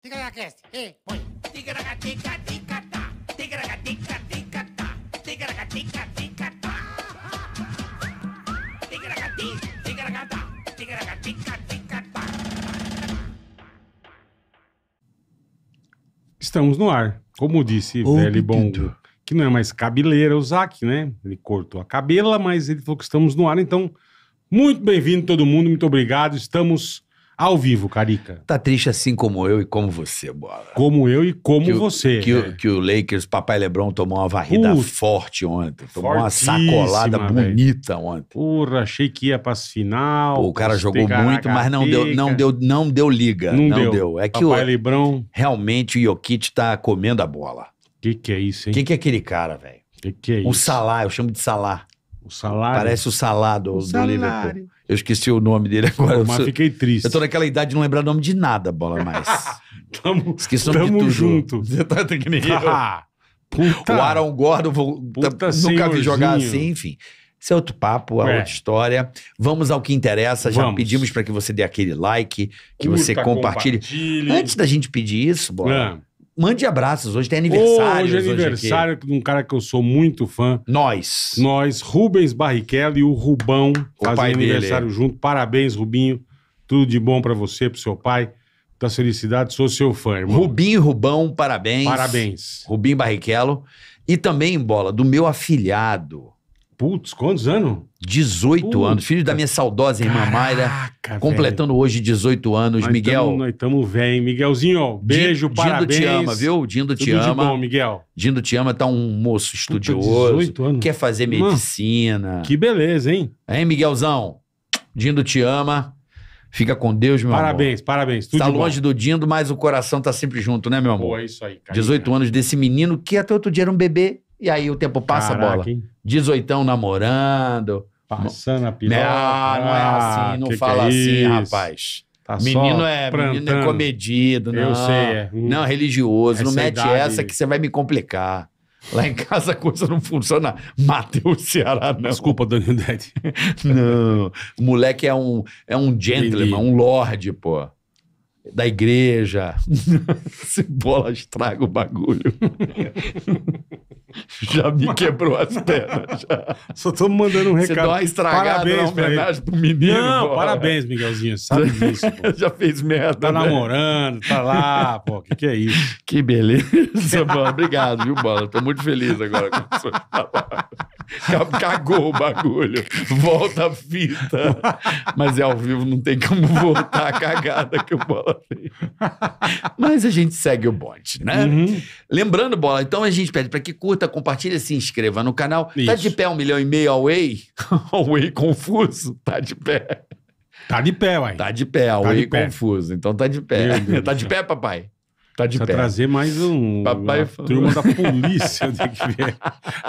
Ticaracast, ei, põe. Ticaracatica, ticatá. Ticaracatica, ticatá. Ticaracatica, ticatá. Ticaracati, ticaracatá. Ticaracatica, ticatá. Estamos no ar. Como disse oh, velho bom, que não é mais cabeleira o Zac, né? Ele cortou a cabela, mas ele falou que estamos no ar, então muito bem-vindo todo mundo, muito obrigado. Estamos ao vivo, Carica. Tá triste assim como eu e como você, Bola. Como eu e como que o, você. Que, né? o, que o Lakers, papai Lebron tomou uma varrida forte ontem. Tomou uma sacolada véio. bonita ontem. Porra, achei que ia pra final. Pô, o cara jogou muito, mas não deu, não deu, não deu liga. Não, não deu. deu. É que papai o, Lebron... Realmente o Jokic tá comendo a bola. Que que é isso, hein? Que que é aquele cara, velho? Que que é isso? O Salá, eu chamo de Salá. O salário. Parece o salado o do salário. Liverpool. Eu esqueci o nome dele agora. Mas eu sou... fiquei triste. Eu tô naquela idade de não lembrar o nome de nada, bola mais. tamo Esqueci tamo de tudo. junto. Você tá que nem ah, Puta. O Aaron Gordon puta tá, nunca senhorzinho. vi jogar assim, enfim. Isso é outro papo, é, é. outra história. Vamos ao que interessa. Já Vamos. pedimos para que você dê aquele like, que Curta, você compartilhe. compartilhe. Antes da gente pedir isso, bora. É. Ah. Mande abraços. Hoje tem aniversário. Hoje é aniversário hoje de um cara que eu sou muito fã. Nós. Nós, Rubens Barrichello e o Rubão o fazem aniversário dele. junto. Parabéns, Rubinho. Tudo de bom para você, pro seu pai. Da felicidade, sou seu fã, irmão. Rubinho Rubão, parabéns. Parabéns. Rubinho Barrichello. E também, bola, do meu afilhado. Putz, quantos anos? 18 Puta. anos. Filho da minha saudosa irmã Caraca, Mayra. Completando hoje 18 anos. Nós Miguel. Tamo, nós estamos vendo, Miguelzinho, beijo, Dindo parabéns. Dindo te ama, viu? Dindo te ama. De bom, Miguel. Dindo te ama, tá um moço estudioso. Puta, 18 anos. Quer fazer medicina. Mano, que beleza, hein? Hein, Miguelzão? Dindo te ama. Fica com Deus, meu parabéns, amor. Parabéns, parabéns. Tudo tá longe bom. do Dindo, mas o coração tá sempre junto, né, meu amor? Pô, é isso aí, cara. 18 anos desse menino que até outro dia era um bebê. E aí o tempo passa a bola. dezoitão namorando. Passando a piroca. Não, não é ah, assim, não que fala que é assim, isso? rapaz. Tá menino, é, menino é comedido, não. Eu sei. É. Hum. Não, é religioso. Essa não mete idade... essa que você vai me complicar. Lá em casa a coisa não funciona. Matheus Ceará, não. Desculpa, Dona dead não. O moleque é um, é um gentleman, um lorde, pô. Da igreja. Cebola estraga o bagulho. já me quebrou as pernas. Já. Só tô mandando um recado. Você dá uma estragada parabéns na homenagem pro menino. Não, parabéns, Miguelzinho. Sabe disso, Já fez merda, Tá né? namorando, tá lá, pô. Que que é isso? Que beleza, mano. Obrigado, viu, Bola? Tô muito feliz agora com isso. Tá cagou o bagulho. Volta a fita. Mas é ao vivo, não tem como voltar a cagada que o Bola fez. Mas a gente segue o bonde, né? Uhum. Lembrando, Bola, então a gente pede para que curta curta, compartilha, se inscreva no canal. Tá isso. Tá de pé um milhão e meio away? away confuso? Tá de pé. Tá de pé, uai. Tá de pé, away tá confuso. Pé. Então tá de pé. tá de pé, papai? Tá de Precisa pé. trazer mais um. Papai... Turma da polícia tem que ver.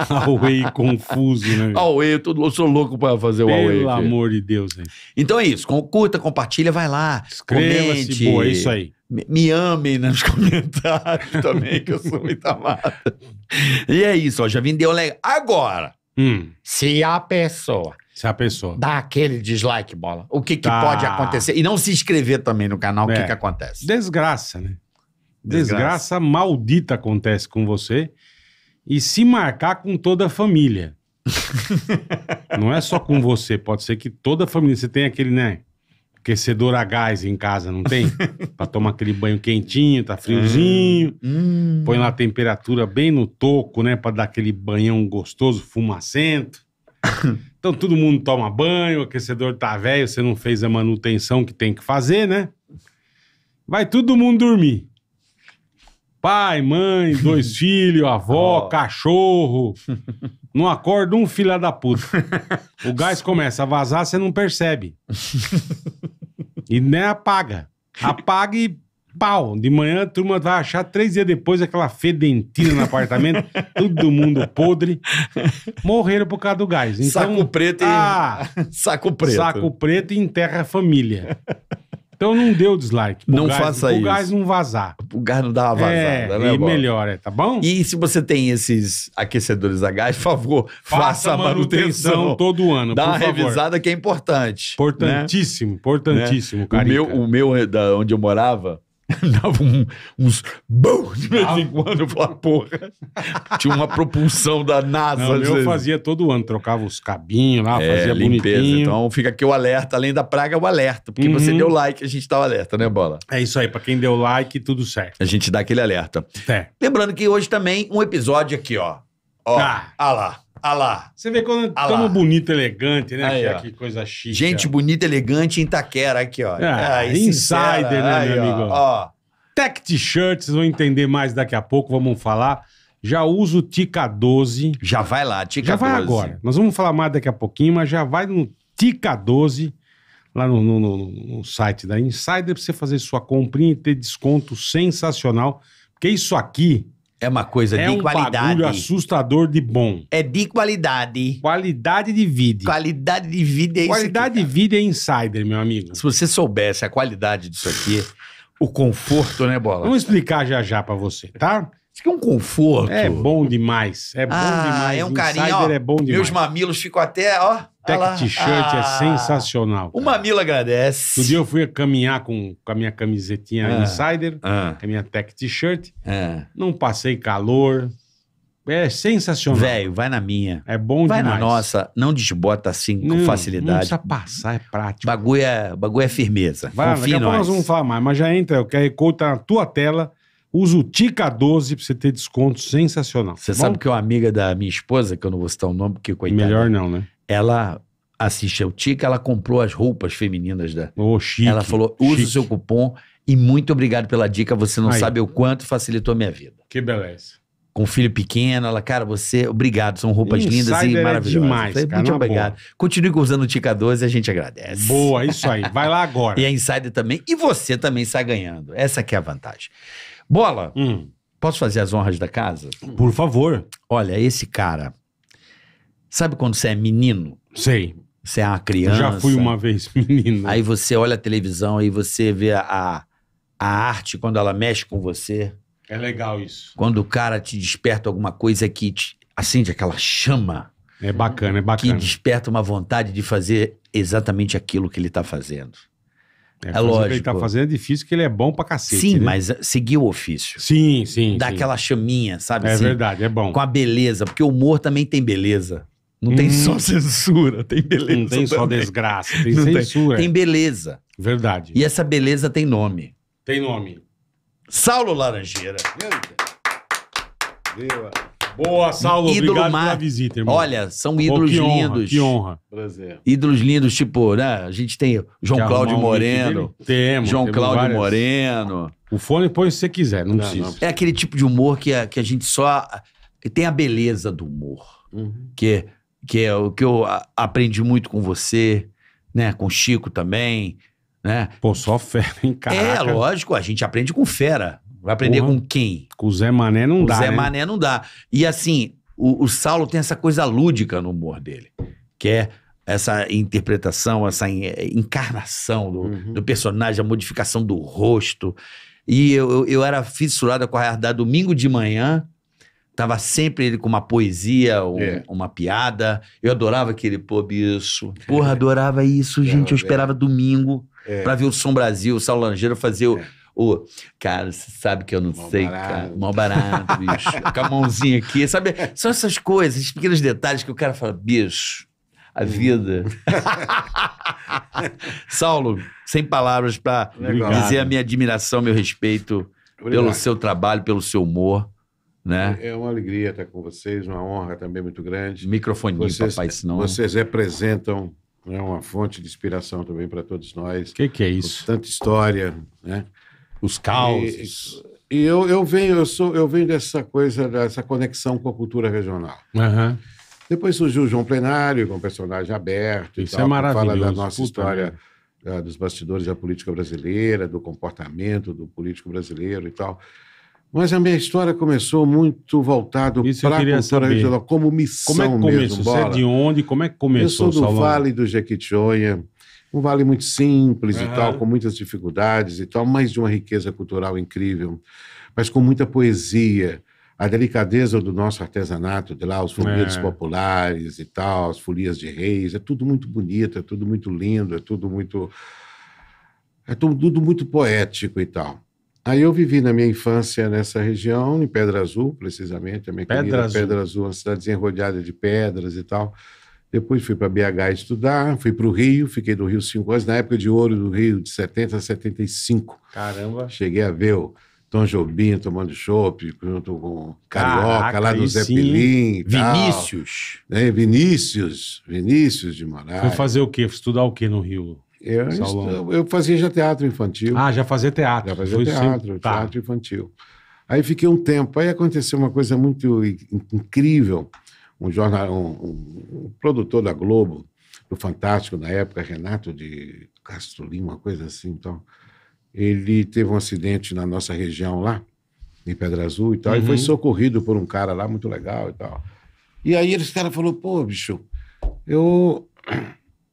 Huawei ah, confuso, né? Huawei, ah, eu, eu sou louco pra fazer o Huawei. Pelo amor de Deus, hein? Então é isso. Curta, compartilha, vai lá. Inscreva-se, boa, é isso aí me amem nos comentários também, que eu sou muito amada. E é isso, ó, já vendeu legal. Agora, hum. se a pessoa. Se a pessoa. Dá aquele dislike, bola. O que, que tá. pode acontecer? E não se inscrever também no canal, é. o que, é. que acontece? Desgraça, né? Desgraça. Desgraça maldita acontece com você. E se marcar com toda a família. não é só com você, pode ser que toda a família. Você tem aquele, né? aquecedor a gás em casa, não tem? pra tomar aquele banho quentinho, tá friozinho. É. Hum, põe lá a temperatura bem no toco, né? Pra dar aquele banhão gostoso, fumacento. então todo mundo toma banho, o aquecedor tá velho, você não fez a manutenção que tem que fazer, né? Vai todo mundo dormir. Pai, mãe, dois filhos, avó, oh. cachorro. Não acorda um filha da puta. O gás começa a vazar, você não percebe. E nem apaga. Apaga e pau. De manhã a turma vai achar três dias depois aquela fedentina no apartamento, todo mundo podre. Morreram por causa do gás. Então, saco preto e. Ah, saco preto. Saco preto e enterra a família. Então não dê o dislike. Não gás, faça isso. O gás não vazar. O gás não dá uma vazada, é, né? E melhor é, tá bom? E se você tem esses aquecedores a gás, por favor, faça, faça a manutenção, manutenção, todo ano. Dá uma favor. revisada que é importante. Importantíssimo, né? importantíssimo, né? O meu, o meu, da onde eu morava, Dava um, uns BUM de vez em quando, eu falava, porra. Tinha uma propulsão da NASA. Não, eu fazia todo ano, trocava os cabinhos lá, é, fazia limpeza. Bonitinho. Então fica aqui o alerta, além da praga, o alerta. Porque uhum. você deu like, a gente tá o alerta, né, Bola? É isso aí, pra quem deu like, tudo certo. A gente dá aquele alerta. É. Lembrando que hoje também um episódio aqui, ó. Ó, ah. ah lá. Ah lá. Você vê quando ah tamo bonito, elegante, né? Aí, que, que, coisa chique. Gente ó. bonita, elegante em Itaquera, aqui, ó. é, insider, sincera. né, Aí, meu ó, amigo? Ó. Tech T-shirt, vocês vão entender mais daqui a pouco, vamos falar. Já uso o Tica 12. Já vai lá, Tica 12. Já vai agora. Nós vamos falar mais daqui a pouquinho, mas já vai no Tica 12, lá no, no, no, no site da Insider, pra você fazer sua comprinha e ter desconto sensacional. Porque isso aqui é uma coisa é de um qualidade. É um assustador de bom. É de qualidade. Qualidade de vida. Qualidade de vida é Qualidade aqui, de vida é insider, meu amigo. Se você soubesse a qualidade disso aqui, o conforto, né, Bola? Vamos explicar já já pra você, tá? Isso aqui é um conforto. É bom demais. É bom ah, demais. É um carinho. Insider ó, é bom demais. Meus mamilos ficam até, ó tech tá t-shirt é ah, é sensacional. O Mamilo agradece. Um dia eu fui caminhar com, com a minha camisetinha ah, Insider, ah. com a minha tech t-shirt. Ah. Não passei calor. É sensacional. Velho, vai na minha. É bom vai demais. Vai na nossa. Não desbota assim com facilidade. Não passar, é prático. Bagulho é, bagulho é firmeza. Vai, Confia daqui a nós vamos falar mais, mas já entra. O QR Code tá na tua tela. Usa o Tica 12 pra você ter desconto sensacional. Tá você tá sabe que é uma amiga da minha esposa, que eu não vou citar o nome, porque coitada. Melhor não, né? ela assiste ao Tica, ela comprou as roupas femininas da. Oh, chique, ela falou: use o seu cupom e muito obrigado pela dica. Você não Aí. sabe o quanto facilitou a minha vida. Que beleza. Com um filho pequeno, ela, cara, você, obrigado, são roupas Insider lindas e é maravilhosas. É demais, falei, cara, muito obrigado. Boa. Continue usando o Tica 12 e a gente agradece. Boa, isso aí. Vai lá agora. e a Insider também. E você também sai ganhando. Essa que é a vantagem. Bola, hum. posso fazer as honras da casa? Por favor. Olha, esse cara, Sabe quando você é menino? Sei. Você é uma criança. Eu já fui uma vez menino. Aí você olha a televisão, aí você vê a, a arte quando ela mexe com você. É legal isso. Quando o cara te desperta alguma coisa que te acende aquela chama. É bacana, é bacana. Que desperta uma vontade de fazer exatamente aquilo que ele está fazendo. É, é lógico. O que ele tá fazendo é difícil, que ele é bom pra cacete. Sim, né? mas eh, seguir o ofício. Sim, sim. Dá sim. aquela chaminha, sabe? É assim? verdade, é bom. Com a beleza, porque o humor também tem beleza. Não hum. tem só censura, tem beleza. Não tem só hum. desgraça, tem Não censura. Tem. tem. beleza. Verdade. E essa beleza tem nome. Tem nome. Saulo Laranjeira. Boa, Saulo. Ídolo obrigado mar... pela visita, irmão. Olha, são ídolos oh, que lindos. que honra. Prazer. Ídolos lindos, tipo, né? A gente tem João Cláudio Moreno. Temos. João temos Cláudio várias... Moreno. O fone põe se você quiser, não, não precisa. Não. É aquele tipo de humor que a, que a gente só. Tem a beleza do humor. Uhum. Que é que é o que eu aprendi muito com você, né? Com o Chico também, né? Pô, só fera, hein, cara? É, lógico, a gente aprende com fera. Vai aprender Porra. com quem? Com o Zé Mané não com dá. O Zé né? Mané não dá. E assim, o, o Saulo tem essa coisa lúdica no humor dele, que é essa interpretação, essa é, encarnação do, uhum. do personagem, a modificação do rosto. E eu, eu, eu era fissurado com a realidade domingo de manhã, Tava sempre ele com uma poesia, um, é. uma piada. Eu adorava aquele pub isso. Porra, é. adorava isso, gente. Eu é. esperava domingo é. pra ver o Som Brasil, o Saulo Langeiro fazer é. o. cara, você sabe que eu não mal sei, barato. cara. Mó barato, bicho. Com a mãozinha aqui, sabe? São essas coisas, esses pequenos detalhes que o cara fala, bicho, a hum. vida. Saulo, sem palavras para dizer a minha admiração, meu respeito pelo seu trabalho, pelo seu humor. Né? É, é uma alegria estar com vocês, uma honra também muito grande. Microfoninho, vocês, papai, senão... Vocês representam né, uma fonte de inspiração também para todos nós. O que, que é isso? Tanta história, né? Os causos. E, e, eu, eu venho, eu sou, eu venho dessa coisa, dessa conexão com a cultura regional. Uhum. Depois surgiu o João Plenário, com é um personagem aberto. Isso tal, é maravilhoso. Fala da nossa Puta história né? ah, dos bastidores da política brasileira, do comportamento do político brasileiro e tal. Mas a minha história começou muito voltado para a cultura saber. regional, como missão Como é que começou? Mesmo, Você é de onde? Como é que começou? Eu sou do Vale do Jequitinhonha, um vale muito simples e tal, com muitas dificuldades e tal, mas de uma riqueza cultural incrível, mas com muita poesia, a delicadeza do nosso artesanato de lá, os folhetos é. populares e tal, as folias de reis, é tudo muito bonito, é tudo muito lindo, é tudo muito... É tudo muito poético e tal. Aí eu vivi na minha infância nessa região, em Pedra Azul, precisamente. A minha Pedra, querida, Azul. Pedra Azul, uma cidadezinha rodeada de pedras e tal. Depois fui para BH estudar, fui para o Rio, fiquei do Rio cinco anos, na época de ouro do Rio, de 70 a 75. Caramba! Cheguei a ver o Tom Jobim tomando chopp, junto com Carioca, Caraca, lá do Zé Pelim. Vinícius. Tal, né? Vinícius, Vinícius de Moraes. Fui fazer o quê? Estudar o quê no Rio? Eu, é, eu, eu fazia já teatro infantil. Ah, já fazia teatro. Já fazia Foi teatro, teatro tá. infantil. Aí fiquei um tempo. Aí aconteceu uma coisa muito incrível. Um, jornal, um, um produtor da Globo, do Fantástico na época, Renato de Castro uma coisa assim, então, ele teve um acidente na nossa região lá, em Pedra Azul e tal, uhum. e foi uhum. socorrido por um cara lá muito legal e tal. E aí esse cara falou: "Pô, bicho, eu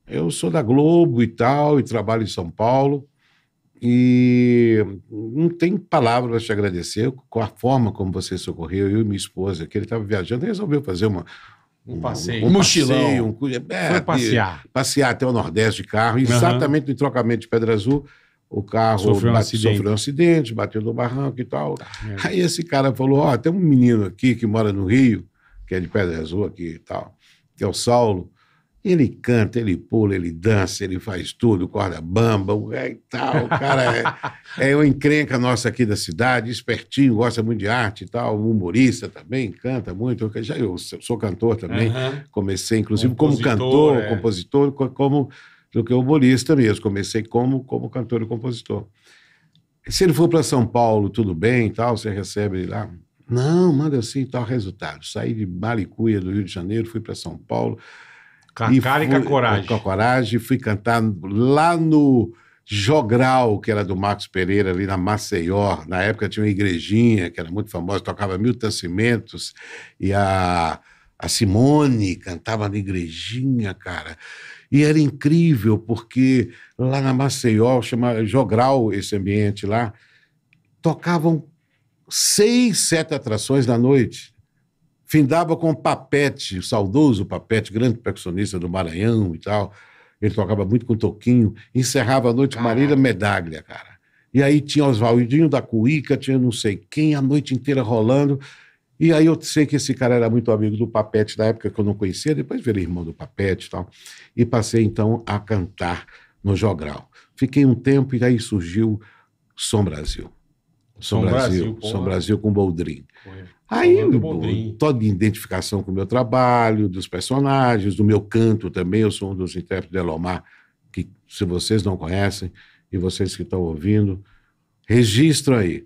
eu sou da Globo e tal, e trabalho em São Paulo. E não tem palavra para te agradecer com a forma como você socorreu, eu e minha esposa, que ele estava viajando e resolveu fazer uma, um, um passeio. Um, um mochilão. Passeio, um, é, Foi passear. passear até o Nordeste de carro. Exatamente uhum. no trocamento de Pedra Azul, o carro sofreu um, acidente. Sofreu um acidente, bateu no barranco e tal. É. Aí esse cara falou, ó, oh, tem um menino aqui que mora no Rio, que é de Pedra Azul aqui e tal, que é o Saulo ele canta, ele pula, ele dança, ele faz tudo, corda bamba, e tal. O cara é, é uma encrenca nossa aqui da cidade, espertinho, gosta muito de arte e tal, humorista também, canta muito. Eu, já, eu sou cantor também, uhum. comecei inclusive compositor, como cantor, é. compositor, como do que humorista mesmo. Comecei como, como cantor e compositor. Se ele for para São Paulo, tudo bem e tal, você recebe ele lá. Não, manda assim e tal, resultado. Saí de Malicuia, do Rio de Janeiro, fui para São Paulo com a e cara fui, e com a coragem. Com a coragem, fui cantar lá no Jogral, que era do Marcos Pereira, ali na Maceió. Na época tinha uma igrejinha que era muito famosa, tocava Mil Tancimentos e a, a Simone cantava na igrejinha, cara. E era incrível, porque lá na Maceió, chama Jogral esse ambiente lá, tocavam seis, sete atrações na noite findava com o Papete, o saudoso Papete, grande percussionista do Maranhão e tal. Ele tocava muito com Toquinho. Encerrava a noite com Marília Medaglia, cara. E aí tinha Oswaldinho da Cuíca, tinha não sei quem, a noite inteira rolando. E aí eu sei que esse cara era muito amigo do Papete da época que eu não conhecia, depois virei irmão do Papete e tal. E passei então a cantar no Jogral. Fiquei um tempo e aí surgiu Som Brasil. Som, Som Brasil, Brasil Som Brasil com Boldrin. Aí eu tô de identificação com o meu trabalho, dos personagens, do meu canto também. Eu sou um dos intérpretes de Elomar, que se vocês não conhecem e vocês que estão ouvindo, registro aí.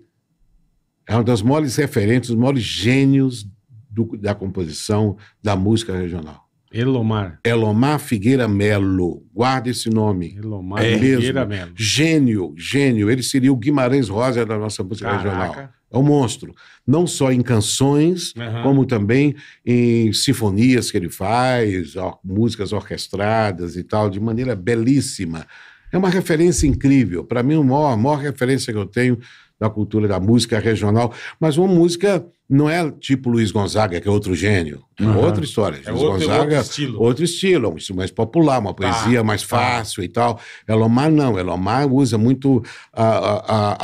É uma das moles referentes, os moles gênios do, da composição da música regional. Elomar. Elomar Figueira Melo. Guarda esse nome. Elomar é Figueira mesmo. Melo. Gênio, gênio. Ele seria o Guimarães Rosa da nossa música Caraca. regional. É um monstro. Não só em canções, uhum. como também em sinfonias que ele faz, músicas orquestradas e tal, de maneira belíssima. É uma referência incrível. Para mim, a maior, a maior referência que eu tenho da cultura da música regional. Mas uma música não é tipo Luiz Gonzaga, que é outro gênio. É uhum. outra história. É Luiz outro, é Gonzaga, outro estilo. Outro estilo, um estilo mais popular, uma tá, poesia tá, mais fácil e tal. Elomar não. Elomar usa muito a, a,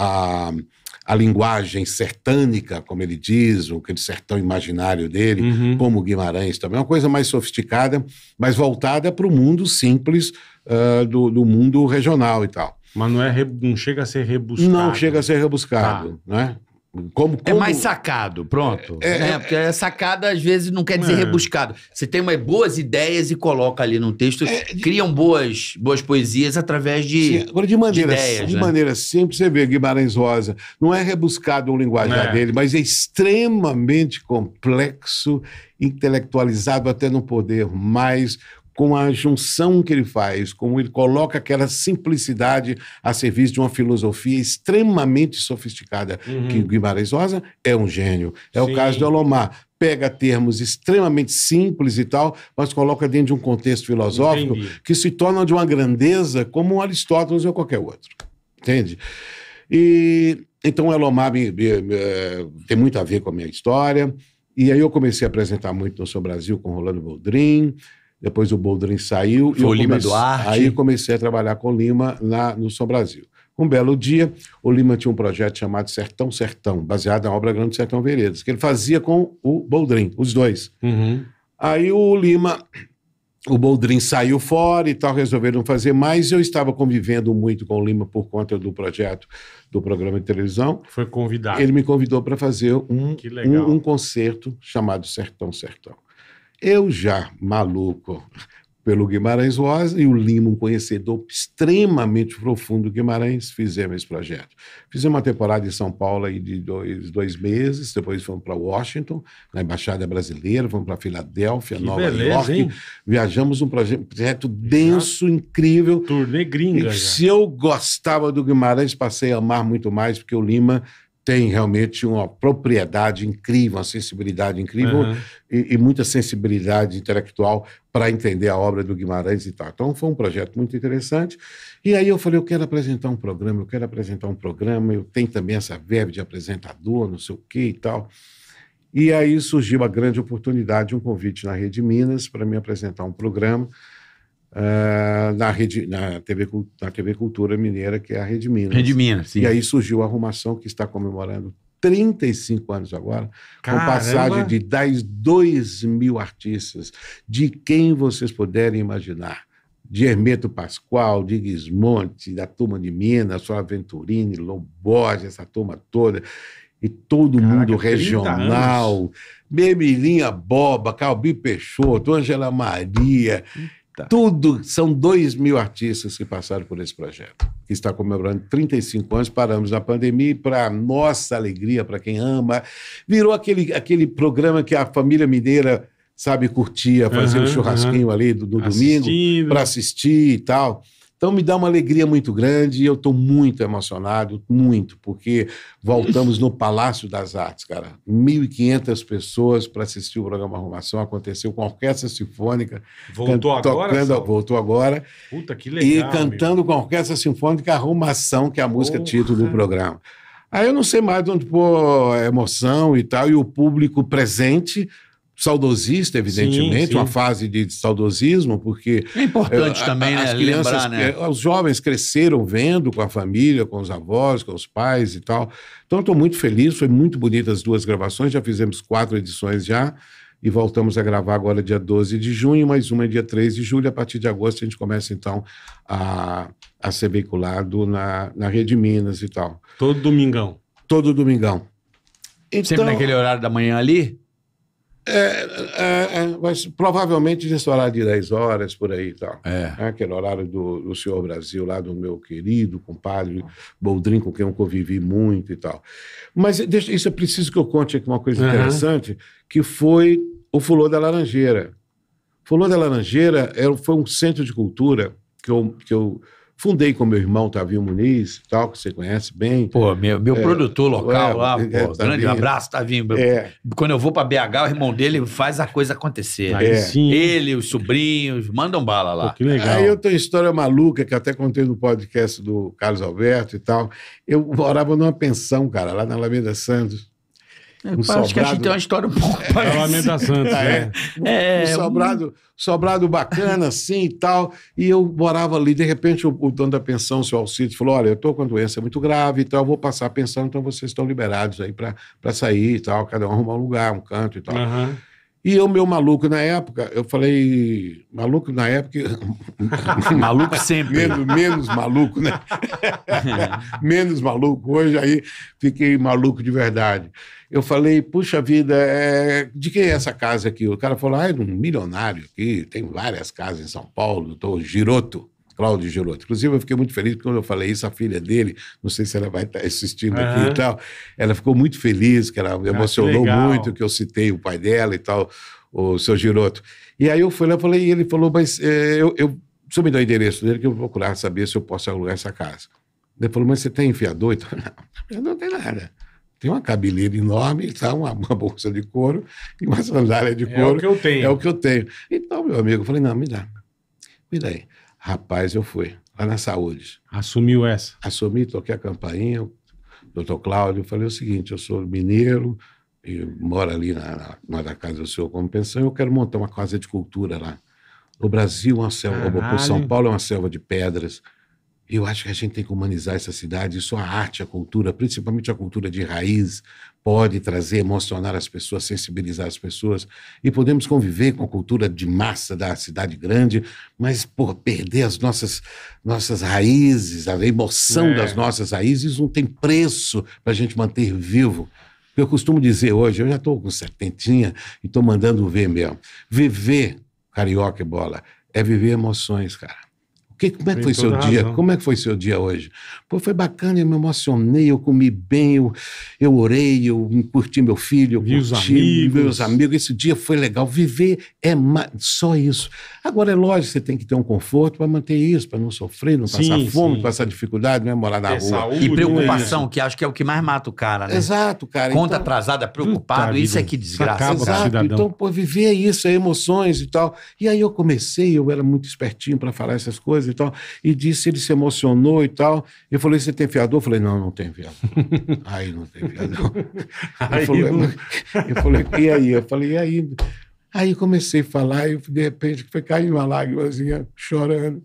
a, a linguagem sertânica, como ele diz, o aquele é sertão imaginário dele, uhum. como Guimarães também, é uma coisa mais sofisticada, mas voltada para o mundo simples uh, do, do, mundo regional e tal. Mas não, é, não chega a ser rebuscado. Não chega a ser rebuscado, tá. né? Como, como... É mais sacado, pronto. É, né? é. Porque é sacada às vezes não quer dizer é. rebuscado. Você tem umas boas ideias e coloca ali num texto, é, de... criam boas, boas poesias através de, Sim, agora de, maneira, de ideias. De né? maneira simples, você vê Guimarães Rosa. Não é rebuscado o linguajar é. dele, mas é extremamente complexo, intelectualizado até não poder mais com a junção que ele faz, como ele coloca aquela simplicidade a serviço de uma filosofia extremamente sofisticada uhum. que Guimarães Rosa é um gênio. É Sim. o caso de Alomar pega termos extremamente simples e tal, mas coloca dentro de um contexto filosófico Entendi. que se torna de uma grandeza como Aristóteles ou qualquer outro. Entende? E então o Elomar me, me, me, é, tem muito a ver com a minha história. E aí eu comecei a apresentar muito no Seu Brasil com Rolando Boldrin. Depois o Boldrin saiu. Foi e o Lima comecei, Duarte. Aí comecei a trabalhar com o Lima na, no São Brasil. Um belo dia, o Lima tinha um projeto chamado Sertão Sertão, baseado na obra Grande Sertão Veredas, que ele fazia com o Boldrin, os dois. Uhum. Aí o Lima, o Boldrin saiu fora e tal, resolveram fazer mais. Eu estava convivendo muito com o Lima por conta do projeto do programa de televisão. Foi convidado. Ele me convidou para fazer um, um, um concerto chamado Sertão Sertão. Eu já, maluco pelo Guimarães Rosa e o Lima, um conhecedor extremamente profundo do Guimarães, fizemos esse projeto. Fizemos uma temporada em São Paulo aí de dois, dois meses, depois fomos para Washington, na Embaixada Brasileira, fomos para Filadélfia, que Nova beleza, York. Hein? Viajamos um projeto denso, já. incrível. Turnê gringa. E, se eu gostava do Guimarães, passei a amar muito mais, porque o Lima tem realmente uma propriedade incrível, uma sensibilidade incrível uhum. e, e, muita sensibilidade intelectual para entender a obra do Guimarães e tal. Então foi um projeto muito interessante. E aí eu falei, eu quero apresentar um programa, eu quero apresentar um programa, eu tenho também essa verba de apresentador, não sei o quê e tal. E aí surgiu a grande oportunidade, um convite na Rede Minas para me apresentar um programa uh, na, rede, na, TV, na TV Cultura Mineira, que é a Rede Minas. Rede Minas, sim. E aí surgiu a arrumação que está comemorando 35 anos agora, Caramba. com passagem de 10, 2 mil artistas, de quem vocês puderem imaginar. De Hermeto Pascoal, de Guismonte, da turma de Minas, sua Aventurine Loborges, essa turma toda e todo Caraca, mundo regional. Memilinha Boba, Calbi Peixoto, Angela Maria, hum. Tudo, são 2 mil artistas que passaram por esse projeto, que está comemorando 35 anos, paramos na pandemia para nossa alegria, para quem ama, virou aquele, aquele programa que a família mineira, sabe, curtia, fazia uhum, um churrasquinho uhum. ali do, do domingo para assistir e tal. Então me dá uma alegria muito grande e eu estou muito emocionado, muito, porque voltamos no Palácio das Artes, cara. 1.500 pessoas para assistir o programa Arrumação, aconteceu com a Orquestra Sinfônica. Voltou agora? Tocando, voltou agora. Puta, que legal. E cantando com a Orquestra Sinfônica Arrumação, que é a música Porra. título do programa. Aí eu não sei mais onde pôr é emoção e tal, e o público presente saudosista, evidentemente, sim, sim. uma fase de saudosismo, porque. É importante eh, também, a, né? crianças, Lembrar, né? Os jovens cresceram vendo com a família, com os avós, com os pais e tal. Então, estou muito feliz, foi muito bonita as duas gravações, já fizemos quatro edições já. E voltamos a gravar agora dia 12 de junho, mais uma é dia 3 de julho. A partir de agosto a gente começa então a, a ser veiculado na, na Rede Minas e tal. Todo domingão. Todo domingão. Então, Sempre naquele horário da manhã ali? É, é, é, mas provavelmente nesse horário de 10 horas, por aí e tal. É. é. Aquele horário do, do Senhor Brasil, lá do meu querido compadre Boldrin, com quem eu convivi muito e tal. Mas deixa, isso é preciso que eu conte aqui uma coisa uhum. interessante, que foi o Fulô da Laranjeira. Fulô da Laranjeira era, é, foi um centro de cultura que eu, que eu Fundei com meu irmão Tavinho Muniz, tal, que você conhece bem. Pô, meu, meu é, produtor é, local é, lá, pô, é, grande abraço, Tavinho. É. Quando eu vou para BH, o irmão dele faz a coisa acontecer. É. sim. Ele, os sobrinhos, mandam bala lá. Pô, que legal. Aí eu tenho uma história maluca que até contei no podcast do Carlos Alberto e tal. Eu morava numa pensão, cara, lá na Alameda Santos. É, um Pá, acho que a gente tem uma história um pouco é, parecida. Da Santos, é. Né? é. é. Um, um sobrado, sobrado bacana, assim e tal. E eu morava ali, de repente, o, o dono da pensão, o seu Alcides, falou: olha, eu estou com uma doença muito grave e tal, eu vou passar a pensão, então vocês estão liberados aí para sair e tal, cada um arrumar um lugar, um canto e tal. Uhum. E eu, meu maluco na época, eu falei, maluco na época. maluco sempre. Menos, menos maluco, né? menos maluco. Hoje aí fiquei maluco de verdade eu falei, puxa vida, é... de quem é essa casa aqui? O cara falou, ah, é de um milionário aqui, tem várias casas em São Paulo, tô Giroto. Cláudio Giroto. Inclusive, eu fiquei muito feliz quando eu falei isso, a filha dele, não sei se ela vai estar tá assistindo uhum. aqui e tal, ela ficou muito feliz, que ela ah, emocionou que muito que eu citei o pai dela e tal, o seu Giroto. E aí eu fui lá e falei, e ele falou, mas é, eu, eu, o me dá o endereço dele que eu vou procurar saber se eu posso alugar essa casa. Ele falou, mas você tem fiador? Então, não, eu não tenho nada tem uma cabeleira enorme, tá? Uma, uma, bolsa de couro e uma sandália de couro. É o que eu tenho. É o que eu tenho. Então, meu amigo, eu falei, não, me dá. Me dá aí. Rapaz, eu fui. Lá na saúde. Assumiu essa? Assumi, toquei a campainha, doutor Cláudio, falei é o seguinte, eu sou mineiro, e moro ali na, na, na casa do senhor como pensão, eu quero montar uma casa de cultura lá. O Brasil, uma selva, por São Paulo, é uma selva de pedras. Eu acho que a gente tem que humanizar essa cidade. Isso a arte, a cultura, principalmente a cultura de raiz, pode trazer, emocionar as pessoas, sensibilizar as pessoas. E podemos conviver com a cultura de massa da cidade grande, mas por perder as nossas, nossas raízes, a emoção é. das nossas raízes não tem preço para a gente manter vivo. Eu costumo dizer hoje, eu já estou com setentinha e estou mandando ver mesmo. Viver, carioca e é bola, é viver emoções, cara. É que, como é que foi seu dia? Razão. Como é que foi seu dia hoje? Pô, foi bacana, eu me emocionei, eu comi bem, eu, eu orei, eu curti meu filho, eu curti os amigos. meus amigos. Esse dia foi legal. Viver é só isso. Agora, é lógico, você tem que ter um conforto para manter isso, para não sofrer, não sim, passar fome, sim. passar dificuldade, não é morar na ter rua. Saúde, e né, preocupação, né? que acho que é o que mais mata o cara, né? Exato, cara. Conta então, atrasada, preocupado, vida, isso é que desgraça. Exato, então, pô, viver é isso, é emoções e tal. E aí eu comecei, eu era muito espertinho para falar essas coisas e tal, e disse, ele se emocionou e tal. Ele falou, você tem fiador? Eu falei, não, não tem fiador. aí não tem fiador. aí, é eu falei, e aí? Eu falei, e aí? Aí comecei a falar e de repente foi cair uma lágrimazinha chorando.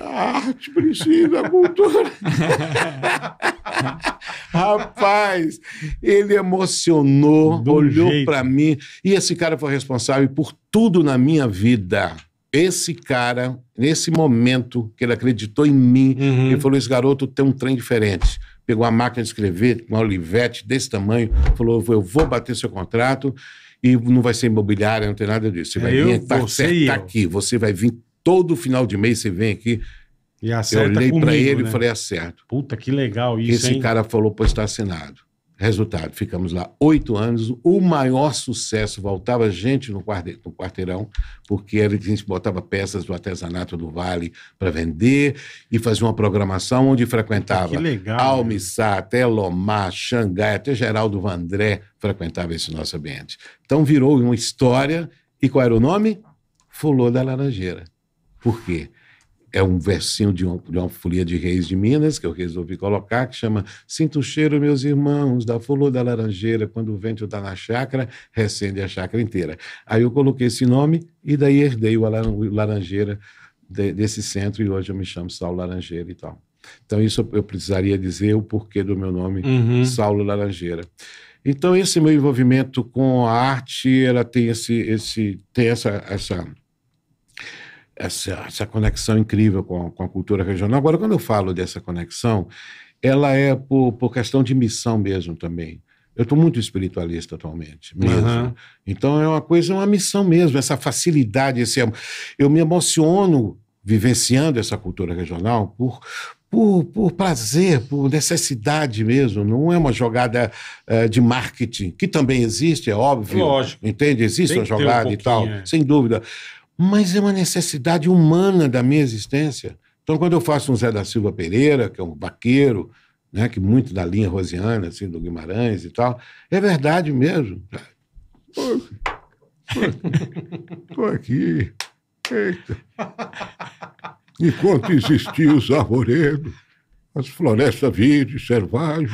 A arte ah, precisa, a é cultura. Rapaz, ele emocionou, Do olhou para mim. E esse cara foi responsável por tudo na minha vida esse cara, nesse momento que ele acreditou em mim, uhum. ele falou: esse garoto tem um trem diferente. Pegou a máquina de escrever, uma Olivete desse tamanho, falou: eu vou bater seu contrato e não vai ser imobiliária, não tem nada disso. Você é vai eu, vir tá, tá aqui, você vai vir todo final de mês, você vem aqui. E acerta eu olhei para ele né? e falei: acerto. Puta, que legal isso. Esse hein? cara falou: pois está assinado. Resultado, ficamos lá oito anos, o maior sucesso, voltava gente no, quarte, no quarteirão, porque era que a gente botava peças do artesanato do Vale para vender e fazia uma programação onde frequentava que legal, né? Almissá, né? até Lomar, Xangai, até Geraldo Vandré frequentava esse nosso ambiente. Então virou uma história, e qual era o nome? Fulô da Laranjeira. Por quê? é um versinho de uma, de uma folia de Reis de Minas que eu resolvi colocar, que chama Sinto o cheiro, meus irmãos, da flor da laranjeira, quando o vento está na chácara, recende a chácara inteira. Aí eu coloquei esse nome e daí herdei o Laranjeira de, desse centro e hoje eu me chamo Saulo Laranjeira e tal. Então isso eu precisaria dizer o porquê do meu nome, uhum. Saulo Laranjeira. Então esse meu envolvimento com a arte, ela tem esse, esse tem essa, essa essa, essa conexão incrível com a, com a, cultura regional. Agora, quando eu falo dessa conexão, ela é por, por questão de missão mesmo também. Eu estou muito espiritualista atualmente, mesmo. Uhum. Então é uma coisa, é uma missão mesmo, essa facilidade, esse eu me emociono vivenciando essa cultura regional por, por, por, prazer, por necessidade mesmo, não é uma jogada uh, de marketing, que também existe, é óbvio. Lógico. Entende? Existe uma jogada um e tal, é. sem dúvida mas é uma necessidade humana da minha existência. Então, quando eu faço um Zé da Silva Pereira, que é um vaqueiro, né, que muito da linha rosiana, assim, do Guimarães e tal, é verdade mesmo. Estou aqui. Eita. Enquanto existiam os arvoredos, as florestas verdes, selvagens,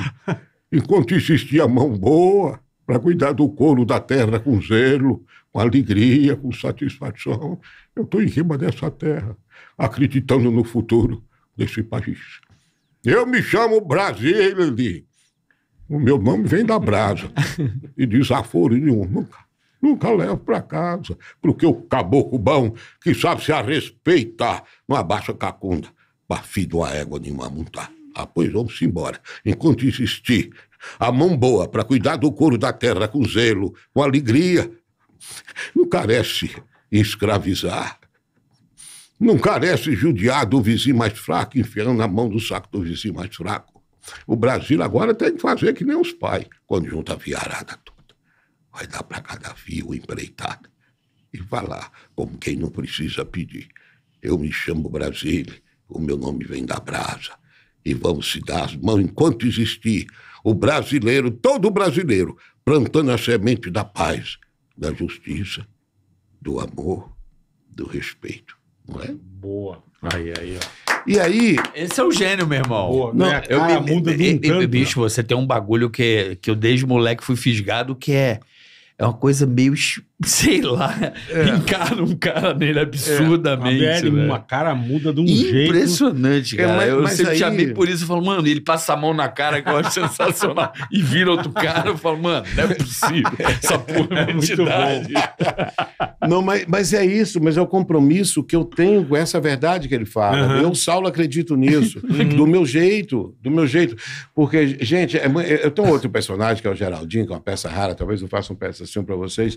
enquanto existia a mão boa para cuidar do couro da terra com zelo, com alegria, com satisfação. Eu estou em cima dessa terra, acreditando no futuro desse país. Eu me chamo Brasília. O meu nome vem da brasa. E desaforo nenhum. Nunca, nunca levo para casa. Porque o caboclo bom, que sabe se a respeitar, não abaixa cacunda. Bafido a égua de mamuntar. Ah, pois vamos embora. Enquanto existir a mão boa para cuidar do couro da terra com zelo, com alegria, não carece escravizar. Não carece judiar do vizinho mais fraco, enfiando a mão no saco do vizinho mais fraco. O Brasil agora tem que fazer que nem os pais, quando junta a viarada toda. Vai dar para cada fio empreitada e vai lá, como quem não precisa pedir. Eu me chamo Brasília, o meu nome vem da brasa. E vamos se dar as mãos enquanto existir o brasileiro, todo brasileiro, plantando a semente da paz da justiça, do amor, do respeito. Não é? Boa. Aí, aí, ó. E aí. Esse é o gênio, meu irmão. Boa, não, né? eu cara, me, muda de Bicho, você tem um bagulho que, que eu desde moleque fui fisgado, que é, é uma coisa meio sei lá, é. encara um cara nele é, absurdamente. É. Velho, uma cara muda de um Impressionante, jeito. Impressionante, é, cara. É, eu sempre aí... te amei por isso. Eu falo, mano, ele passa a mão na cara que eu acho sensacional. e vira outro cara. Eu falo, mano, não é possível. Essa porra é, é muito bom. não, mas, mas é isso. Mas é o compromisso que eu tenho com essa verdade que ele fala. Uhum. Eu, Saulo, acredito nisso. Uhum. do meu jeito. Do meu jeito. Porque, gente, é eu tenho outro personagem que é o Geraldinho, que é uma peça rara. Talvez eu faça uma peça assim pra vocês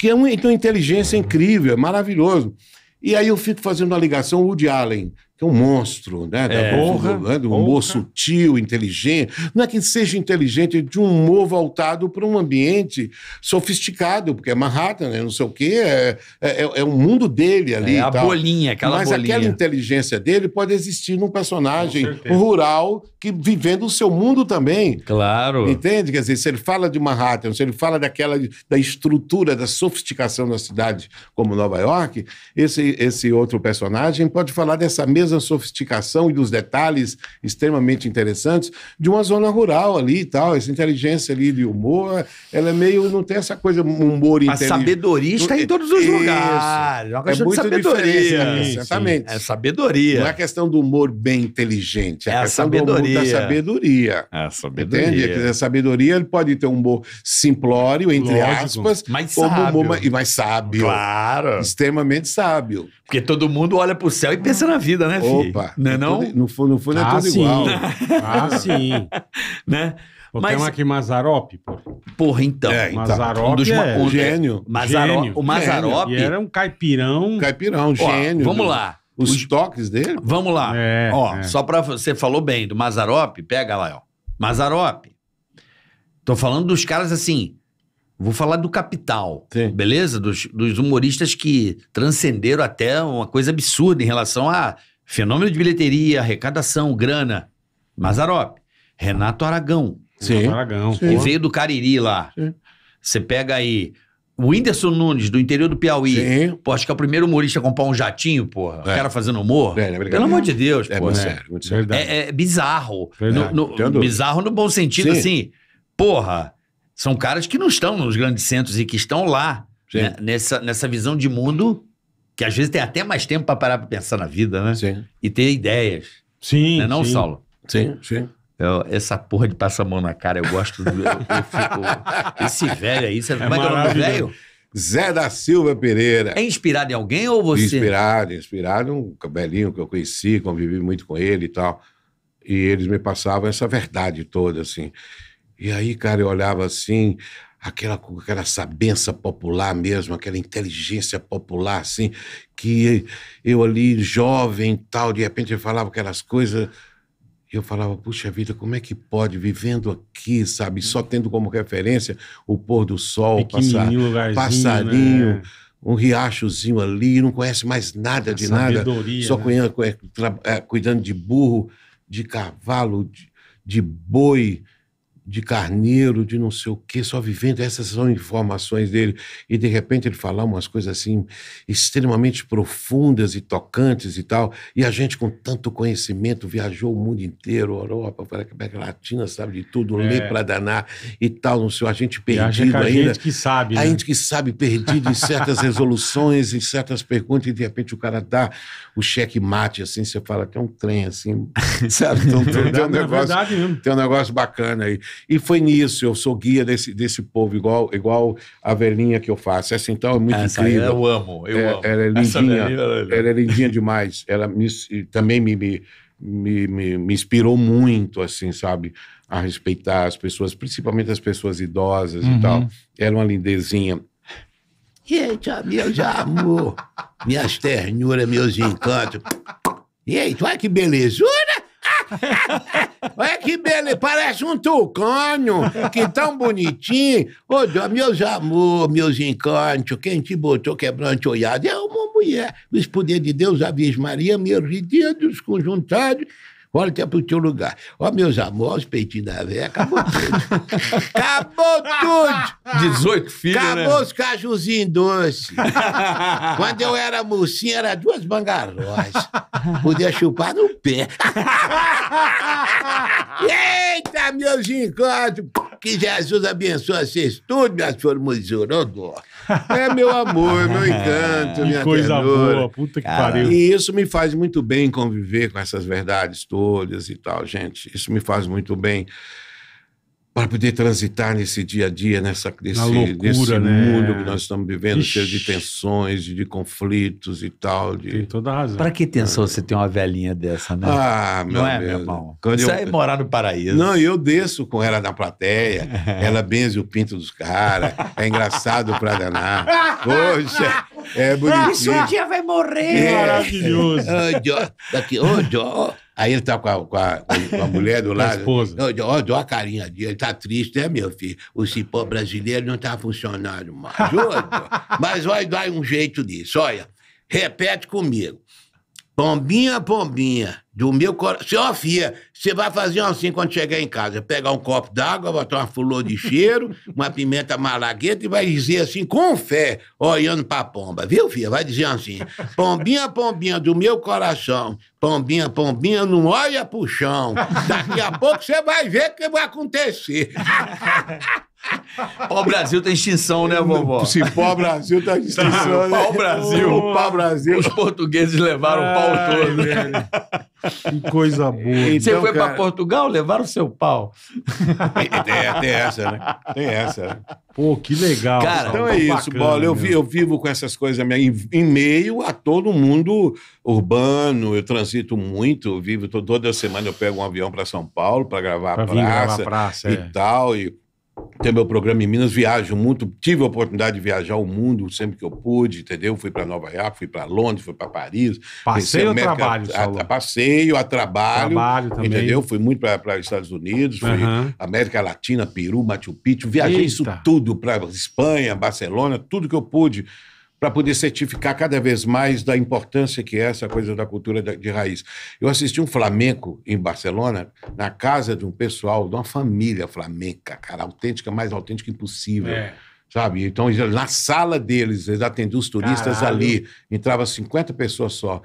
que é uma, tem uma inteligência incrível, é maravilhoso. E aí eu fico fazendo uma ligação Woody Allen, que é um monstro, né? Da é, honra, do, né? do humor sutil, inteligente. Não é que seja inteligente, é de um humor voltado para um ambiente sofisticado, porque é Manhattan, né? não sei o quê, é, é, é um é mundo dele ali. É a tal. bolinha, aquela Mas bolinha. aquela inteligência dele pode existir num personagem rural que vivendo o seu mundo também. Claro. Entende? Quer dizer, se ele fala de Manhattan, se ele fala daquela da estrutura, da sofisticação da cidade como Nova York, esse, esse outro personagem pode falar dessa mesma da sofisticação e dos detalhes extremamente interessantes de uma zona rural ali e tal. Essa inteligência ali de humor, ela é meio. não tem essa coisa humor inteligente. A sabedoria está em todos os Isso. lugares. É, é muito sabedoria. Sim, né? exatamente. É sabedoria. Não é questão do humor bem inteligente, é, é a questão sabedoria. do humor da sabedoria. É a sabedoria. Entende? A sabedoria ele pode ter um humor simplório, entre Lógico, aspas, mas como sábio. humor e mais sábio. Claro. Extremamente sábio. Porque todo mundo olha para o céu e pensa na vida, né, Opa, não é não? É tudo, no fundo, no é ah, tudo sim. igual. Ah, sim. né? Mas... Tem uma aqui, Mazarop, porra. Porra, então. É, então. Mazarop um dos é um gênio. gênio. O Mazarop... Era um caipirão... Caipirão, gênio. Ó, vamos lá. Os, os toques dele? Vamos lá. É, ó, é. só pra... Você falou bem do Mazarop, pega lá, ó. Mazarop. Tô falando dos caras assim... Vou falar do capital, Sim. beleza? Dos, dos, humoristas que transcenderam até uma coisa absurda em relação a Fenômeno de bilheteria, arrecadação, grana. Mazarop, Renato Aragão. Sim. Renato Aragão. Que veio do Cariri lá. Você pega aí o Whindersson Nunes, do interior do Piauí. Sim. Pô, acho que é o primeiro humorista a comprar um jatinho, porra. É. O cara fazendo humor. É, é Pelo amor de Deus, é, porra. Né? É, é, bizarro. No, no, bizarro no bom sentido, Sim. assim. Porra, são caras que não estão nos grandes centros e que estão lá. Né? Nessa, nessa visão de mundo que às vezes tem até mais tempo para parar para pensar na vida, né? Sim. E ter ideias. Sim. Não, é não sim. Saulo? Sim, sim. Eu, essa porra de passar a mão na cara, eu gosto do. Eu, eu fico, esse velho aí, você, é como é que é o nome velho? Zé da Silva Pereira. É inspirado em alguém ou você? Inspirado, inspirado. Um cabelinho que eu conheci, convivi muito com ele e tal. E eles me passavam essa verdade toda, assim. E aí, cara, eu olhava assim, aquela, aquela sabença popular mesmo, aquela inteligência popular, assim, que eu ali, jovem tal, de repente eu falava aquelas coisas. E eu falava, puxa vida, como é que pode, vivendo aqui, sabe, só tendo como referência o pôr do sol, passar, passarinho, né? um riachozinho ali, não conhece mais nada A de nada, só né? É, cuidando de burro, de cavalo, de, de boi, de carneiro, de não sei o quê, só vivendo. Essas são informações dele. E de repente ele falar umas coisas assim extremamente profundas e tocantes e tal. E a gente, com tanto conhecimento, viajou o mundo inteiro, Europa, América Latina, sabe de tudo, é. lê para danar e tal, não sei, a gente perdido a ainda. A gente que sabe. Né? A gente que sabe, perdido em certas resoluções, em certas perguntas, e de repente o cara dá o cheque mate, assim, você fala, tem um trem assim, sabe? Tem um, tem um negócio, é verdade mesmo. tem um negócio bacana aí. E foi nisso, eu sou guia desse, desse povo, igual, igual a velhinha que eu faço. Essa então é muito Essa ah, tá, incrível. Eu amo, eu é, amo. Ela é lindinha, é ela é lindinha demais. Ela me, também me, me, me, me inspirou muito, assim, sabe? A respeitar as pessoas, principalmente as pessoas idosas uhum. e tal. Era é uma lindezinha. Eita, meu amor, minhas ternuras, meus encantos. Eita, olha que belezura! Olha que beleza, parece um tucano, que tão bonitinho. Ô, meus amor, meus encantos, quem te botou quebrante olhado? É uma mulher. Os poderes de Deus, a Virgem Maria, meus dedos conjuntados Olha, que é pro teu lugar. Ó, meus amores, peitinhos da véia, acabou tudo. acabou tudo! 18 filhos, né? Acabou né? os cajuzinhos doces. Quando eu era mocinha, era duas mangarós. Podia chupar no pé. Eita, meus encontros! Que Jesus abençoe vocês tudo, minhas formosuras, odor. É meu amor, meu encanto, minha coisa ternura. boa, puta que pariu. E isso me faz muito bem conviver com essas verdades todas escolhas e tal. Gente, isso me faz muito bem para poder transitar nesse dia a dia, nessa, nesse, loucura, nesse né? mundo que nós estamos vivendo, Ixi. cheio de tensões, de, de conflitos e tal. De... Tem toda a razão. Para que tensão você é. tem uma velhinha dessa, né? Ah, meu Não é, meu irmão? você eu... é morar no paraíso. Não, eu desço com ela na plateia, ela benze o pinto dos caras, é engraçado para danar. Poxa! É bonitinho. Ah, sua tia vai morrer. É. Maravilhoso. Oh, daqui, oh, Aí ele tá com a, com a, com a mulher do lado. esposa. Olha, olha a carinha dele, tá triste, né, meu filho? O cipó brasileiro não tá funcionando mais. Ô, Mas vai dar um jeito disso, olha. Repete comigo. Pombinha, pombinha, do meu coração. Ó, fia, você vai fazer assim quando chegar em casa: pegar um copo d'água, botar uma flor de cheiro, uma pimenta malagueta e vai dizer assim, com fé, olhando pra pomba, viu, fia? Vai dizer assim: Pombinha, pombinha, do meu coração, pombinha, pombinha, não olha pro chão. Daqui a pouco você vai ver o que vai acontecer. Pau Brasil tem tá extinção, né, vovó? Se pau Brasil tá extinção. Tá, né? Pau Brasil. Oh, pau Brasil. Os portugueses levaram o pau todo. Velho. Que coisa boa. Então, Você foi então, cara... para Portugal, levaram o seu pau. Tem, tem, essa, né? Tem essa. Né? Pô, que legal. Cara, então é isso, bacana, Bola. Eu, vi, eu vivo com essas coisas em, em meio a todo mundo urbano. Eu transito muito, vivo toda semana eu pego um avião para São Paulo para gravar pra a praça, gravar praça e é. tal. E tenho meu programa em Minas, viajo muito, tive a oportunidade de viajar o mundo sempre que eu pude, entendeu? Fui para Nova York, fui para Londres, fui para Paris. Passeio a América, trabalho, a, a, Passeio a trabalho. Trabalho também. Entendeu? Fui muito para Estados Unidos, fui uhum. América Latina, Peru, Machu Picchu, viajei Eita. isso tudo para Espanha, Barcelona, tudo que eu pude para poder certificar cada vez mais da importância que é essa coisa da cultura de raiz. Eu assisti um flamenco em Barcelona, na casa de um pessoal, de uma família flamenca, cara, autêntica, mais autêntica impossível. É. Sabe? Então, na sala deles, eles atendiam os turistas Caralho. ali, entrava 50 pessoas só.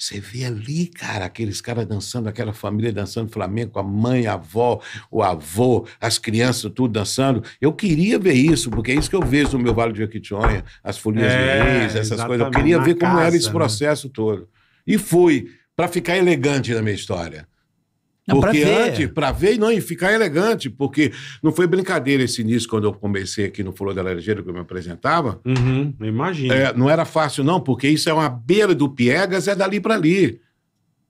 Você vê ali, cara, aqueles caras dançando, aquela família dançando Flamengo, a mãe, a avó, o avô, as crianças tudo dançando. Eu queria ver isso, porque é isso que eu vejo no meu Vale de Jequitinhonha, as folias é, reis, essas coisas. Eu queria ver casa, como era esse né? processo né? todo. E fui, para ficar elegante na minha história porque pra antes, para ver e não, e ficar elegante, porque não foi brincadeira esse início quando eu comecei aqui no Folô da Laranjeira que eu me apresentava. Uhum, imagina. É, não era fácil, não, porque isso é uma beira do Piegas, é dali para ali.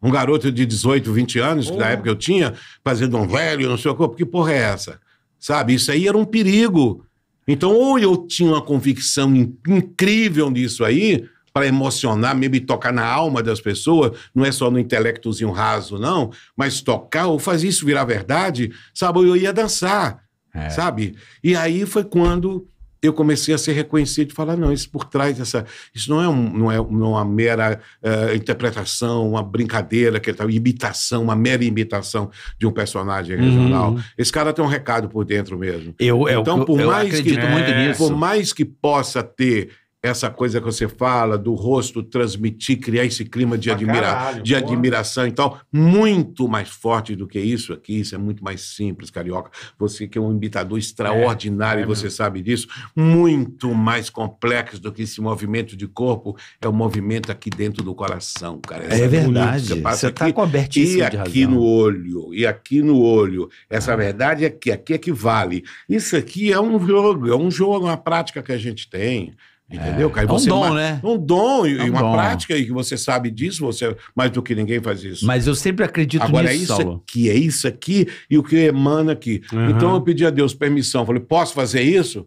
Um garoto de 18, 20 anos, oh. que na época eu tinha, fazendo um velho, não sei o que, que porra é essa? Sabe? Isso aí era um perigo. Então, ou eu tinha uma convicção incrível nisso aí, para emocionar, mesmo e tocar na alma das pessoas, não é só no intelectozinho raso, não, mas tocar ou fazer isso virar verdade, sabe? Eu ia dançar, é. sabe? E aí foi quando eu comecei a ser reconhecido e falar não isso por trás dessa isso não é, um, não é, é uma mera uh, interpretação uma brincadeira que tal tá, imitação uma mera imitação de um personagem uhum. regional uhum. esse cara tem um recado por dentro mesmo eu é então eu, por eu mais que muito é, nisso. por mais que possa ter essa coisa que você fala do rosto transmitir, criar esse clima de, admira caralho, de admiração e tal, muito mais forte do que isso aqui. Isso é muito mais simples, carioca. Você que é um imitador é, extraordinário, é, é você mesmo. sabe disso, muito mais complexo do que esse movimento de corpo, é o um movimento aqui dentro do coração, cara. É essa é verdade. Você está cobertíssimo e aqui de aqui no olho, e aqui no olho. Essa ah. verdade é que aqui é que vale. Isso aqui é um jogo, é um jogo, é uma prática que a gente tem. Entendeu, É um você dom, né? Um dom e, é um e uma dom. prática e que você sabe disso, você mais do que ninguém faz isso. Mas eu sempre acredito Agora, nisso. Agora é isso Saulo. aqui, é isso aqui e o que emana aqui. Uhum. Então eu pedi a Deus permissão. Falei, posso fazer isso?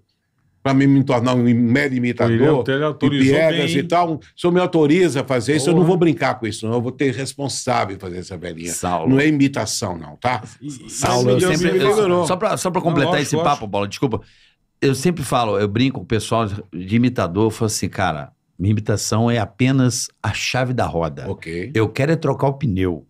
Para me tornar um mero imitador e piegas e tal. O senhor me autoriza a fazer Boa. isso, eu não vou brincar com isso, não. Eu vou ter responsável em fazer essa velhinha. Saulo. Não é imitação, não, tá? E, Saulo, eu sempre. Eu, só para completar não, esse papo, Bola, desculpa eu sempre falo, eu brinco com o pessoal de imitador, eu falo assim, cara, minha imitação é apenas a chave da roda. Ok. Eu quero é trocar o pneu.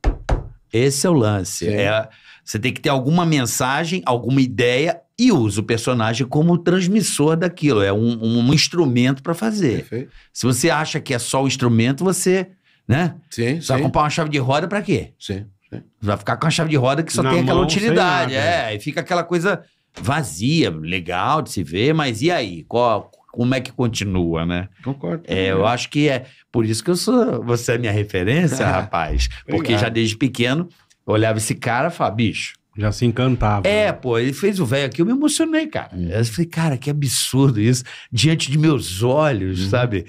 Esse é o lance. É, você tem que ter alguma mensagem, alguma ideia e usa o personagem como transmissor daquilo. É um, um instrumento para fazer. Perfeito. Se você acha que é só o instrumento, você, né? Sim, você sim. vai comprar uma chave de roda para quê? Sim, sim. Vai ficar com a chave de roda que só Na tem aquela mão, utilidade. É, e fica aquela coisa vazia, legal de se ver, mas e aí? Qual, como é que continua, né? Concordo. É, eu acho que é por isso que eu sou, você é minha referência, rapaz. Porque já desde pequeno olhava esse cara e falava, bicho. Já se encantava. É, né? pô, ele fez o velho aqui, eu me emocionei, cara. Hum. Eu falei, cara, que absurdo isso, diante de meus olhos, hum. sabe?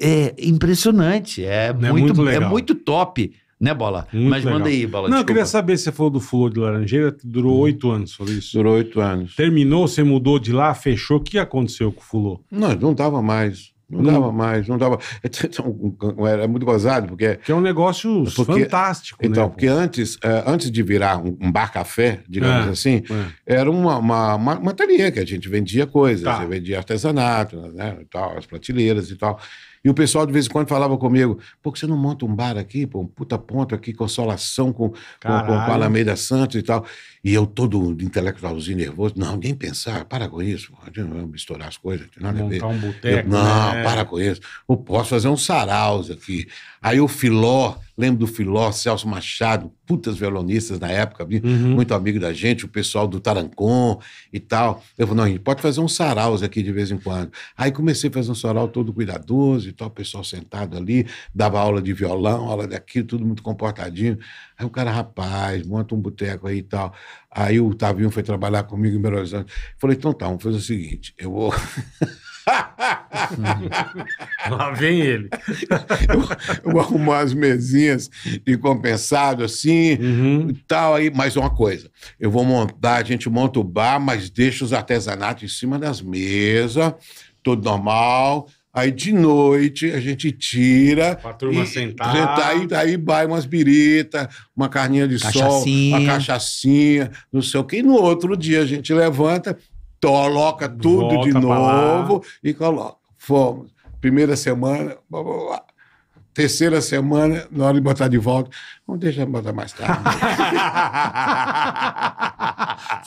É impressionante, é, é muito, muito é muito top né, Bola? Muito Mas legal. manda aí, Bola. Não, eu queria saber se você falou do Flor de Laranjeira, durou hum. oito hum. anos, falou isso? Durou oito anos. Terminou, você mudou de lá, fechou. O que aconteceu com o Fulô? Não, não dava mais. Não dava mais, não dava. Então, então, era muito gozado, porque. Que é um negócio é porque, fantástico. Né, então, né? porque antes, eh, antes de virar um bar-café, digamos é, assim, é. era uma, uma, uma, uma que a gente vendia coisas, tá. vendia artesanato, né, tal, as prateleiras e tal. E o pessoal de vez em quando falava comigo: pô, você não monta um bar aqui, pô, um puta ponto aqui, consolação com, Caralho. com, com a Alameda Santos e tal. E eu todo intelectualzinho nervoso: não, nem pensar, ah, para com isso, não misturar as coisas, não tem nada a ver. Um boteco, eu, não, né? para com isso. Eu posso fazer um saraus aqui. Aí o Filó Lembro do Filó, Celso Machado, putas violonistas na época, uhum. muito amigo da gente, o pessoal do Tarancon e tal. Eu falei, não, a gente pode fazer uns saraus aqui de vez em quando. Aí comecei a fazer um sarau todo cuidadoso e tal, o pessoal sentado ali, dava aula de violão, aula daquilo, tudo muito comportadinho. Aí o cara, rapaz, monta um boteco aí e tal. Aí o Tavinho foi trabalhar comigo em Belo Horizonte. Falei, então tá, vamos fazer o seguinte, eu vou... Uhum. Lá vem ele. eu, eu arrumar as mesinhas de compensado assim uhum. e tal. Aí, mais uma coisa. Eu vou montar, a gente monta o bar, mas deixa os artesanatos em cima das mesas, tudo normal. Aí de noite a gente tira. Pra turma e, sentar. Aí, aí vai umas birita, uma carninha de sol, uma cachaçinha, não sei o quê E no outro dia a gente levanta coloca tudo Volta de novo e coloca. Fomos. Primeira semana, blá, blá, blá. terceira semana, na hora de botar de volta, Vamos deixar botar mais tarde.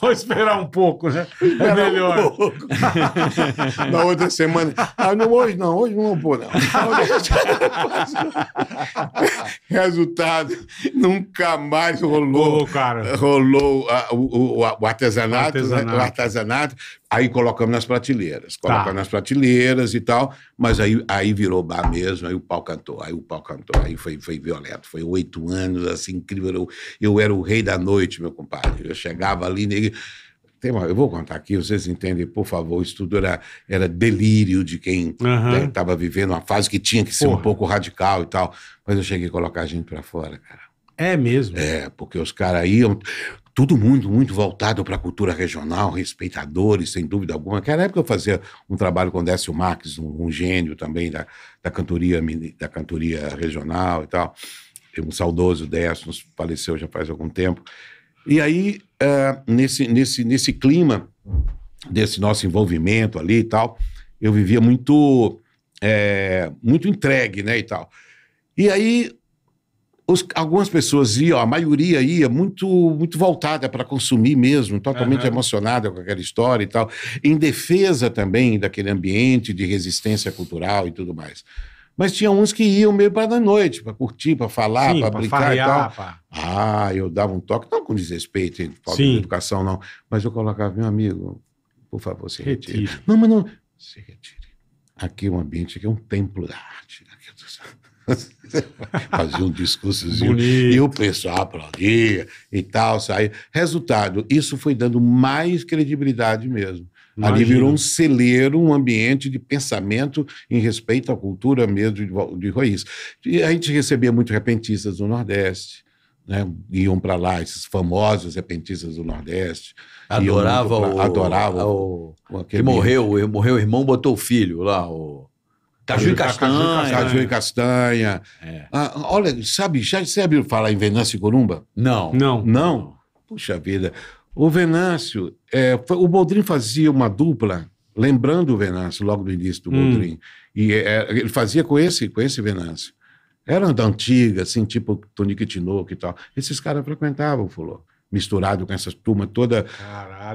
Vou esperar um pouco, né? É melhor. Um pouco. Na outra semana. Ah, não, hoje não, hoje não vou, não. Resultado, nunca mais rolou. cara. Rolou uh, o, o, o, artesanato, o artesanato. Né? Aí colocamos nas prateleiras. Tá. Colocamos tá. nas prateleiras e tal, mas aí, aí virou bar mesmo, aí o pau cantou, aí o pau cantou, aí foi, foi violento. Foi oito anos assim, incrível. Eu, eu era o rei da noite, meu compadre. Eu chegava ali, ninguém eu vou contar aqui, vocês entendem, por favor, isso tudo era, era delírio de quem uhum. estava né, vivendo uma fase que tinha que ser Porra. um pouco radical e tal. Mas eu cheguei a colocar a gente para fora, cara. É mesmo? É, porque os caras iam. Tudo muito, muito voltado para a cultura regional, respeitadores, sem dúvida alguma. Naquela época eu fazia um trabalho com Décio Marques, um, um gênio também da, da, cantoria, da cantoria regional e tal um saudoso Décio, faleceu já faz algum tempo. E aí, uh, nesse, nesse, nesse clima desse nosso envolvimento ali e tal, eu vivia muito, é, muito entregue, né, e tal. E aí, os, algumas pessoas iam, a maioria ia muito, muito voltada para consumir mesmo, totalmente uhum. emocionada com aquela história e tal, em defesa também daquele ambiente de resistência cultural e tudo mais. Mas tinha uns que iam meio para a noite, para curtir, para falar, para brincar farrear, e tal. Pá. Ah, eu dava um toque, não com desrespeito, hein, falta Sim. de educação, não. Mas eu colocava, meu amigo, por favor, se retire. retire. Não, mas não. Se retire. Aqui é um ambiente, aqui é um templo da arte. Aqui né, Fazia um discursozinho. Bonito. E o pessoal aplaudia e tal, saía. Resultado, isso foi dando mais credibilidade mesmo. Imagina. Ali virou um celeiro, um ambiente de pensamento em respeito à cultura mesmo de, de raiz. E a gente recebia muito repentistas do Nordeste. Né? Iam para lá esses famosos repentistas do Nordeste. Adorava pra, o. Adorava o. o que morreu, morreu o irmão, botou o filho lá, o. Caju e castanha. Caju e castanha. É. Ah, olha, sabe, já sabe falar em Venâncio e Corumba? Não. Não. Não? Puxa vida, o Venâncio, é, o Boldrin fazia uma dupla, lembrando o Venâncio logo do início do hum. Boldrin. E é, é, ele fazia com esse, com esse Venâncio. Era da antiga, assim, tipo Tonico Tinoco e tal. Esses caras frequentavam o Fulô misturado com essa turma toda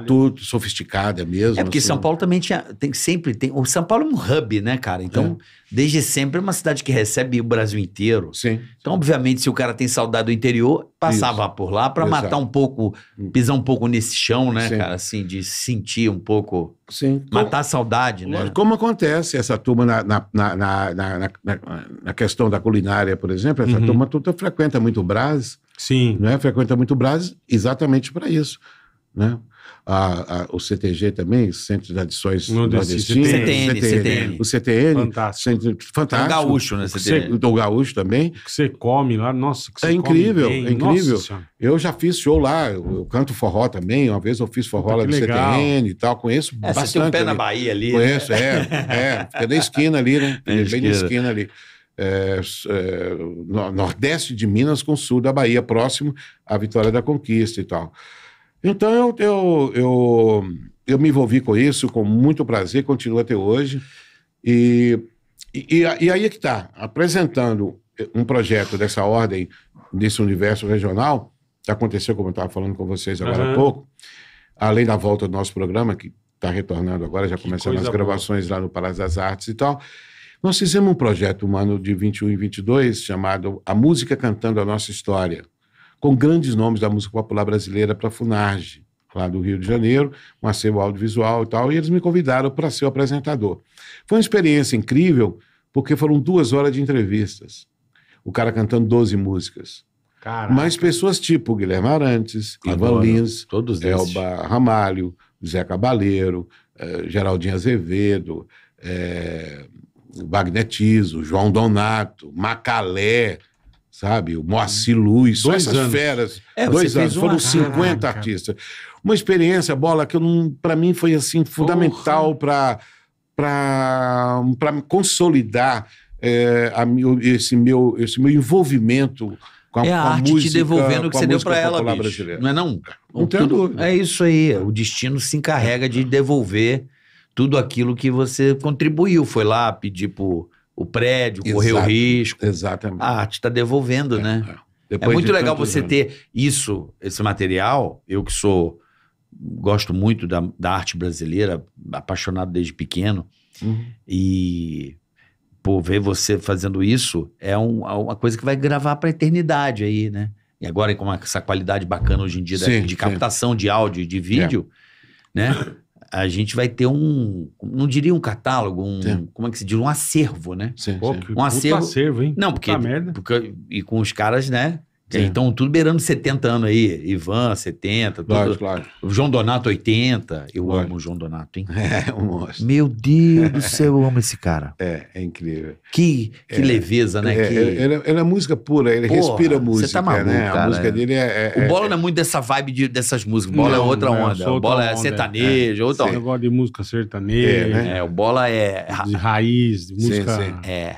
tudo sofisticada mesmo. É porque assim. São Paulo também tinha, tem sempre tem, o São Paulo é um hub, né, cara? Então, é. desde sempre é uma cidade que recebe o Brasil inteiro. Sim. Então, obviamente, se o cara tem saudade do interior, passava Isso. por lá para matar um pouco, hum. pisar um pouco nesse chão, né, Sim. cara, assim, de sentir um pouco Sim. Matar a saudade, né? Como acontece essa turma na, na, na, na, na, na questão da culinária, por exemplo, essa uhum. turma toda frequenta muito o Brás, Sim. Né? Frequenta muito o Brás exatamente para isso. Né? A, a, o CTG também, Centro de Adições Nordestinas. CTN, CTN, CTN. O CTN. Fantástico. Centro, fantástico. É gaúcho, né? CTN. O gaúcho também. que você come lá, nossa, que é incrível, bem, é incrível. Nossa. eu já fiz show lá, eu canto forró também, uma vez eu fiz forró ah, lá no CTN e tal, conheço é, bastante. Você tem um pé ali. na Bahia ali. Né? Conheço, né? é, é. Fica na esquina ali, né? É bem na esquina ali é, é, no, nordeste de Minas com o sul da Bahia, próximo à Vitória da Conquista e tal. Então eu, eu, eu, eu me envolvi com isso com muito prazer, continuo até hoje. E, e, e aí é que está, apresentando um projeto dessa ordem, desse universo regional, que aconteceu, como eu estava falando com vocês agora uhum. há pouco, além da volta do nosso programa, que está retornando agora, já começando as gravações boa. lá no Palácio das Artes e tal. Nós fizemos um projeto no ano de 21 e 22 chamado A Música Cantando a Nossa História, com grandes nomes da música popular brasileira para a Funarge, lá do Rio de Janeiro, um acervo audiovisual e tal, e eles me convidaram para ser o apresentador. Foi uma experiência incrível, porque foram duas horas de entrevistas. O cara cantando 12 músicas. Caraca. Mas pessoas tipo Guilherme Arantes, Adoro. Ivan Lins, Todos Elba esses. Ramalho, Zé Cabaleiro, eh, Geraldinho Azevedo, eh, Wagner Tiso, João Donato, Macalé, sabe? O Moacir Luiz, dois essas anos. feras. É, dois anos, foram uma... 50 artistas. Uma experiência, bola, que para mim foi assim fundamental para para consolidar é, a, esse, meu, esse meu envolvimento com a, é a, a arte música, te devolvendo o que você deu para ela, bicho. Brasileira. Não é não? Não, não tenho dúvida. É isso aí. O destino se encarrega de devolver tudo aquilo que você contribuiu. Foi lá pedir por o prédio, Exato, correr o risco. Exatamente. A arte está devolvendo, é, né? É, é muito legal você anos. ter isso, esse material. Eu que sou. Gosto muito da, da arte brasileira, apaixonado desde pequeno. Uhum. E pô, ver você fazendo isso é um, é uma coisa que vai gravar para a eternidade aí, né? E agora com essa qualidade bacana hoje em dia sim, de captação sim. de áudio e de é. vídeo, é. né? a gente vai ter um, não diria um catálogo, um, como é que se diz, um acervo, né? Sim, Pô, sim. Um acervo. acervo hein? Não, porque, merda. porque e com os caras, né? É, é. Então, tudo beirando 70 anos aí. Ivan, 70. Tudo. Lógico, lógico. João Donato, 80. Eu lógico. amo o João Donato, hein? É, eu monstro. Meu Deus do céu, eu amo esse cara. É, é incrível. Que, que é, leveza, né? É, que... Ele, ele, é música pura, ele Porra, respira música. Você tá né? maluco, né? Cara, a música dele é, é, O Bola é, não é muito dessa vibe de, dessas músicas. O Bola não, é outra não, onda. O Bola é sertanejo, outra onda. Eu gosto de música sertaneja. É, né? o Bola é... De raiz, de música... Sim, sim. É.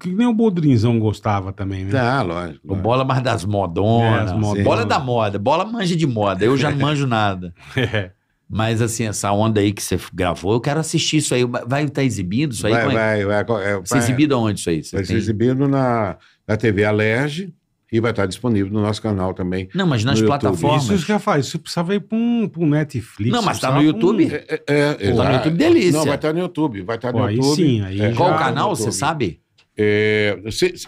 Que nem o Bodrinzão gostava também, né? Tá, lógico. lógico. Bola mais das modonas. É, modonas. Bola é da moda. Bola manja de moda. Eu já não manjo nada. é. Mas assim, essa onda aí que você gravou, eu quero assistir isso aí. Vai estar tá exibido isso aí? Vai, é vai, vai, é, vai. exibido aonde isso aí? Você vai tem... ser exibido na, na TV Alerge e vai estar disponível no nosso canal também. Não, mas nas plataformas. YouTube. Isso já faz. Isso precisava ir para um, um Netflix. Não, mas está no YouTube? Um... É, é, é, tá no YouTube delícia. Não, vai estar no YouTube. Vai estar no aí YouTube. Sim, aí é, Qual canal, você sabe? É,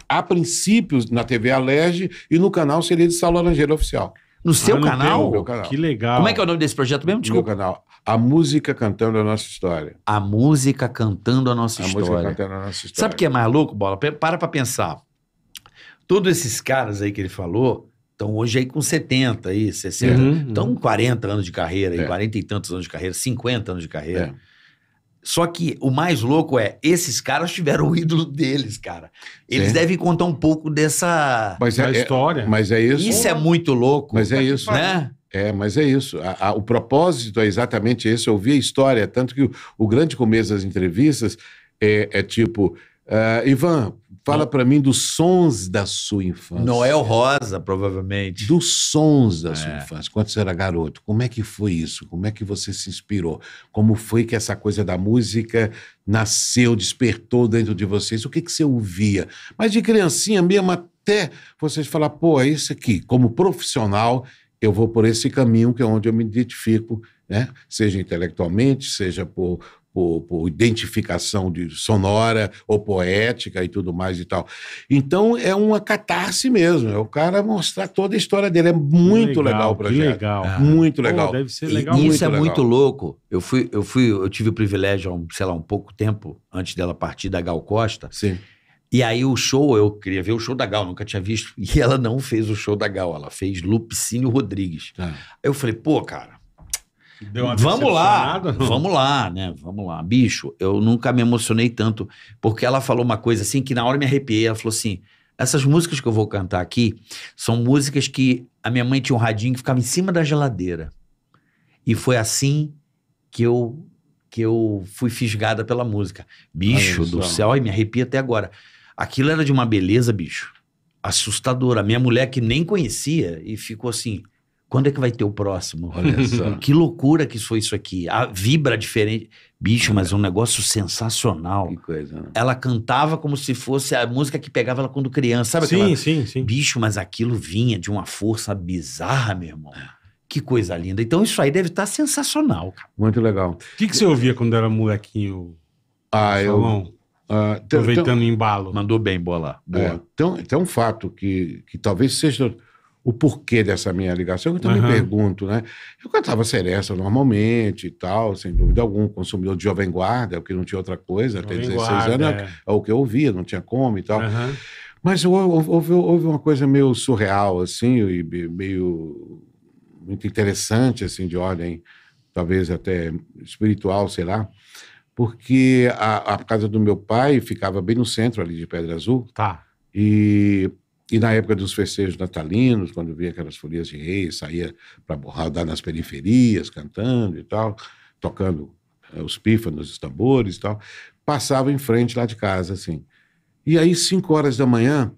há princípios na TV Alerge e no canal seria de Saulo Laranjeira Oficial. No seu ah, canal? No meu canal? Que legal. Como é que é o nome desse projeto mesmo? Desculpa. No meu canal. A Música Cantando a Nossa História. A Música Cantando a Nossa a História. Música Cantando a Nossa História. Sabe o que é mais louco, Bola? Para pra pensar. Todos esses caras aí que ele falou estão hoje aí com 70 aí, 60. Estão uhum. 40 uhum. anos de carreira, aí, é. 40 e tantos anos de carreira, 50 anos de carreira. É. Só que o mais louco é, esses caras tiveram o ídolo deles, cara. Eles Sim. devem contar um pouco dessa mas é, é, história. É, mas é isso. Isso é muito louco. Mas é isso, né? É, mas é isso. A, a, o propósito é exatamente esse. Eu vi a história, tanto que o, o grande começo das entrevistas é, é tipo, uh, Ivan, Fala para mim dos sons da sua infância. Noel Rosa, provavelmente. Dos sons da é. sua infância, quando você era garoto. Como é que foi isso? Como é que você se inspirou? Como foi que essa coisa da música nasceu, despertou dentro de vocês? O que, que você ouvia? Mas de criancinha mesmo até vocês falar, pô, é isso aqui. Como profissional, eu vou por esse caminho que é onde eu me identifico, né? seja intelectualmente, seja por por, por identificação de sonora ou poética e tudo mais e tal. Então é uma catarse mesmo. É o cara mostrar toda a história dele. É muito legal, legal o projeto. Legal. Ah. É muito legal. Pô, deve ser legal. E, muito isso é legal. muito louco. Eu fui, eu fui, eu tive o privilégio, sei lá, um pouco tempo antes dela partir da Gal Costa. Sim. E aí o show, eu queria ver o show da Gal, nunca tinha visto. E ela não fez o show da Gal, ela fez Lupicínio Rodrigues. Tá. Aí Eu falei, pô, cara, vamos lá, vamos lá, né? Vamos lá. Bicho, eu nunca me emocionei tanto, porque ela falou uma coisa assim que na hora eu me arrepiei. Ela falou assim: essas músicas que eu vou cantar aqui são músicas que a minha mãe tinha um radinho que ficava em cima da geladeira. E foi assim que eu que eu fui fisgada pela música. Bicho do céu, e me arrepia até agora. Aquilo era de uma beleza, bicho assustadora. Minha mulher que nem conhecia e ficou assim: quando é que vai ter o próximo? Olha só. que loucura que foi isso aqui. A vibra diferente. Bicho, mas é um negócio sensacional. Que coisa, né? Ela cantava como se fosse a música que pegava ela quando criança, sabe? Sim, aquela... sim, sim. Bicho, mas aquilo vinha de uma força bizarra, meu irmão. É. Que coisa linda. Então isso aí deve estar tá sensacional, cara. Muito legal. O que, que você ouvia quando era molequinho? Ah, eu. Uh, Aproveitando o embalo. Mandou bem, bola. Boa. É, então, então, um fato que, que talvez seja o porquê dessa minha ligação, que eu também uhum. pergunto, né? Eu cantava Seresta normalmente e tal, sem dúvida alguma, consumidor de Jovem Guarda, que não tinha outra coisa, até 16 anos, é. é. o que eu ouvia, não tinha como e tal. Uhum. Mas houve, houve uma coisa meio surreal, assim, e meio muito interessante, assim, de ordem talvez até espiritual, sei lá, porque a, a casa do meu pai ficava bem no centro ali de Pedra Azul. Tá. E e na época dos festejos natalinos, quando vinha aquelas folias de reis, saía para rodar nas periferias, cantando e tal, tocando eh, os pífanos, os tambores e tal, passava em frente lá de casa, assim. E aí, cinco horas da manhã,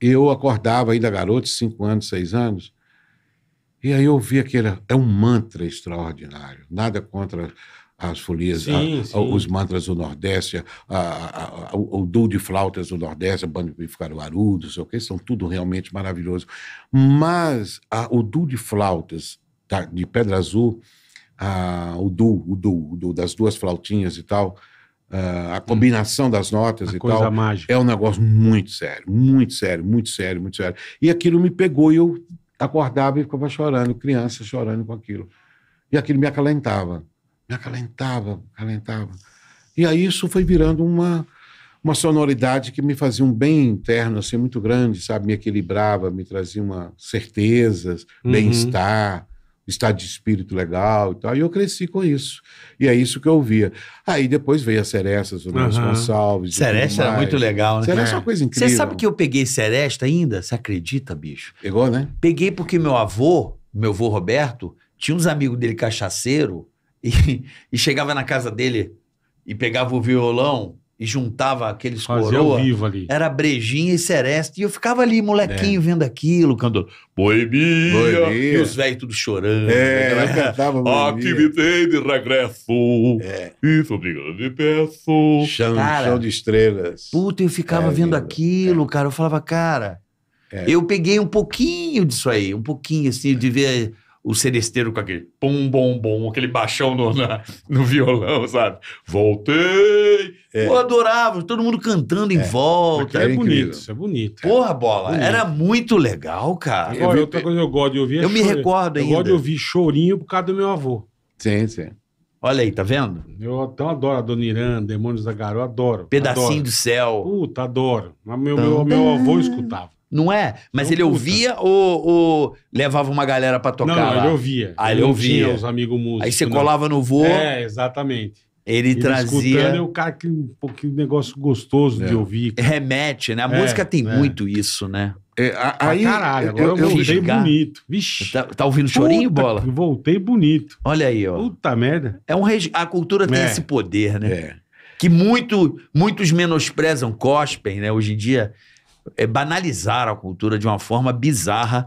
eu acordava ainda garoto, cinco anos, seis anos, e aí eu ouvia aquele... É um mantra extraordinário, nada contra as folias, sim, a, sim. os mantras do Nordeste, a, a, o duo de flautas do Nordeste, a banda de Caruaru, não sei o que, são tudo realmente maravilhoso. Mas o duo de flautas tá, de Pedra Azul, o duo, o duo, o duo das duas flautinhas e tal, Uh, a hum. combinação das notas a e tal. Mágica. É um negócio muito sério, muito sério, muito sério, muito sério. E aquilo me pegou e eu acordava e ficava chorando, criança chorando com aquilo. E aquilo me acalentava me acalentava, acalentava. E aí isso foi virando uma, uma sonoridade que me fazia um bem interno, assim, muito grande, sabe? Me equilibrava, me trazia uma certezas, uhum. bem-estar, estado de espírito legal e tal. E eu cresci com isso. E é isso que eu ouvia. Aí depois veio a Seresta, o Nelson uhum. Gonçalves. Seresta era muito legal, né? Seresta é. é uma coisa incrível. Você sabe que eu peguei Seresta ainda? Você acredita, bicho? Pegou, né? Peguei porque meu avô, meu avô Roberto, tinha uns amigos dele cachaceiro e, e chegava na casa dele e pegava o violão e juntava aqueles coroas Era Brejinha e Sereste. E eu ficava ali, molequinho, é. vendo aquilo, cantando boemia. boemia. E os velhos tudo chorando. É, né? cantava boemia. Aqui me tem de regresso. É. Isso obrigado de peço. Chão, cara, chão de estrelas. Puta, eu ficava é, vendo aquilo, é. cara. Eu falava, cara, é. eu peguei um pouquinho disso aí. Um pouquinho, assim, de ver o seresteiro com aquele pum, bom, bom, aquele baixão no, na, no violão, sabe? Voltei! É. Eu adorava, todo mundo cantando em é. volta. é, bonito, incrível. isso é bonito. É. Porra, bola, bonito. era muito legal, cara. Agora, eu, outra coisa eu gosto de ouvir é Eu chore... me recordo ainda. Eu gosto de ouvir chorinho por causa do meu avô. Sim, sim. Olha aí, tá vendo? Eu até adoro a Dona Irã, Demônios da Garoa, adoro. Pedacinho adoro. do Céu. Puta, adoro. Meu, meu, meu avô escutava. Não é? Mas não ele ouvia ou, ou, levava uma galera para tocar? Não, não ele ouvia. Ah, ele, ouvia. Tinha os amigos músicos. Aí você né? colava no voo. É, exatamente. Ele, ele trazia. Escutando, é o cara, que, um pouquinho negócio gostoso é. de ouvir. Cara. Remete, né? A é, música tem é. muito isso, né? É, a, aí, caralho, agora eu, eu voltei bonito. Vixe. Tá, tá ouvindo chorinho, bola? Voltei bonito. Olha aí, ó. Puta merda. É um regi... A cultura tem é. esse poder, né? É que muito, muitos menosprezam, cospem, né? Hoje em dia é, banalizar a cultura de uma forma bizarra,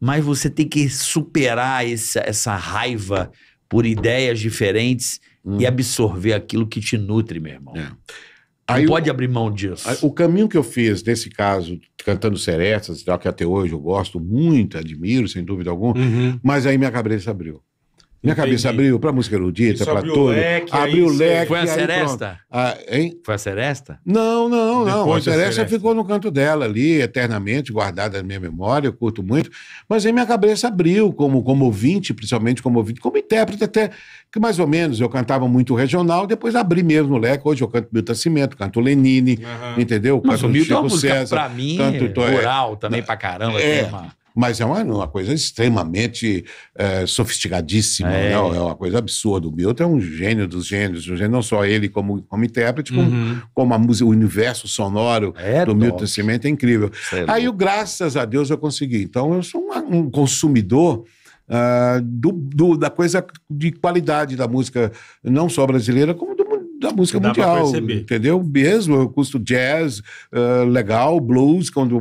mas você tem que superar essa, essa raiva por ideias diferentes hum. e uhum. absorver aquilo que te nutre, meu irmão. É. Aí Não pode o, abrir mão disso. o caminho que eu fiz, nesse caso, cantando serestas, que até hoje eu gosto muito, admiro, sem dúvida alguma, uhum. mas aí minha cabeça abriu. Minha Entendi. cabeça abriu para música erudita, para tudo. abriu o é leque. Foi a Seresta? Ah, hein? Foi a Seresta? Não, não, Depois não. A Seresta, Seresta, ficou no canto dela ali, eternamente, guardada na minha memória, eu curto muito. Mas aí minha cabeça abriu como, como ouvinte, principalmente como ouvinte, como intérprete até, que mais ou menos eu cantava muito regional, depois abri mesmo o leque. Hoje eu canto Milton Cimento, canto Lenine, uhum. entendeu? Canto o Milton é Chico é César, pra mim, canto, é, rural é, também pra caramba. É, mas é uma, uma coisa extremamente é, eh, sofisticadíssima, é. Né? é. uma coisa absurda. O Milton é um gênio dos gênios, um gênio, não só ele como, como intérprete, uhum. como, como a o universo sonoro é do Milton Cimento é incrível. Sei é Aí, eu, graças a Deus, eu consegui. Então, eu sou uma, um consumidor. Uh, do, do, da coisa de qualidade da música, não só brasileira, como do da música Dá mundial. Entendeu? Mesmo, eu custo jazz, uh, legal, blues, quando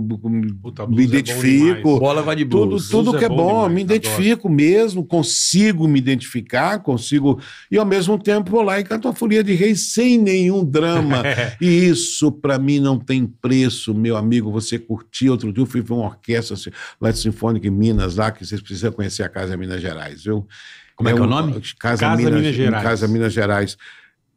Puta, blues é me identifico. É Bola vai de blues. Tudo, tudo que é, é bom, demais, me identifico adoro. mesmo, consigo me identificar, consigo. E ao mesmo tempo vou lá e canto a Folia de Reis sem nenhum drama. e isso, para mim, não tem preço, meu amigo. Você curtiu Outro dia eu fui ver uma orquestra lá de Sinfônica em Minas, lá, que vocês precisam conhecer a Casa Minas Gerais, viu? Como é, é que é, é o nome? Casa, Casa Minas, Minas Gerais. Casa Minas Gerais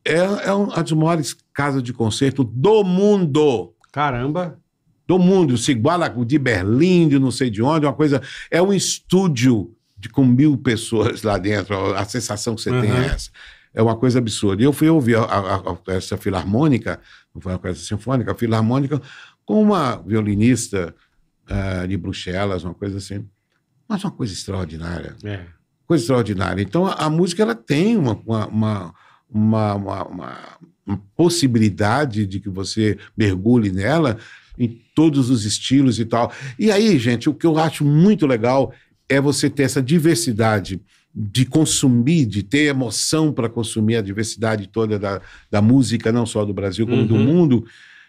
é, é uma das maiores casas de concerto do mundo. Caramba! Do mundo, se iguala de Berlim, de não sei de onde, uma coisa. É um estúdio de, com mil pessoas lá dentro. A sensação que você uhum. tem é essa. É uma coisa absurda. E eu fui ouvir a, a, a essa filarmônica, não foi uma coisa sinfônica, a filarmônica, com uma violinista uh, de Bruxelas, uma coisa assim. Mas uma coisa extraordinária. É. Coisa extraordinária. Então a, a música ela tem uma, uma, uma uma, uma, uma, possibilidade de que você mergulhe nela em todos os estilos e tal. E aí, gente, o que eu acho muito legal é você ter essa diversidade de consumir, de ter emoção para consumir a diversidade toda da, da música, não só do Brasil, como uhum. do mundo,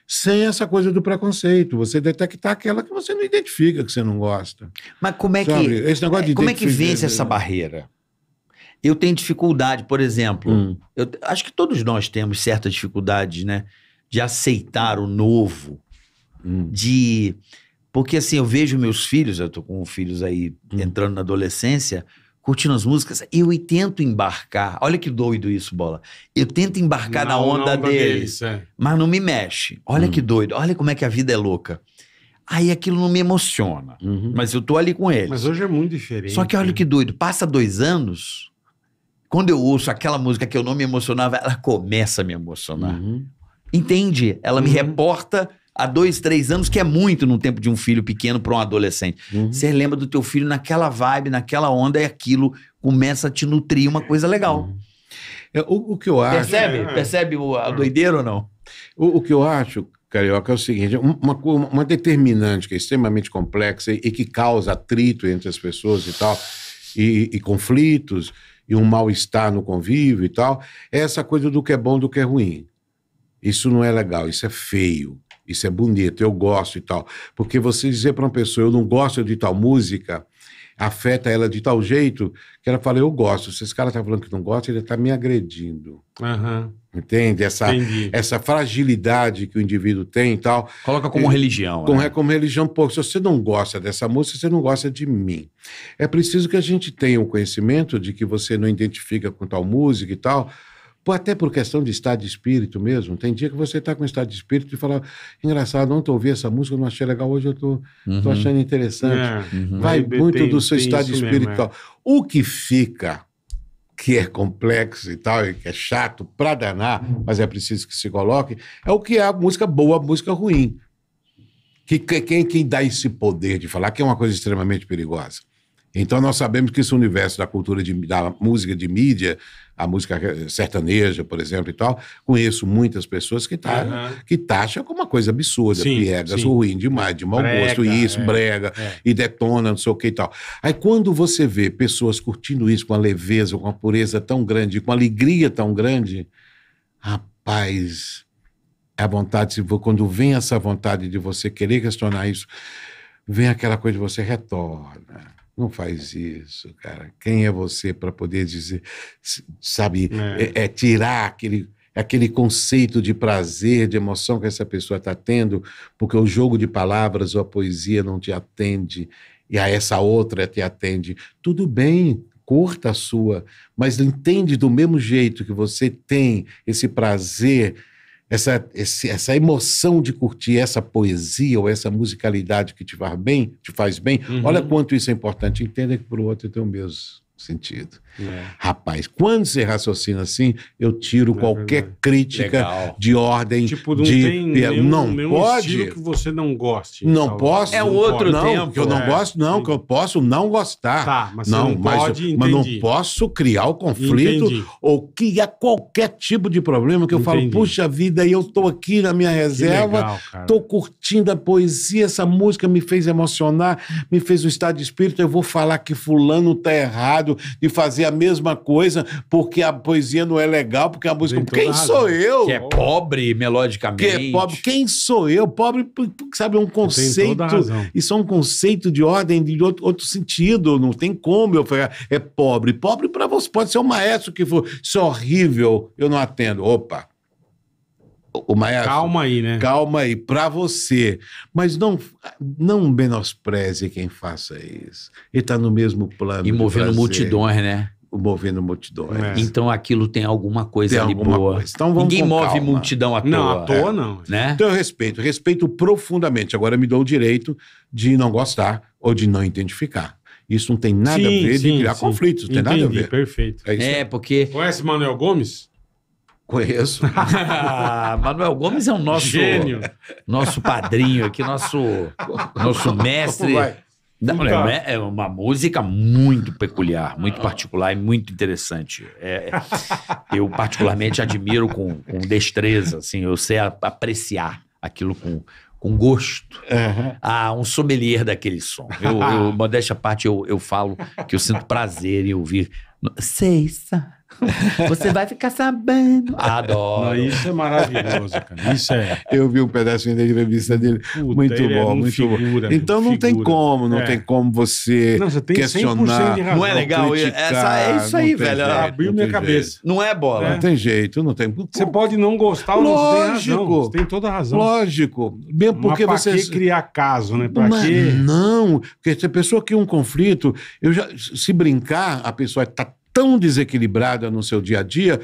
sem essa coisa do preconceito. Você detectar aquela que você não identifica, que você não gosta. Mas como é Sabe? que. Esse negócio de é, como é que vence essa barreira? Eu tenho dificuldade, por exemplo, hum. eu acho que todos nós temos certa dificuldade, né? De aceitar o novo, hum. de... Porque assim, eu vejo meus filhos, eu tô com filhos aí hum. entrando na adolescência, curtindo as músicas, eu tento embarcar. Olha que doido isso, bola. Eu tento embarcar na, na onda, onda deles, é. mas não me mexe. Olha hum. que doido. Olha como é que a vida é louca. Aí aquilo não me emociona, uhum. mas eu tô ali com eles. Mas hoje é muito diferente. Só que olha né? que doido, passa dois anos, quando eu ouço aquela música que eu não me emocionava, ela começa a me emocionar. Uhum. Entende? Ela uhum. me reporta a dois, três anos, que é muito no tempo de um filho pequeno para um adolescente. Uhum. Você uhum. lembra do teu filho naquela vibe, naquela onda, e aquilo começa a te nutrir uma coisa legal. Uhum. É, o, o, que eu acho. Percebe? É. Percebe o, a uhum. doideira ou não? O, o que eu acho, Carioca, é o seguinte: é uma, uma determinante que é extremamente complexa e, e que causa atrito entre as pessoas e tal, e, e conflitos e um mal-estar no convívio e tal, é essa coisa do que é bom do que é ruim. Isso não é legal, isso é feio, isso é bonito, eu gosto e tal. Porque você dizer para uma pessoa, eu não gosto de tal música, afeta ela de tal jeito que ela fala, eu gosto. Se esse cara tá falando que não gosta, ele tá me agredindo. Uhum. Entende? Essa, essa fragilidade que o indivíduo tem e tal. Coloca como e, é, religião. Com, né? É como religião. Pô, se você não gosta dessa música, você não gosta de mim. É preciso que a gente tenha o conhecimento de que você não identifica com tal música e tal. Pô, até por questão de estado de espírito mesmo. Tem dia que você está com estado de espírito e fala: engraçado, ontem eu ouvi essa música, não achei legal, hoje eu estou uhum. achando interessante. É, uhum. Vai muito do seu estado de espírito. Mesmo, é. O que fica que é complexo e tal, e que é chato pra danar, mas é preciso que se coloque, é o que é a música boa, a música ruim. Que, que, quem, quem dá esse poder de falar, que é uma coisa extremamente perigosa. Então nós sabemos que esse universo da cultura de, da música de mídia, a música eh, sertaneja, por exemplo, e tal, conheço muitas pessoas que, tá, uhum. que taxam como uma coisa absurda, piegas, ruim demais, de mau brega, gosto, isso, é, brega, é. e detona, não sei o que e tal. Aí quando você vê pessoas curtindo isso com a leveza, com a pureza tão grande, com a alegria tão grande, rapaz, é a vontade, quando vem essa vontade de você querer questionar isso, vem aquela coisa de você retorna não faz isso, cara. Quem é você para poder dizer, sabe, é. É, é, tirar aquele, aquele conceito de prazer, de emoção que essa pessoa está tendo, porque o jogo de palavras ou a poesia não te atende e a essa outra te atende. Tudo bem, curta a sua, mas entende do mesmo jeito que você tem esse prazer essa, esse, essa emoção de curtir essa poesia ou essa musicalidade que te faz bem, te faz bem. Uhum. Olha quanto isso é importante. Entenda que para o outro tem o mesmo sentido. É. Rapaz, quando você raciocina assim, eu tiro é qualquer verdade. crítica Legal. de ordem. Tipo, não de, tem nenhum, não nenhum pode. que você não goste. Não talvez. posso. É o outro não, tempo. Que eu não é. gosto, não, Sim. que eu posso não gostar. Tá, mas não, não mas, pode, mas, não posso criar o conflito entendi. ou criar qualquer tipo de problema que eu entendi. falo, puxa vida, eu estou aqui na minha reserva, estou curtindo a poesia, essa música me fez emocionar, me fez um estado de espírito, eu vou falar que fulano está errado de fazer a mesma coisa, porque a poesia não é legal, porque a música. Quem sou eu? Que é pobre melodicamente. Que é pobre. Quem sou eu? Pobre, sabe, é um conceito. Isso é um conceito de ordem de outro, outro sentido. Não tem como eu falar, é pobre. Pobre para você, pode ser o um maestro que for. Isso é horrível, eu não atendo. Opa, o maestro, calma aí, né? Calma aí, para você. Mas não, não menospreze quem faça isso. Ele está no mesmo plano. E movendo multidões, né? movendo multidões. É. Então aquilo tem alguma coisa tem ali alguma boa. Coisa. Então vamos Ninguém move calma. multidão à toa. Não, à toa é. não. Né? Então eu respeito, respeito profundamente. Agora me dou o direito de não gostar ou de não identificar. Isso não tem nada sim, a ver sim, de criar sim. conflitos, não tem nada a ver. perfeito. É, isso é porque... Conhece Manuel Gomes? Conheço. Ah, Manuel Gomes é o nosso... Gênio. Nosso padrinho aqui, nosso, nosso mestre... Não, então. é, é, uma música muito peculiar, muito particular e muito interessante. É, eu particularmente admiro com, com, destreza, assim, eu sei apreciar aquilo com, com gosto. Uhum. Ah, um sommelier daquele som. Eu, eu modéstia à parte, eu, eu falo que eu sinto prazer em ouvir Seixa, Você vai ficar sabendo. Adoro. Não, isso é maravilhoso, cara. Isso é. Eu vi um pedacinho da entrevista dele. Puta, muito é bom, é muito figura, bom. Então não figura. tem como, não é. tem como você, não, você tem questionar. Razão, não é legal? Criticar, Essa, é isso aí, velho. Jeito, abriu minha cabeça. Jeito. Não é bola. É. Não tem jeito, não tem. Você pode não gostar, lógico. Não, você tem toda a razão. Lógico. Bem porque Mas pra você. que criar caso, né? Pra Mas, quê? Não, porque se a pessoa quer um conflito, eu já, se brincar, a pessoa está tão desequilibrada no seu dia a dia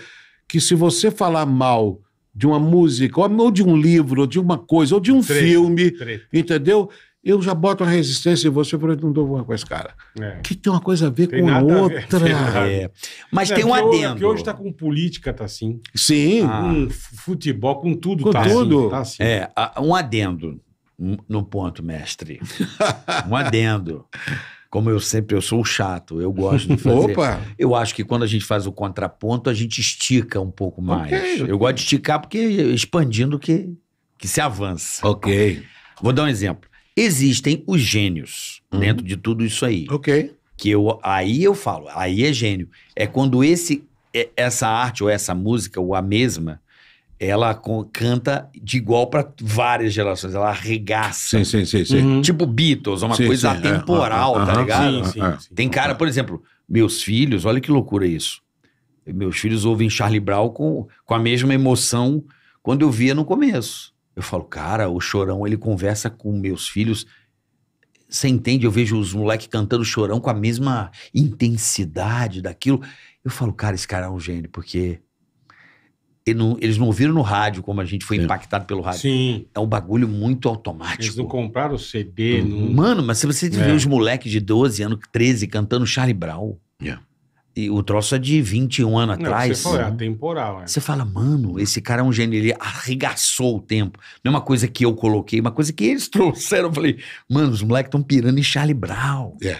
que se você falar mal de uma música, ou de um livro, ou de uma coisa, ou de um treta, filme, treta. entendeu? Eu já boto a resistência em você, eu não dou uma com esse cara. É. Que tem uma coisa a ver tem com outra. A ver, é. Mas tem um adendo. Que hoje está com política, tá assim. Sim. Ah. Com futebol, com tudo, com tá tudo. Assim, tá assim. É, um adendo no ponto, mestre. um adendo como eu sempre, eu sou chato, eu gosto de fazer. Opa! Eu acho que quando a gente faz o contraponto, a gente estica um pouco mais. Okay. Eu gosto de esticar porque expandindo que, que se avança. Ok. Vou dar um exemplo. Existem os gênios uhum. dentro de tudo isso aí. Ok. Que eu, aí eu falo, aí é gênio. É quando esse, é, essa arte ou essa música ou a mesma ela canta de igual para várias gerações. Ela arregaça. Sim, sim, sim. sim. Uhum. Tipo Beatles, uma sim, coisa sim, é, é, atemporal, é, é, tá ligado? Sim, sim, Tem cara, por exemplo, meus filhos, olha que loucura isso. Meus filhos ouvem Charlie Brown com, com a mesma emoção quando eu via no começo. Eu falo, cara, o Chorão, ele conversa com meus filhos. Você entende? Eu vejo os moleques cantando Chorão com a mesma intensidade daquilo. Eu falo, cara, esse cara é um gênio, porque eles não ouviram no rádio como a gente foi Sim. impactado pelo rádio. Sim. É um bagulho muito automático. Eles não compraram o CD. Hum, não... Mano, mas se você é. os moleques de 12 anos, 13, cantando Charlie Brown. Yeah. E o troço é de 21 anos não, atrás. Você fala é atemporal. É. Você fala, mano, esse cara é um gênio. Ele arregaçou o tempo. Não é uma coisa que eu coloquei, é uma coisa que eles trouxeram. Eu falei, mano, os moleques estão pirando em Charlie Brown. É.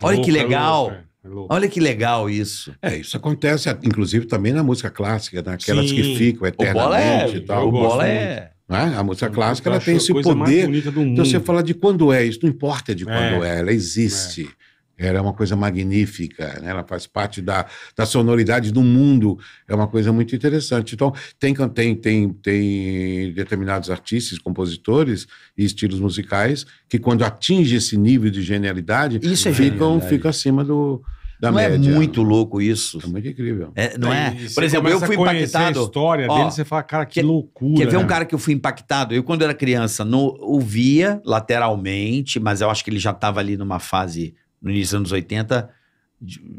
Olha que é legal. Louca. É Olha que legal isso. É, isso acontece, inclusive, também na música clássica, naquelas né? que ficam é- eternamente e tal. O bola é. Né? A música clássica ela tem esse poder. Então você fala de quando é, isso não importa de quando é, é ela existe. É. Era é uma coisa magnífica, né? ela faz parte da, da sonoridade do mundo, é uma coisa muito interessante. Então, tem, tem, tem, tem determinados artistas, compositores e estilos musicais que, quando atinge esse nível de genialidade, Isso é ficam, ficam acima do, da não é média. é muito louco isso? É muito incrível. É, não é? é? Por exemplo, eu fui impactado. A história ó, dele, você fala, cara, que, loucura. Quer ver um né? cara que eu fui impactado? Eu, quando era criança, não ouvia lateralmente, mas eu acho que ele já estava ali numa fase no início dos anos 80,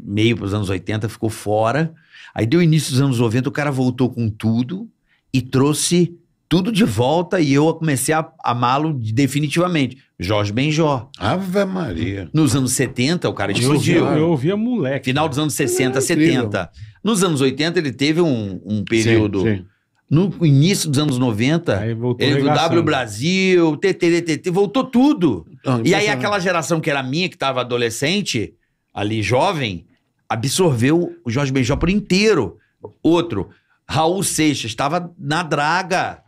meio para os anos 80, ficou fora. Aí deu início dos anos 90, o cara voltou com tudo e trouxe tudo de volta e eu comecei a amá-lo definitivamente. Jorge Benjó. Ave Maria. Nos anos 70, o cara explodiu. Eu, eu ouvia moleque. Final dos anos 60, é 70. Nos anos 80, ele teve um, um período. Sim, sim no início dos anos 90, ele, do W Brasil, TTTT, voltou tudo. Ah, e aí aquela geração que era minha, que estava adolescente, ali jovem, absorveu o Jorge Benjó por inteiro. Outro, Raul Seixas, estava na draga.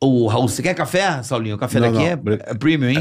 O Raul, você quer café, Saulinho? O café não, daqui não. É, é, premium, hein?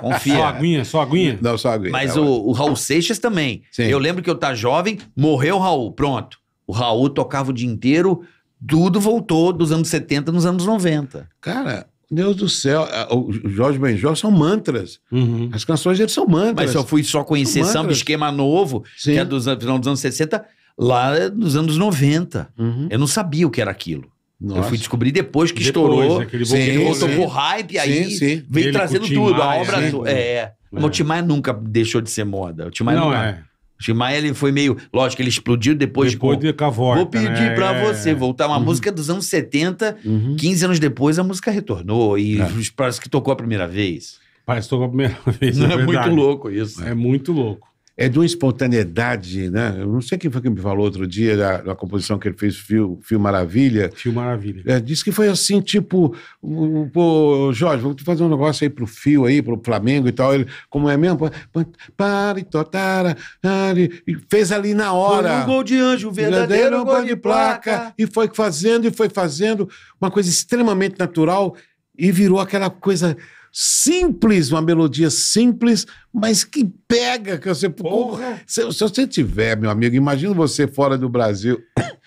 Confia. Só aguinha, só aguinha? Não, só aguinha. Mas é o, o, Raul Seixas também. Sim. Eu lembro que eu tava tá jovem, morreu o Raul, pronto. O Raul tocava o dia inteiro, tudo voltou dos anos 70 nos anos 90. Cara, Deus do céu, o Jorge Benjol são mantras. Uhum. As canções deles são mantras. Mas eu fui só conhecer samba esquema novo, Sim. que é dos, final dos anos 60, lá nos anos 90. Uhum. Eu não sabia o que era aquilo. Nossa. Eu fui descobrir depois que depois, estourou. Né, sim. Ele voltou sim. por hype, aí sim, veio trazendo tudo. Maia, a obra. Sim, né? é. é. o Tim nunca deixou de ser moda. O Tim Maia não nunca. é. Tim Maia ele foi meio. Lógico, ele explodiu depois, depois de. de Cavorta, vou pedir né? pra é. você voltar. Uma uhum. música dos anos 70, uhum. 15 anos depois, a música retornou. E é. parece que tocou a primeira vez. Parece que tocou a primeira vez. Não é, é muito louco isso. É muito louco é de uma espontaneidade, né? Eu não sei quem foi que me falou outro dia da, da composição que ele fez, Fio, Fio Maravilha. Fio Maravilha. É, disse que foi assim, tipo, pô, Jorge, vou fazer um negócio aí pro Fio aí, pro Flamengo e tal. Ele, como é mesmo? Pare, totara, pare. E fez ali na hora. Foi um gol de anjo, verdadeiro, verdadeiro gol, de placa. E foi fazendo, e foi fazendo. Uma coisa extremamente natural e virou aquela coisa simples, uma melodia simples, mas que pega, que você... Porra! Se, se você tiver, meu amigo, imagina você fora do Brasil...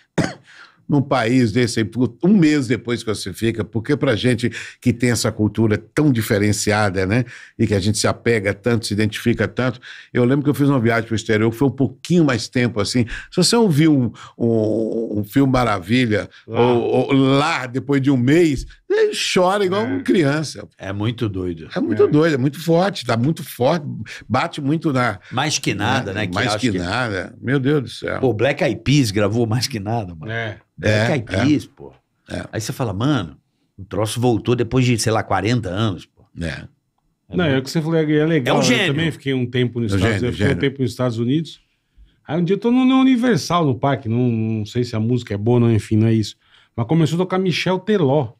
num país desse, um mês depois que você fica, porque pra gente que tem essa cultura tão diferenciada, né? E que a gente se apega tanto, se identifica tanto. Eu lembro que eu fiz uma viagem pro exterior, foi um pouquinho mais tempo assim. Se você ouviu um, um, um filme Maravilha, lá. Ou, ou, lá, depois de um mês, ele chora igual é. uma criança. É muito doido. É muito é. doido, é muito forte, dá tá muito forte, bate muito na. Mais que nada, na, né? Que mais que, que, é. nada. Meu Deus do céu. Pô, Black Eyed Peas gravou mais que nada, mano. É. Black é, Eyed é. Peas, pô. Aí você fala, mano, o troço voltou depois de, sei lá, 40 anos, pô. É. Não, é o que você falou, é legal. É um né? gênio. Eu também fiquei um tempo nos Estados Unidos. Eu fiquei um tempo nos Estados Unidos. Aí um dia eu tô no, no Universal, no parque, não, não sei se a música é boa ou não, enfim, não é isso. Mas começou a tocar Michel Teló.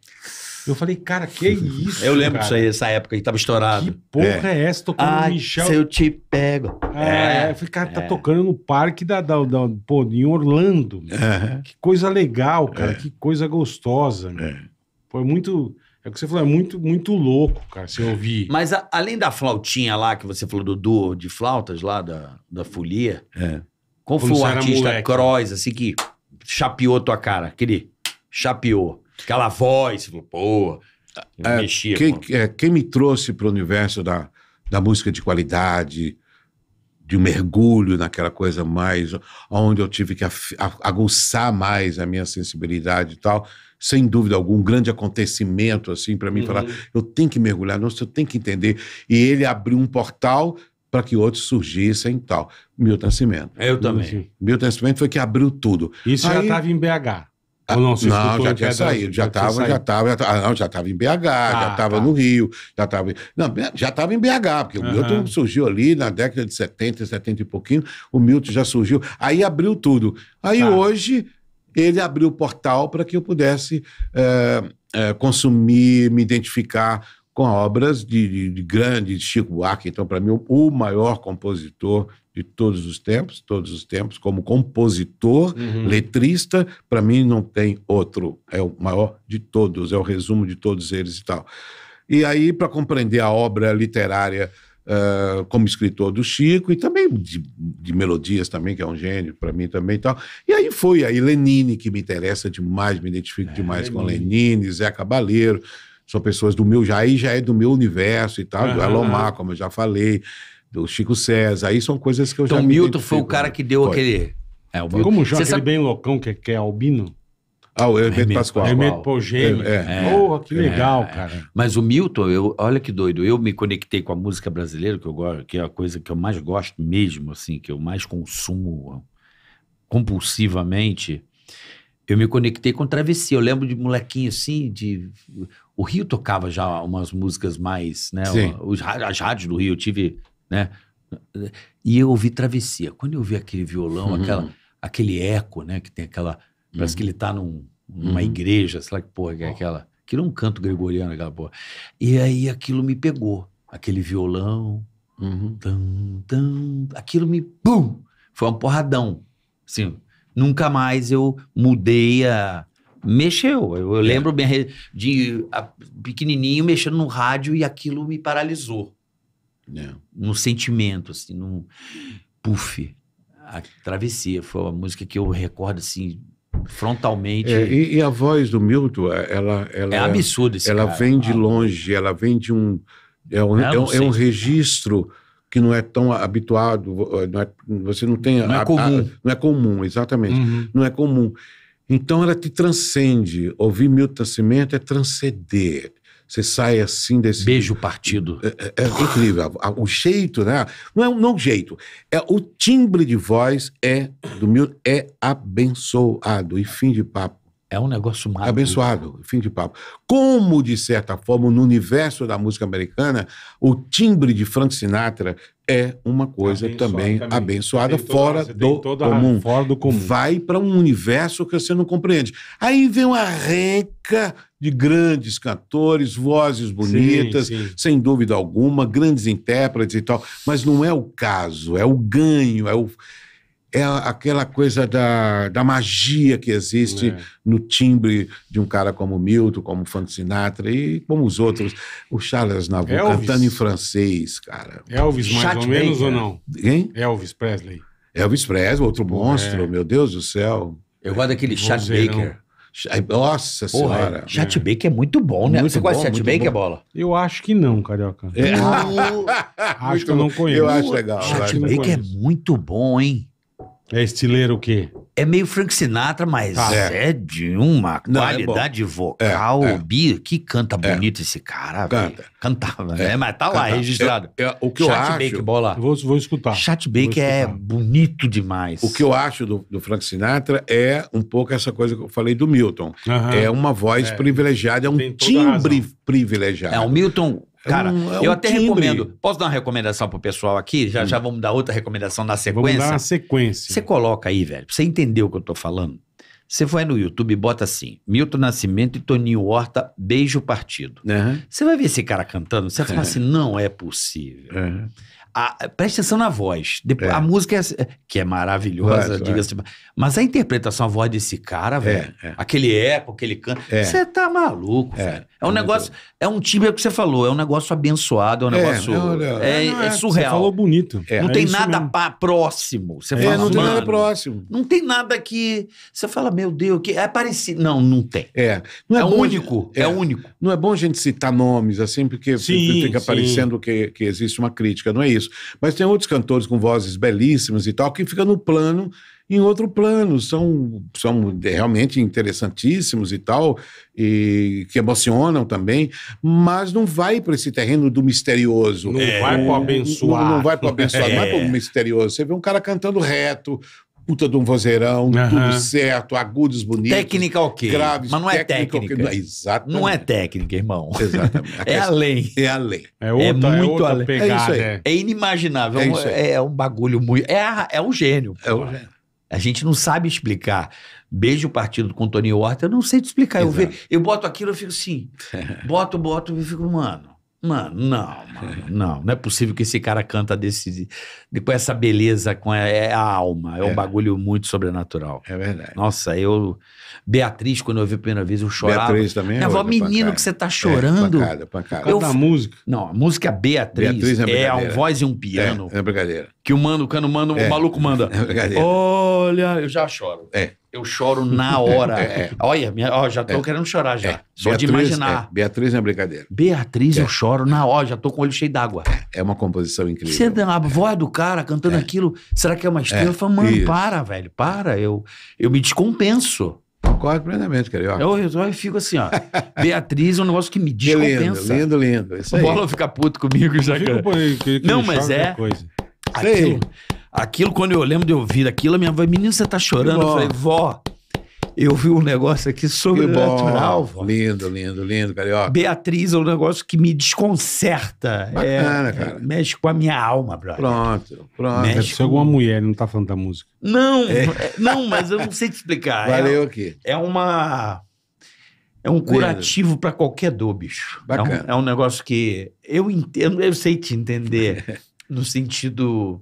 Eu falei, cara, que isso? Eu lembro cara? disso aí, essa época que tava estourado. Que porra é, é essa? Tocando no Michel. Se eu te pego. É, é. eu falei, cara, tá é. tocando no parque da, da, da, pô, em Orlando. É. Que coisa legal, cara. É. Que coisa gostosa. É. Foi muito. É o que você falou, é muito, muito louco, cara, você ouvir. Mas a, além da flautinha lá, que você falou do duo de flautas lá, da, da folia, é. qual foi o artista Cross, assim, que chapeou tua cara? Aquele chapeou. Aquela voz, pô, é, mexia. Quem, é, quem me trouxe para o universo da, da música de qualidade, de um mergulho naquela coisa mais, onde eu tive que aguçar mais a minha sensibilidade e tal, sem dúvida algum, um grande acontecimento, assim, para mim uhum. falar, eu tenho que mergulhar, nossa, eu tenho que entender. E ele abriu um portal para que outros surgissem e tal. Milton Nascimento. Eu também. Milton Nascimento foi que abriu tudo. Isso Aí, já estava em BH. Ah, Ou não, não já tinha saído, já estava, já estava, ah, já tava, já estava em BH, ah, já estava tá. no Rio, já estava, não, já estava em BH, porque uhum. o Milton surgiu ali na década de 70, 70 e pouquinho, o Milton já surgiu, aí abriu tudo. Aí tá. hoje ele abriu o portal para que eu pudesse é, é, consumir, me identificar com obras de, de, de grande Chico Buarque, então, para mim, o, o maior compositor de todos os tempos, todos os tempos, como compositor, uhum. letrista, para mim não tem outro, é o maior de todos, é o resumo de todos eles e tal. E aí, para compreender a obra literária Uh, como escritor do Chico e também de, de melodias também, que é um gênio para mim também e tal. E aí foi aí Lenine, que me interessa demais, me identifico é, demais Lenine. com Lenine, Zé Cabaleiro, são pessoas do meu, já aí já é do meu universo e tal, uhum. do Elomar, como eu já falei, do Chico César, aí são coisas que eu então, já. Então Milton foi o cara né? que deu foi. aquele. É, o Milton. Como já aquele sabe... bem loucão que, é, que é albino? Ah, o Hermeto Pascoal. Hermeto Pogênio. É, é, é. Porra, que é, legal, é, cara. Mas o Milton, eu, olha que doido, eu me conectei com a música brasileira, que, eu, que é a coisa que eu mais gosto mesmo, assim, que eu mais consumo compulsivamente. Eu me conectei com travessia. Eu lembro de molequinho assim, de o Rio tocava já umas músicas mais, né? Sim. Os, as rádios do Rio, eu tive, né? E eu ouvi Travessia. Quando eu vi aquele violão, uhum. aquela, aquele eco, né? Que tem aquela... Parece uhum. que ele tá num, numa uhum. igreja, sei lá que porra que é aquela. Aquilo é um canto gregoriano, aquela porra. E aí aquilo me pegou. Aquele violão. tam uhum. tam. aquilo me... Pum! Foi um porradão. Assim, nunca mais eu mudei a mexeu. Eu, eu é. lembro bem de a, pequenininho mexendo no rádio e aquilo me paralisou. É. No sentimento, assim, num puff. A Travessia foi uma música que eu recordo, assim, frontalmente. É, e, e, a voz do Milton, é, ela... ela é absurdo esse Ela cara. vem de ah. longe, ela vem de um... É um, é é um é registro que não é tão habituado, eh, não é, você não tem... Não é comum. A, não é comum, exatamente. Uhum. Não é comum. Então ela te transcende. Ouvir Milton Nascimento é transcender. Você sai assim desse. Beijo partido. É, é, é incrível. O jeito, né? Não, é, não o jeito. É, o timbre de voz é do Milton é abençoado. E fim de papo. É um negócio mágico. Abençoado, fim de papo. Como, de certa forma, no universo da música americana, o timbre de Frank Sinatra é uma coisa abençoada também, também, abençoada fora, do comum. fora do comum. Vai para um universo que você não compreende. Aí vem uma renca de grandes cantores, vozes bonitas, sim, sim. sem dúvida alguma, grandes intérpretes e tal, mas não é o caso, é o ganho, é o é aquela coisa da, da magia que existe é. no timbre de um cara como Milton, como Frank Sinatra e como os outros. O Charles Navon cantando em francês, cara. Elvis, mais ou bem, menos, cara. ou né? não? Hein? Elvis Presley. Elvis Presley, outro é. monstro, é. meu Deus do céu. Eu gosto daquele Chat Baker. Nossa Porra, senhora. É. Chat Baker é muito bom, né? Muito Você de Chat Baker, Bola? Eu acho que não, Carioca. É. acho que eu não conheço. Eu acho legal. Chat Baker é, é muito bom, hein? É estileiro o quê? É meio Frank Sinatra, mas ah, é. é. de uma não, é qualidade é vocal. É, Bi, que canta é. bonito esse cara, Canta. Cantava, né? É. Mas tá lá, registrado. Eu, o que Chat eu acho... bola. Vou, vou escutar. Chat Bake é bonito demais. O que eu acho do, do, Frank Sinatra é um pouco essa coisa que eu falei do Milton. Uhum. É uma voz privilegiada, é um timbre privilegiado. É, o Milton é cara, um, é eu um até timbre. recomendo. Posso dar uma recomendação pro pessoal aqui? Já, hum. já vamos dar outra recomendação na sequência. Vamos dar uma sequência. Você coloca aí, velho, pra você entender o que eu tô falando. Você vai no YouTube e bota assim: Milton Nascimento e Toninho Horta, beijo partido. Uhum. Você vai ver esse cara cantando, você vai falar assim: não é possível. Uhum. A, atenção na voz. Depois, é. A música, é, que é maravilhosa, diga-se Mas a interpretação, a voz desse cara, é, velho. É. Aquele eco, aquele canto. É. Você tá maluco, velho. É um negócio... É um timbre é o que você falou. É um negócio abençoado. É um negócio... É, surreal. Você falou bonito. não tem nada pra, próximo. Você fala, não tem nada próximo. Não tem nada que... Você fala, meu Deus, que é parecido. Não, não tem. É. Não é, bom, único. É. único. Não é bom a gente citar nomes assim, porque sim, fica sim. parecendo que, que existe uma crítica. Não é isso isso. Mas tem outros cantores com vozes belíssimas e tal, que ficam no plano, em outro plano, são, são realmente interessantíssimos e tal, e que emocionam também, mas não vai para esse terreno do misterioso. Não é, vai para o Não, não vai para o é. não vai para o é. misterioso. Você vê um cara cantando reto, puta de um vozeirão, tudo certo, agudos bonitos. Técnica ok. Graves, mas não é técnica. técnica. Não, exatamente. Não é técnica, irmão. Exatamente. é além. É além. É, outra, é muito é além. Pegada, é, é, inimaginável. É, um, é, é um bagulho muito. É, é um gênio. É um gênio. A gente não sabe explicar. Beijo o partido com o Tony Horta, eu não sei te explicar. Eu, ve, eu boto aquilo, eu fico assim. boto, boto, eu fico, mano. Mano, não, mano, não. Não é possível que esse cara canta desse, de, com essa beleza, com a, é a alma. É, um é. bagulho muito sobrenatural. É verdade. Nossa, eu. Beatriz, quando eu vi a primeira vez, eu chorava. Beatriz também? É Minha avó, menino, que você tá é, chorando. É, pancada, pancada. Eu, da música. Não, a música Beatriz, Beatriz é, é uma voz e um piano. É, é brincadeira. Que o mano, quando manda, o maluco manda. É brincadeira. Olha, eu já choro. É eu choro na hora. É, Olha, minha, ó, já tô é. querendo chorar já. É. Só Beatriz, de imaginar. É. Beatriz não é brincadeira. Beatriz, eu choro na hora, já tô com o olho cheio d'água. É uma composição incrível. Você, a voz do cara cantando aquilo, será que é uma estrela? É. Eu falo, mano, Isso. para, velho, para. Eu, eu me descompenso. Concordo plenamente, Carioca. Eu, eu, eu, fico assim, ó. Beatriz é um negócio que me descompensa. Lindo, lindo, lindo. Isso aí. O Bola fica puto comigo já, cara. Não, mas é... Coisa. Aquilo, Aquilo, quando eu lembro de ouvir aquilo, a minha avó, menino, você tá chorando? Eu falei, vó, eu vi um negócio aqui natural vó lindo, lindo, lindo, carioca. Beatriz é um negócio que me desconcerta. Bacana, é, é cara. Mexe com a minha alma, brother. Pronto, pronto. Mexe com... alguma mulher, não tá falando da música. Não, é. é. não, mas eu não sei te explicar. É Valeu é, aqui. É uma. É um curativo para qualquer dor, bicho. Bacana. É um, é um negócio que eu entendo, eu sei te entender no sentido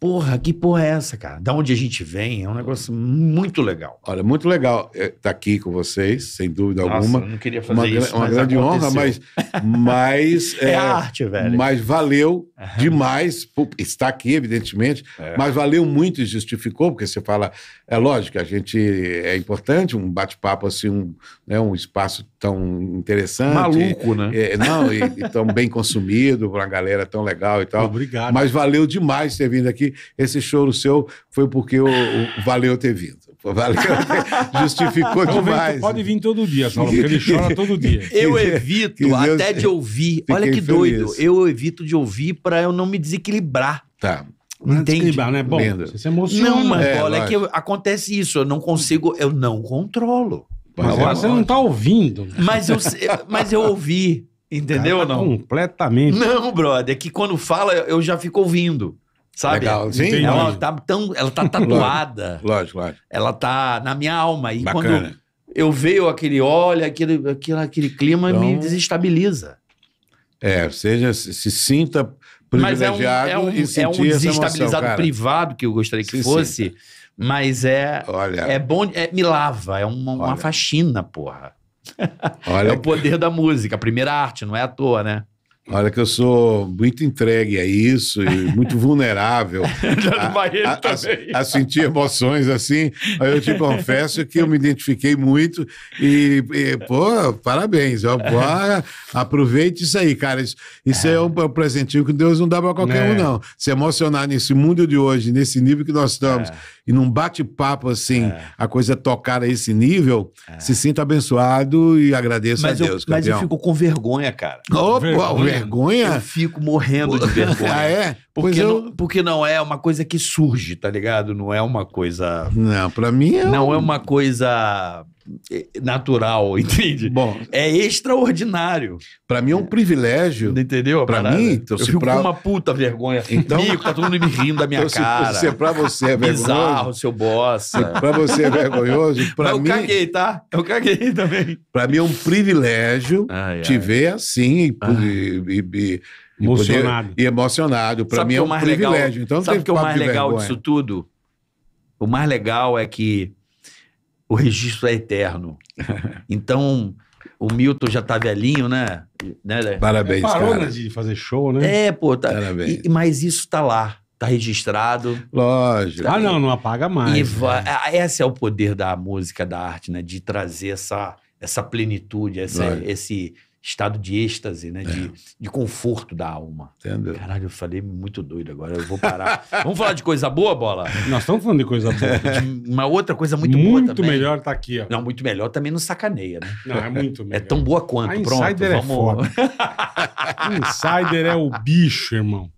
porra, que porra é essa, cara? Da onde a gente vem, é um negócio muito legal. Olha, muito legal estar é, tá aqui com vocês, sem dúvida Nossa, alguma. não queria fazer uma, isso, Uma grande aconteceu. honra, mas... mas é, é, arte, velho. Mas valeu demais estar aqui, evidentemente, é. mas valeu muito e justificou, porque você fala... É lógico, a gente... É importante um bate-papo assim, um, né, um espaço tão interessante. Maluco, né? É, não, e, e tão bem consumido, uma galera tão legal e tal. Obrigado. Mas valeu demais ter vindo aqui esse choro seu foi porque o, o valeu ter vindo. Valeu, justificou então, demais. Vem, pode vir todo dia, Paulo, porque ele chora todo dia. Eu evito até de ouvir. Fiquei Olha que doido. Eu evito de ouvir para eu não me desequilibrar. Tá. É Entende? é Bom, você se emociona. Não, mas é, olha é que eu, acontece isso, eu não consigo, eu não controlo. Mas é, você não está ouvindo. Né? Mas eu, mas eu ouvi, entendeu tá ou não? Completamente. Não, brother, é que quando fala eu já fico ouvindo. Sabe? Legal. Sim, ela lógico. tá tão, ela tá tatuada. lógico, lógico. Ela tá na minha alma e Bacana. quando eu vejo aquele olha aquele, aquele, aquele clima então, me desestabiliza. É, seja se sinta privilegiado é um, é um, É um desestabilizado emoção, privado que eu gostaria que se fosse, sinta. mas é Olha. é bom, é, me lava, é uma, uma faxina, porra. Olha. é o poder da música, a primeira arte, não é à toa, né? Olha que eu sou muito entregue a isso e muito vulnerável a, a, a, a, sentir emoções assim. Eu te confesso que eu me identifiquei muito e, e pô, parabéns. Ó, aproveite isso aí, cara. Isso, isso é. é um é presentinho que Deus não dá para qualquer é. um, não. Se emocionar nesse mundo de hoje, nesse nível que nós estamos, é. e num bate-papo assim, é. a coisa tocar a esse nível, é. se sinta abençoado e agradeça mas a Deus, eu, Mas eu fico com vergonha, cara. Opa, vergonha vergonha? Eu fico morrendo de vergonha. ah, é? Porque, eu... não, porque não é uma coisa que surge, tá ligado? Não é uma coisa. Não, pra mim é. Não um... é uma coisa é, natural, entende? Bom, é extraordinário. Para mim é um é. privilégio. Entendeu? Para mim, eu fico pra... com uma puta vergonha. Então, Mico, tá todo mundo me rindo da minha cara. Se, se para você é vergonhoso. Bizarro, seu bossa. Para você é vergonhoso. Para mim, eu caguei, tá? Eu caguei também. Para mim é um privilégio ai, te ai. ver assim e, ah. e, e emocionado. Poder, e emocionado. Para mim é, é um privilégio. Legal, então, sabe o que é o mais legal vergonha. disso tudo? O mais legal é que o registro é eterno. Então, o Milton já tá velhinho, né? né? Parabéns, parou, cara. Né, de fazer show, né? É, pô. Tá, Parabéns. E, mas isso tá lá. Tá registrado. Lógico. Tá ah, não, não apaga mais. E né? É, é, esse é o poder da música, da arte, né? De trazer essa, essa plenitude, essa, esse estado de êxtase, né? De, é. de conforto da alma. Entendeu? Caralho, eu falei muito doido agora. Eu vou parar. Vamos falar de coisa boa, bola? Nós estamos falando de coisa boa. uma outra coisa muito, muito boa também. Muito melhor tá aqui, ó. Não, muito melhor também não sacaneia, né? Não, é muito é melhor. É tão boa quanto. A Pronto, Insider é vamos. É Insider é o bicho, irmão.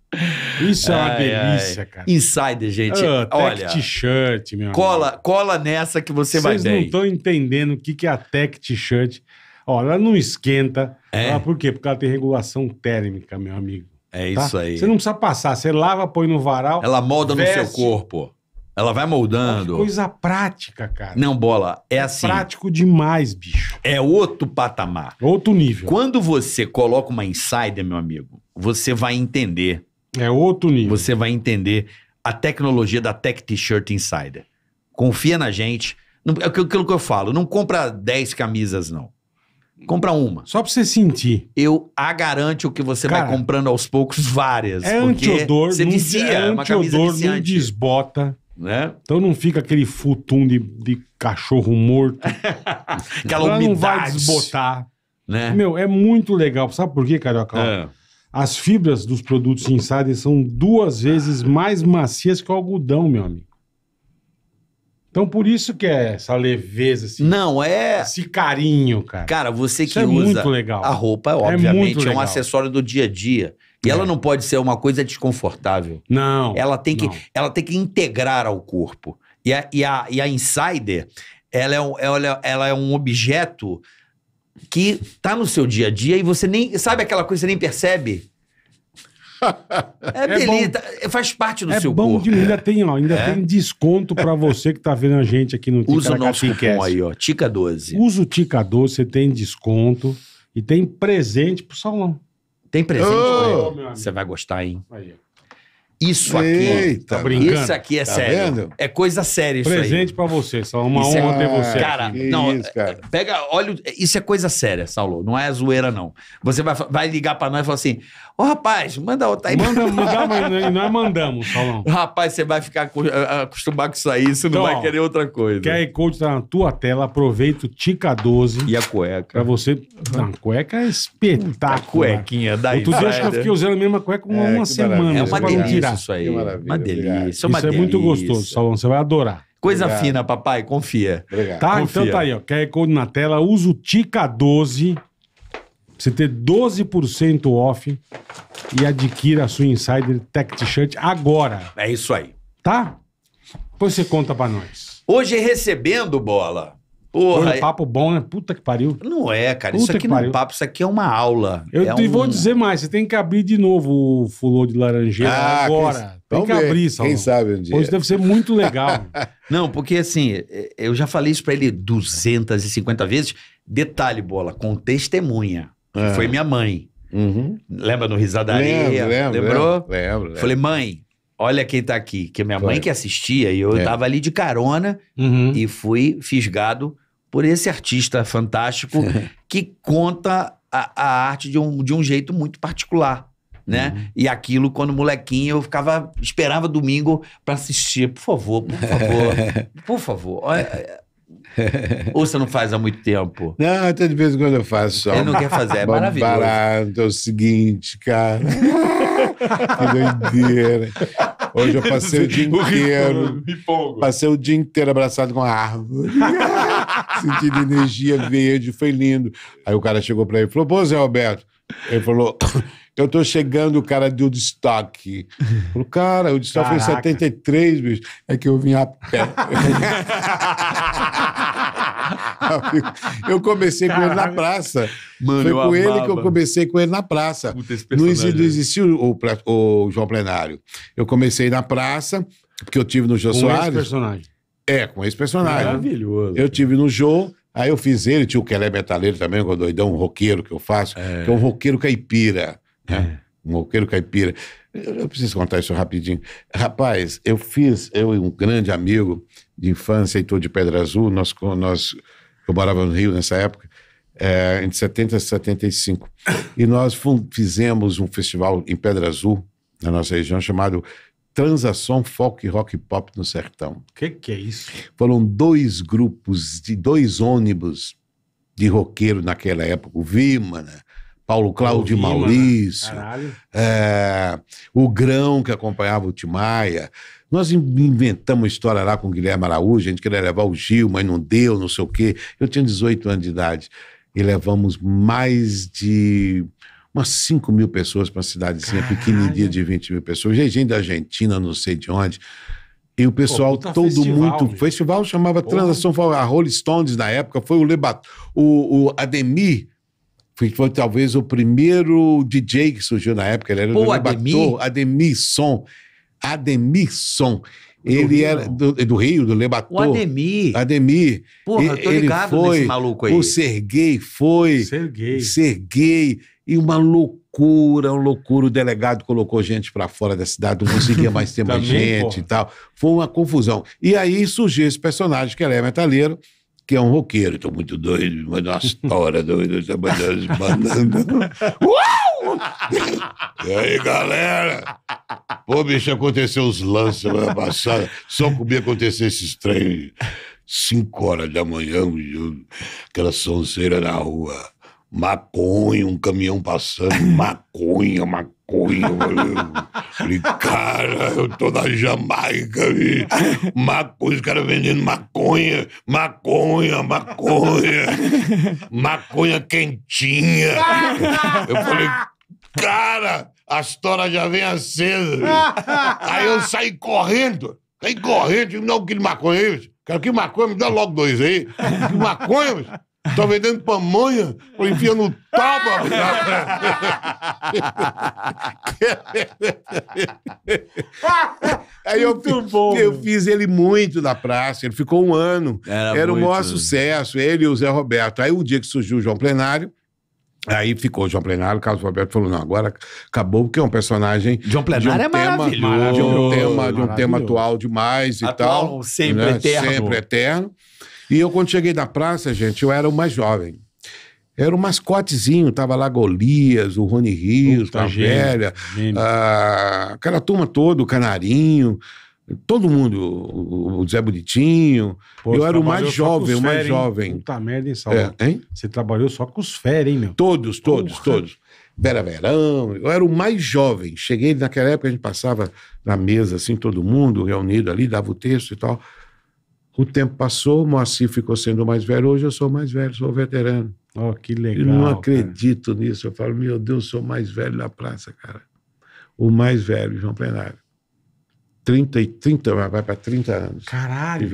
Isso é uma delícia, ai. cara. Insider, gente. Oh, Tech t-shirt, meu cola, cola nessa que você Vocês vai bem. Vocês não estão entendendo o que, que é a tech t-shirt. Olha, ela não esquenta. É. Ela, por quê? Porque ela tem regulação térmica, meu amigo. É tá? isso aí. Você não precisa passar, você lava, põe no varal. Ela molda veste. no seu corpo. Ela vai moldando. coisa prática, cara. Não, bola, é, é assim. Prático demais, bicho. É outro patamar. Outro nível. Quando você coloca uma insider, meu amigo, você vai entender. É outro nível. Você vai entender a tecnologia da Tech T-shirt Insider. Confia na gente. É aquilo que eu falo, não compra 10 camisas, não. Compra uma. Só pra você sentir. Eu a garanto que você Cara, vai comprando aos poucos várias. É antiodor. Você vicia, é, é uma camisa não desbota. Né? Então não fica aquele futum de, de cachorro morto. Aquela umidade. não vai desbotar. Né? Meu, é muito legal. Sabe por quê, Carioca? É. As fibras dos produtos Insider são duas vezes mais macias que o algodão, meu amigo. Então, por isso que é essa leveza, assim, Não, é. Esse carinho, cara. Cara, você que é isso usa. muito legal. A roupa, é obviamente, é, é um acessório do dia a dia. E é. ela não pode ser uma coisa desconfortável. Não. Ela tem que, não. ela tem que integrar ao corpo. E a, e a, e a insider, ela é, um, ela, ela é um objeto que tá no seu dia a dia e você nem. Sabe aquela coisa que você nem percebe? É, é beleza, é, faz parte do é seu bom corpo. De, ainda é. tem, ó, ainda é? tem desconto para você que tá vendo a gente aqui no Tica Usa o nosso cupom aí, ó, Tica 12. Usa o Tica 12, você tem desconto e tem presente pro salão. Tem presente? Oh, você vai gostar, hein? Aí, isso aqui. tá isso aqui é tá sério. Vendo? É coisa séria isso Presente aí. pra você, Saulo. Uma isso é- honra é... ter você. Cara, aqui. não. Isso, cara. Pega, olha. Isso é coisa séria, Saulo. Não é zoeira, não. Você vai, vai ligar pra nós e falar assim: Ô oh, rapaz, manda outra aí. Manda, manda, mas é, nós mandamos, Saulão. Rapaz, você vai ficar acostumado com isso aí, você então, não vai querer outra coisa. QR Code tá na tua tela, aproveita o Tica 12. E a cueca. Pra você. a cueca é espetáculo. A cuequinha, né? daí. Eu dia acho que eu fiquei usando a mesma cueca uma, é, uma semana. É uma delícia. Isso, isso aí. Uma delícia. Isso, uma isso delícia. é muito gostoso, Salão. Você vai adorar. Coisa obrigado. fina, papai. Confia. Obrigado. Tá, então Confia. então tá aí. Ó. Quer code na tela? Usa o Tica 12. Você ter 12% off e adquira a sua Insider Tech T-shirt agora. É isso aí. Tá? Depois você conta pra nós. Hoje é recebendo, Bola, Porra, Foi um é- papo bom, né? Puta que pariu. Não é, cara. Puta isso aqui não é um papo, isso aqui é uma aula. Eu é te um... vou dizer mais, você tem que abrir de novo o fulô de laranjeira ah, agora. Quem... Tem que ver. abrir, Salão. Quem sabe um dia. Pois deve ser muito legal. não, porque assim, eu já falei isso pra ele 250 vezes. Detalhe, Bola, com testemunha. É. Foi minha mãe. Uhum. Lembra no Risadaria? Lembro, lembro, Lembrou? Lembro, lembro. Falei, mãe, olha quem tá aqui. Que é minha Foi. mãe que assistia e eu é. tava ali de carona uhum. e fui fisgado por esse artista fantástico que conta a, a, arte de um, de um jeito muito particular. Né? Uhum. E aquilo, quando molequinho, eu ficava, esperava domingo para assistir. Por favor, por favor, por favor. É, ou você não faz há muito tempo? Não, até de vez em quando eu faço só. Ele não quer fazer, é maravilhoso. Barato, é o seguinte, cara. que doideira. Hoje eu passei o dia inteiro. Passei o dia inteiro abraçado com a árvore sentindo energia verde, foi lindo. Aí o cara chegou pra ele e falou: Pô, Zé Roberto. Ele falou: Eu tô chegando, o cara deu destaque. Falou, cara, o destaque Caraca. foi 73, bicho. É que eu vim a pé. eu comecei Caraca. com ele na praça. Mano, Foi com amava. ele que eu comecei com ele na praça. Puta, não existiu o, o, o João Plenário. Eu comecei na praça, porque eu tive no Jô com Soares. Esse personagem. É, com esse personagem. Maravilhoso. Eu tive no show, aí eu fiz ele, tinha o Kelé Metaleiro também, é o doidão, um roqueiro que eu faço, é. que é um roqueiro caipira. Né? É. Um roqueiro caipira. Eu, eu preciso contar isso rapidinho. Rapaz, eu fiz, eu e um grande amigo de infância, Heitor de Pedra Azul, nós, nós, eu morava no Rio nessa época, é, entre 70 e 75. E nós fizemos um festival em Pedra Azul, na nossa região, chamado Transação Folk Rock Pop no Sertão. O que, que é isso? Foram dois grupos de dois ônibus de roqueiro naquela época, o Vimana, né? Paulo Cláudio Vima, né? Maurício, é, o Grão que acompanhava o Timaia. Nós inventamos história lá com o Guilherme Araújo, a gente queria levar o Gil, mas não deu, não sei o quê. Eu tinha 18 anos de idade e levamos mais de umas 5 mil pessoas para uma cidadezinha pequenininha de 20 mil pessoas. Gente da Argentina, não sei de onde. E o pessoal Pô, todo festival, muito. Gente. Festival chamava transação Transação a ah, Rolling Stones na época, foi o Lebat, o, o Ademir. Foi, foi, talvez o primeiro DJ que surgiu na época, ele era o Lebator, Ademir son Ademir son ele Rio. era do, do, Rio, do Lebator. O Ademir. Ademir. Porra, eu tô ligado ele foi, nesse maluco aí. O Serguei foi. Serguei. Serguei. E uma loucura, uma loucura. O delegado colocou gente para fora da cidade, não conseguia mais ter mais gente porra. e tal. Foi uma confusão. E aí surgiu esse personagem, que ele é metaleiro, que é um roqueiro. Estou muito doido, mas uma história doida. Uau! e aí, galera? Pô, bicho, aconteceu os lances semana passada. Só comigo acontecer esses trem. Cinco horas da manhã, aquela sonceira na rua maconha, um caminhão passando, maconha, maconha. Falei, cara, eu tô na Jamaica, maconha, os caras vendendo maconha, maconha, maconha, maconha quentinha. Eu falei, cara, a história já vem acesa. Aí eu saí correndo, saí correndo, não, que maconha, bicho. É Quero que maconha, me dá logo dois aí. Que maconha, bicho. Tá vendendo pamonha pra enfiar no taba? Aí eu, muito bom, eu fiz ele muito na praça, ele ficou um ano. Era, Era muito, o maior sucesso, ele e o Zé Roberto. Aí um dia que surgiu o João Plenário, Aí ficou João Plenário, o Carlos Roberto falou: não, agora acabou, porque é um personagem. João Plenário um é tema, maravilhoso. De um tema, de um tema atual demais e atual, tal. Sempre né? eterno. Sempre eterno. E eu, quando cheguei da praça, gente, eu era o mais jovem. Era o mascotezinho, tava lá Golias, o Rony Rios, Puta, a Velha, a... aquela turma toda, o Canarinho, todo mundo, o Zé Bonitinho. Pô, eu era o mais jovem, o mais jovem. Puta merda, hein, Saulo? É, hein? Você trabalhou só com os férias, hein, meu? Todos, todos, Porra. todos. Vera Verão, eu era o mais jovem. Cheguei naquela época, a gente passava na mesa, assim, todo mundo reunido ali, dava o texto e tal. O tempo passou, o Moacir ficou sendo mais velho. Hoje eu sou mais velho, sou veterano. Oh, que legal. Eu não acredito cara. nisso. Eu falo, meu Deus, sou mais velho da praça, cara. O mais velho, João Plenário. 30 e 30, vai para 30 anos. Caralho,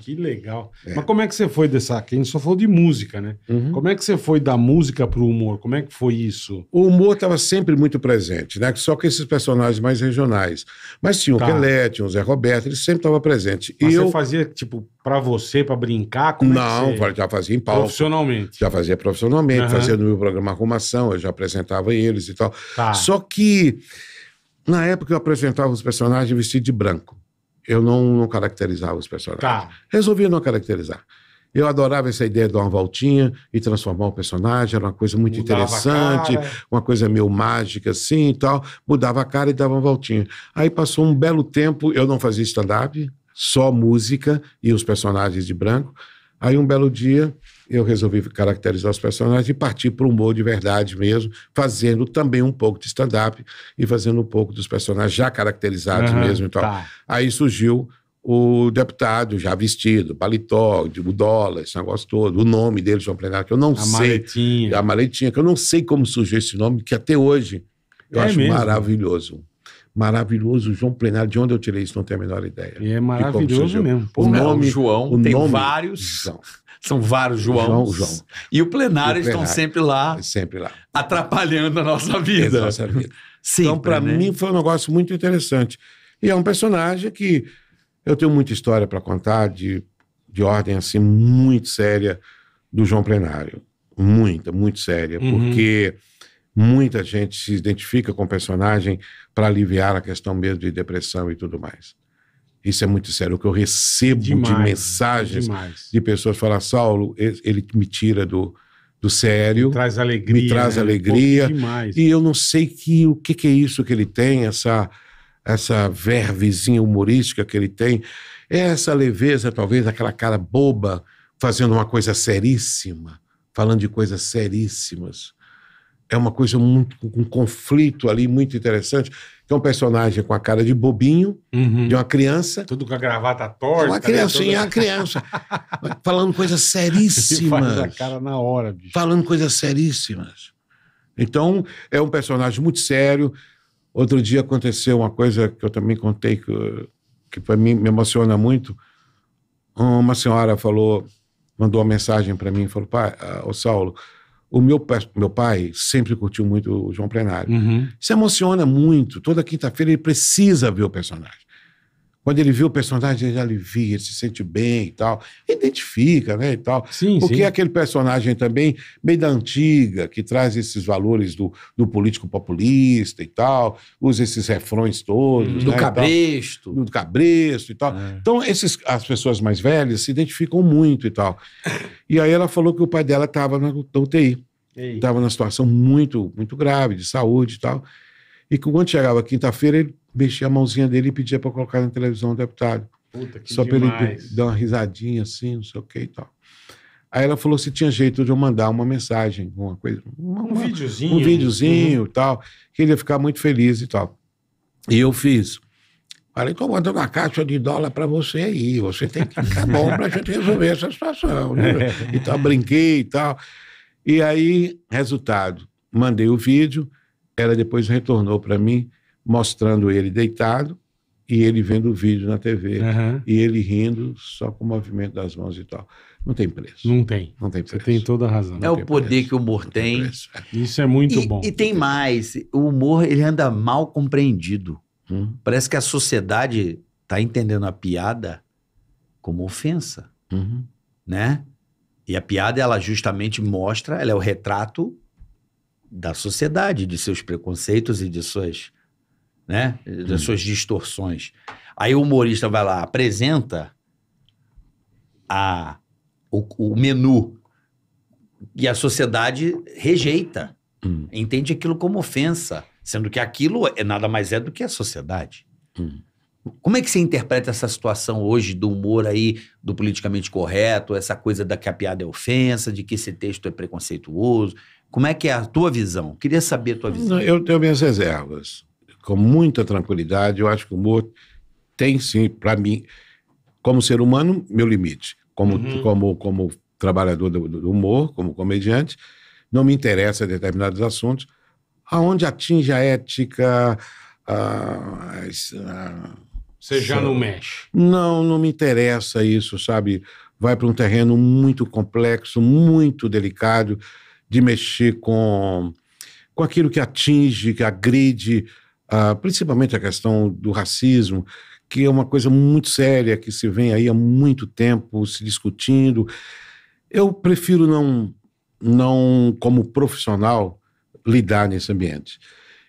que legal. É. Mas como é que você foi dessa... Aqui a gente só falou de música, né? Uhum. Como é que você foi da música para o humor? Como é que foi isso? O humor estava sempre muito presente, né? Só com esses personagens mais regionais. Mas tinha o tá. Pelé, tinha o Zé Roberto, ele sempre estava presente. Mas e você eu... fazia, tipo, para você, para brincar? Como é Não, é você... já fazia em palco. Profissionalmente? Já fazia profissionalmente, uhum. fazia no meu programa Arrumação, eu já apresentava eles e tal. Tá. Só que na época eu apresentava os personagens vestidos de branco. Eu não, não caracterizava os personagens. Tá. Resolvia não caracterizar. Eu adorava essa ideia de dar uma voltinha e transformar o personagem, era uma coisa muito mudava interessante, uma coisa meio mágica assim e tal. Mudava a cara e dava uma voltinha. Aí passou um belo tempo, eu não fazia stand-up, só música e os personagens de branco. Aí um belo dia eu resolvi caracterizar os personagens e partir para o humor de verdade mesmo, fazendo também um pouco de stand-up e fazendo um pouco dos personagens já caracterizados uhum, mesmo Então, Tá. Aí surgiu o deputado já vestido, paletó, o dólar, esse negócio todo, o nome dele, João Plenário, que eu não a sei. Maletinha. A maletinha. que eu não sei como surgiu esse nome, que até hoje eu é acho mesmo. maravilhoso maravilhoso João Plenário. De onde eu tirei isso? Não tenho a menor ideia. E é maravilhoso mesmo. Pô, o nome, João, o tem nome, vários. São vários João, João, João. E o plenário, o plenário estão sempre lá. É sempre lá. Atrapalhando a nossa vida. É a nossa vida. Sempre, então, para né? mim, foi um negócio muito interessante. E é um personagem que eu tenho muita história para contar de, de ordem assim muito séria do João Plenário. Muita, muito séria, uhum. porque muita gente se identifica com o personagem para aliviar a questão mesmo de depressão e tudo mais. Isso é muito sério. O que eu recebo demais, de mensagens demais. de pessoas falar, Saulo, ele me tira do, do sério. Me traz alegria. Me traz né? alegria. Pô, e eu não sei que, o que, que é isso que ele tem, essa, essa vervezinha humorística que ele tem, é essa leveza, talvez, aquela cara boba, fazendo uma coisa seríssima, falando de coisas seríssimas. É uma coisa muito, um conflito ali muito interessante que é um personagem com a cara de bobinho, uhum. de uma criança. Tudo com a gravata torta. Uma né? criancinha, toda... É uma criança. falando coisas seríssimas. faz a cara na hora, bicho. Falando coisas seríssimas. Então, é um personagem muito sério. Outro dia aconteceu uma coisa que eu também contei, que, que para mim me emociona muito. Uma senhora falou, mandou uma mensagem para mim, falou, pai, ah, o Saulo, o meu, meu pai sempre curtiu muito o João Plenário. Uhum. Se emociona muito. Toda quinta-feira ele precisa ver o personagem. Quando ele vê o personagem, ele alivia, ele se sente bem e tal. Identifica, né, e tal. Sim, Porque sim. aquele personagem também, meio da antiga, que traz esses valores do, do político populista e tal, usa esses refrões todos. Do né, cabresto. Do cabresto e tal. É. Então, esses, as pessoas mais velhas se identificam muito e tal. E aí ela falou que o pai dela estava na, na UTI. Estava numa situação muito, muito grave de saúde e tal. E que quando chegava quinta-feira, ele mexia a mãozinha dele e pedia para colocar na televisão o deputado. Puta, que Só para ele dar uma risadinha assim, não sei o que e tal. Aí ela falou se tinha jeito de eu mandar uma mensagem, uma coisa. Uma, um videozinho. Um videozinho e tal. Que ele ia ficar muito feliz e tal. E eu fiz. Falei, estou mandando uma caixa de dólar para você aí. Você tem que ficar tá bom para a gente resolver essa situação. Né? E tal, brinquei e tal. E aí, resultado. Mandei o vídeo. Ela depois retornou para mim mostrando ele deitado e ele vendo o vídeo na TV uhum. e ele rindo só com o movimento das mãos e tal. Não tem preço. Não tem. Não tem preço. Você tem toda a razão. É o poder preço. que o humor tem. tem Isso é muito e, bom. E tem mais. O humor ele anda mal compreendido. Hum. Parece que a sociedade está entendendo a piada como ofensa, uhum. né? E a piada ela justamente mostra, ela é o retrato da sociedade, de seus preconceitos e de suas né? Das suas distorções. Aí o humorista vai lá, apresenta a, o, o menu e a sociedade rejeita, hum. entende aquilo como ofensa, sendo que aquilo é nada mais é do que a sociedade. Hum. Como é que você interpreta essa situação hoje do humor aí, do politicamente correto, essa coisa da que a piada é ofensa, de que esse texto é preconceituoso? Como é que é a tua visão? Queria saber a tua visão. Eu tenho minhas reservas com muita tranquilidade. Eu acho que o humor tem sim, para mim, como ser humano, meu limite. Como, uhum. como, como trabalhador do, do, humor, como comediante, não me interessa determinados assuntos, aonde atinge a ética. A, a, Você já não mexe? Não, não me interessa isso, sabe? Vai para um terreno muito complexo, muito delicado, de mexer com, com aquilo que atinge, que agride ah, principalmente a questão do racismo, que é uma coisa muito séria que se vem aí há muito tempo se discutindo. Eu prefiro não, não como profissional, lidar nesse ambiente.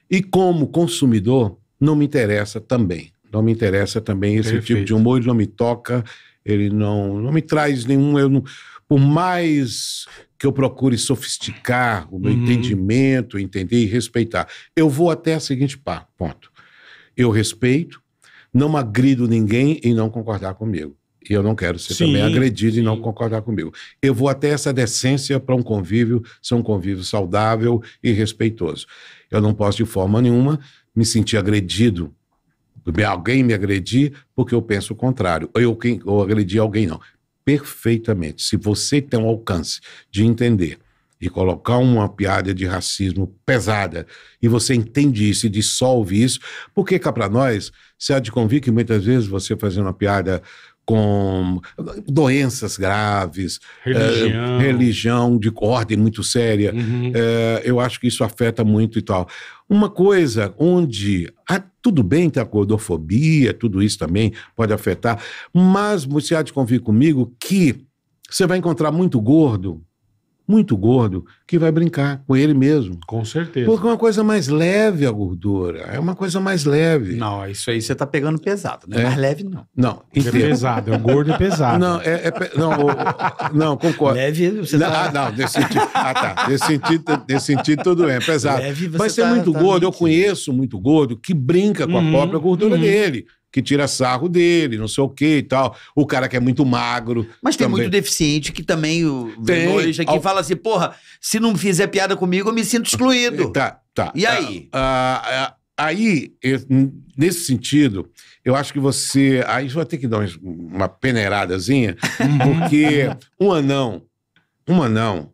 E como consumidor, não me interessa também. Não me interessa também esse Perfeito. tipo de humor, ele não me toca, ele não, não me traz nenhum. Eu não, por mais que eu procure sofisticar o meu uhum. entendimento, entender e respeitar. Eu vou até a seguinte pá, ponto. Eu respeito, não agrido ninguém em não concordar comigo. E eu não quero ser sim, também agredido sim. e não concordar comigo. Eu vou até essa decência para um convívio ser um convívio saudável e respeitoso. Eu não posso, de forma nenhuma, me sentir agredido alguém me agredir porque eu penso o contrário. Ou eu, quem, agredi alguém, não perfeitamente. Se você tem um alcance de entender e colocar uma piada de racismo pesada e você entende isso e dissolve isso, porque cá para nós, se há de convir que muitas vezes você fazendo uma piada com doenças graves, eh, religião, é, religião de ordem muito séria. Uhum. É, eu acho que isso afeta muito e tal. Uma coisa onde ah, tudo bem ter a gordofobia, tudo isso também pode afetar, mas você há de convir comigo que você vai encontrar muito gordo muito gordo que vai brincar com ele mesmo. Com certeza. Porque é uma coisa mais leve a gordura. É uma coisa mais leve. Não, isso aí você está pegando pesado, né? É. Mais leve não. Não. É inteiro. É pesado, é gordo e pesado. Não, é, é não, o... não, concordo. Leve você não, tá... Ah, não, nesse sentido, ah, tá. Nesse sentido, nesse sentido tudo bem, é pesado. Leve, você Mas você tá, é muito tá gordo, mentindo. eu conheço muito gordo que brinca com uhum, a própria gordura uhum. dele que tira sarro dele, não sei o que e tal. O cara que é muito magro. Mas também. tem muito deficiente que também o tem. Hoje, que Al... fala assim, porra, se não fizer piada comigo, eu me sinto excluído. Eh, tá, tá. E ah, aí? Ah, ah, aí, nesse sentido, eu acho que você. Aí você vai ter que dar uma peneiradazinha, uhum. porque um anão, um anão,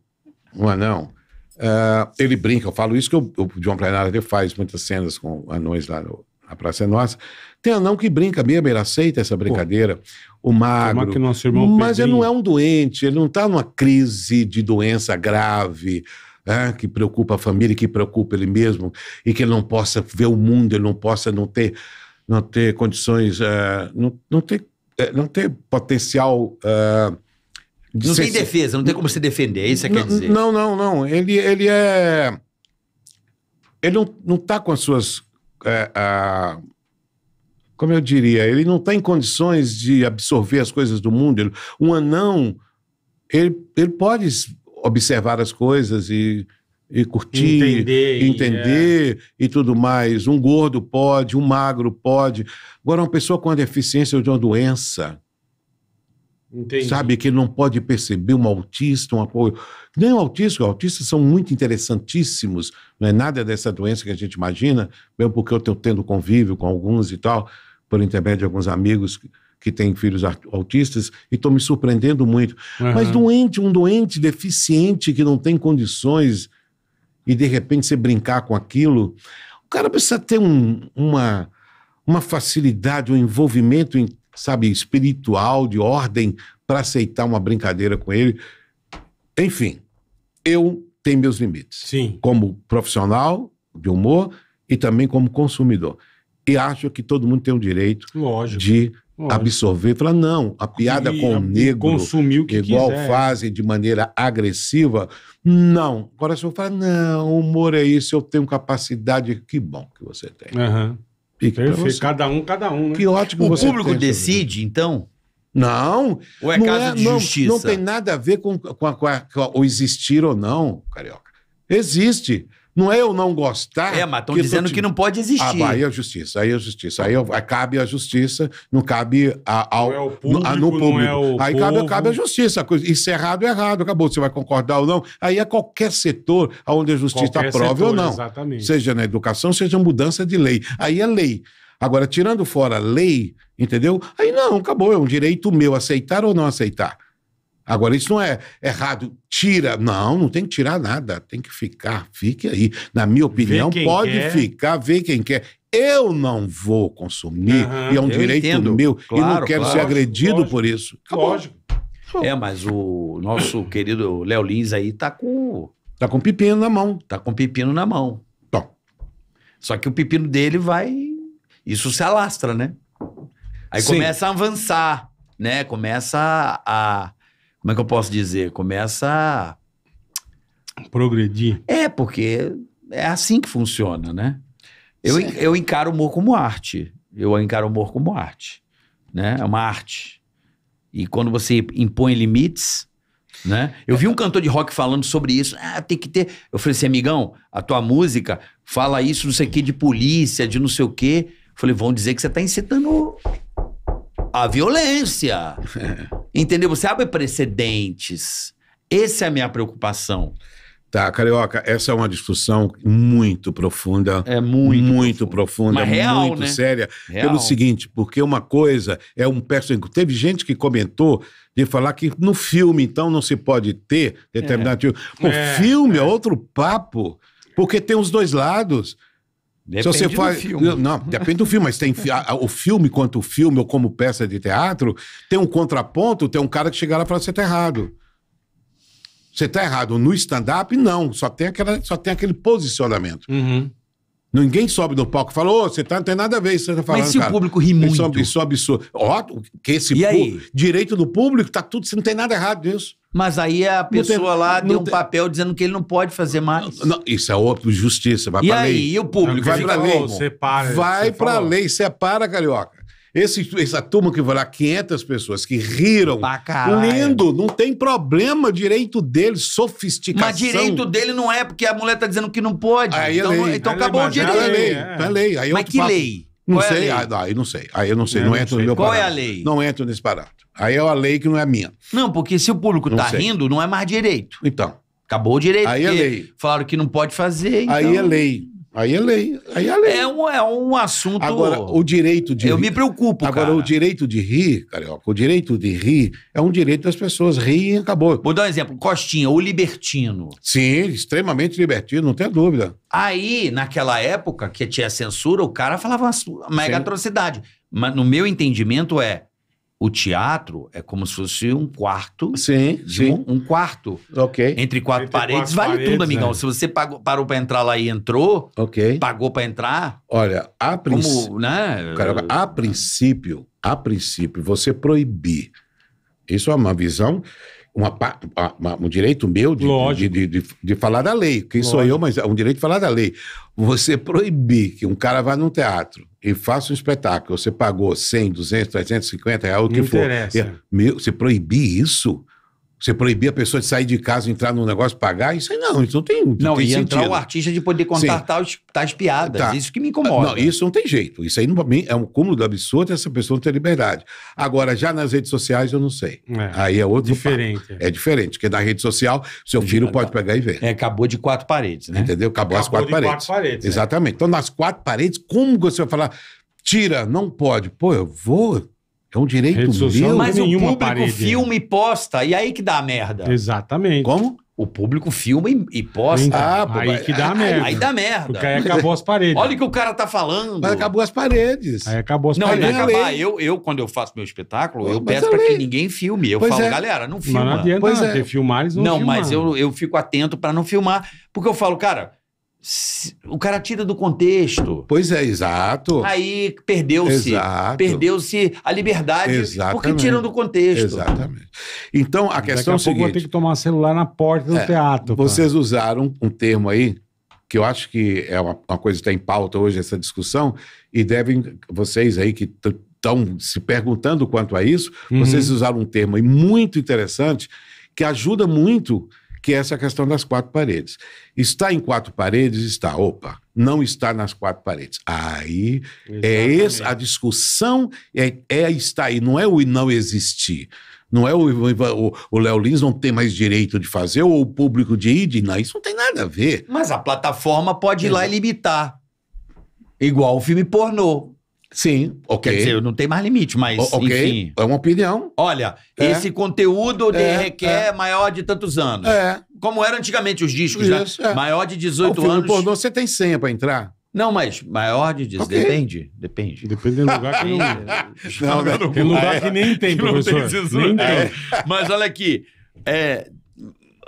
um anão. Uh, ele brinca, eu falo isso que o John Plenário faz muitas cenas com anões lá no, a praça é nossa. Tem anão que brinca mesmo, ele aceita essa brincadeira. Pô, o magro. Que nosso irmão mas Pedrinho. ele não é um doente, ele não está numa crise de doença grave. É, que preocupa a família, que preocupa ele mesmo, e que ele não possa ver o mundo, ele não possa não ter, não ter condições, uh, não, não, ter, eh, não ter potencial. Uh, de não ser, tem defesa, não tem como se defender, é isso é que quer dizer. Não, não, não. Ele, ele é. Ele não está com as suas é, a, como eu diria, ele não está em condições de absorver as coisas do mundo. Ele, um anão, ele, ele pode observar as coisas e, e curtir, entender, entender é. e tudo mais. Um gordo pode, um magro pode. Agora, uma pessoa com a deficiência ou de uma doença, Entendi. Sabe, que não pode perceber um autista, um apoio. Nem o autista, os autistas são muito interessantíssimos, não é nada dessa doença que a gente imagina, mesmo porque eu estou tendo convívio com alguns e tal, por intermédio de alguns amigos que têm filhos autistas, e estou me surpreendendo muito. Uhum. Mas doente, um doente deficiente que não tem condições e de repente você brincar com aquilo, o cara precisa ter um, uma, uma facilidade, um envolvimento em sabe, espiritual, de ordem, para aceitar uma brincadeira com ele. Enfim, eu tenho meus limites. Sim. Como profissional de humor e também como consumidor. E acho que todo mundo tem o direito Lógico. de Lógico. absorver. Falar, não, a piada e, com o negro, consumiu que igual quiser. fazem de maneira agressiva, não. Agora, se eu falar, não, o humor é isso, eu tenho capacidade. Que bom que você tem. Uhum. Perfeito. Cada um, cada um, né? Que ótimo o público decide, vida? então? Não. Ou é não caso é, de não, justiça? Não tem nada a ver com, com, a, com, a, com a, o existir ou não, Carioca. Existe. Existe. Não é eu não gostar. É, mas estão dizendo te... que não pode existir. Ah, aí é justiça, aí é justiça. Aí, é, cabe a justiça, não cabe a, ao, não é o público, a, no público. Não é o aí povo. cabe, cabe a justiça. Isso é errado, é errado. Acabou, você vai concordar ou não. Aí é qualquer setor onde a justiça aprova ou não. Exatamente. Seja na educação, seja mudança de lei. Aí é lei. Agora, tirando fora a lei, entendeu? Aí não, acabou, é um direito meu aceitar ou não aceitar. Agora, isso não é errado. Tira. Não, não tem que tirar nada. Tem que ficar. Fique aí. Na minha opinião, pode quer. ficar, vê quem quer. Eu não vou consumir, uhum, e é um direito entendo. meu, claro, e não quero claro. ser agredido lógico, por isso. Acabou. Lógico. É, mas o nosso querido Léo Lins aí tá com. Tá com pepino na mão. Tá com pepino na mão. Tom. Só que o pepino dele vai. Isso se alastra, né? Aí Sim. começa a avançar, né? Começa a como é que eu posso dizer? Começa a. Progredir. É, porque é assim que funciona, né? Eu, eu encaro o humor como arte. Eu encaro o humor como arte. Né? É uma arte. E quando você impõe limites, né? Eu vi um cantor de rock falando sobre isso. Ah, tem que ter. Eu falei assim, amigão, a tua música fala isso, não sei o que, de polícia, de não sei o quê. falei, vão dizer que você está incitando a violência. Entendeu? Você abre precedentes. Essa é a minha preocupação. Tá, Carioca, essa é uma discussão muito profunda. É muito. Muito profunda, profunda real, muito né? séria. Real. Pelo seguinte, porque uma coisa é um personagem. Teve gente que comentou de falar que no filme, então, não se pode ter determinado. É. Tipo. O é, filme é. é outro papo, porque tem os dois lados. Depende se você faz, do filme. Não, depende do filme, mas tem o filme quanto filme ou como peça de teatro, tem um contraponto, tem um cara que chega lá e fala, você tá errado. Você tá errado. No stand-up, não. Só tem, aquela, só tem aquele posicionamento. Uhum. Ninguém sobe no palco e fala, ô, você tá, não tem nada a ver isso que você tá falando, Mas se cara. o público ri muito? Isso, isso é absurdo. Ó, que esse direito do público, tá tudo, não tem nada errado nisso. Mas aí a pessoa tem, lá deu um tem... papel dizendo que ele não pode fazer mais. Não, não, isso é óbvio, justiça, vai e pra aí, lei. E aí, o público? Não, vai pra lei. Separa, vai pra falou. lei, separa, carioca. Esse, essa turma que vai lá, 500 pessoas que riram, lindo, não tem problema, direito dele, sofisticação. Mas direito dele não é porque a mulher tá dizendo que não pode. Aí é então, então é, é lei. então aí acabou o direito. É lei, é lei. Aí é Mas que papo. lei? Não Qual sei, é aí ah, não sei, aí eu não sei, não, não, entro sei. no meu Qual parado. é a lei? Não entro nesse parado. Aí é uma lei que não é minha. Não, porque se o público não tá sei. rindo, não é mais direito. Então. Acabou o direito. Aí é lei. Falaram que não pode fazer. Então... Aí é então lei. Aí é lei. Aí é lei. É um, é um assunto. Agora, o direito de. Eu rir. me preocupo, Agora, cara. o direito de rir, Carioca, o direito de rir é um direito das pessoas. rirem. e acabou. Vou dar um exemplo. Costinha, o libertino. Sim, extremamente libertino, não tem dúvida. Aí, naquela época que tinha censura, o cara falava uma mega Sim. atrocidade. Mas no meu entendimento é o teatro é como se fosse um quarto. Sim, sim. Um, um, quarto. Ok. Entre quatro Entre paredes, quatro vale paredes, tudo, amigão. Né? Se você pagou, parou para entrar lá e entrou, ok. pagou para entrar. Olha, a princípio. Né? a princípio, a princípio, você proibir. Isso é uma visão uma, uma, um direito meu de, de, de, de, de falar da lei. Quem Lógico. sou eu, mas é um direito de falar da lei. Você proibir que um cara vá num teatro e faça um espetáculo, você pagou 100, 200, 350 reais, o que Não for. Interessa. É, você proibir isso você proibir a pessoa de sair de casa, entrar num negócio, pagar, isso aí não, isso não tem Não, não tem e sentido. entrar o artista de poder contar tais, tais, piadas, tá. isso que me incomoda. Não, isso não tem jeito, isso aí não, é um cúmulo do absurdo essa pessoa não ter liberdade. Agora, já nas redes sociais, eu não sei. É, aí é outro Diferente. Papo. É diferente, porque na rede social, seu filho pode pegar e ver. É, acabou de quatro paredes, né? Entendeu? Acabou, acabou as quatro paredes. quatro paredes. É. Exatamente. Então, nas quatro paredes, como você vai falar tira, não pode. Pô, eu vou, é um direito meu. Mas o público parede. Né? filma e posta, e aí que dá a merda. Exatamente. Como? O público filma e, e posta. Então, ah, pô, aí que dá aí, merda. Aí dá merda. Porque aí acabou as paredes. Olha o que o cara tá falando. Mas acabou as paredes. Aí acabou as não, paredes. Não, acabar. Eu, eu, quando eu faço meu espetáculo, eu mas peço para que ninguém filme. Eu pois falo, é. galera, não filma. Mas não adianta pois não, é. filmar, eles não Não, filmar. mas eu, eu fico atento para não filmar. Porque eu falo, cara, o cara tira do contexto. Pois é, exato. Aí perdeu-se. Perdeu-se a liberdade Exatamente. porque tiram do contexto. Exatamente. Então, a questão é seguinte... Daqui a pouco eu ter que tomar celular na porta do é, teatro. Vocês cara. usaram um termo aí que eu acho que é uma, uma coisa que está em pauta hoje essa discussão e devem, vocês aí que estão se perguntando quanto a isso, uhum. vocês usaram um termo aí muito interessante que ajuda muito que é essa questão das quatro paredes. Está em quatro paredes? Está. Opa, não está nas quatro paredes. Aí é Exatamente. é esse, a discussão é, é está aí, não é o não existir. Não é o Léo Lins não tem mais direito de fazer, ou o público de ir, não, isso não tem nada a ver. Mas a plataforma pode ir lá e limitar. Igual o filme pornô. Sim, ok. Quer dizer, não tem mais limite, mas o, enfim. é uma opinião. Olha, é. esse conteúdo de é, requer é. maior de tantos anos. É. Como eram antigamente os discos, né? Isso, né? Maior de 18 o filme anos. pornô você tem senha para entrar. Não, mas maior de 18, okay. depende, depende. Depende do lugar que não... não, né? não tem lugar que nem tem, que professor. Não tem nem é. tem. Mas olha aqui, é,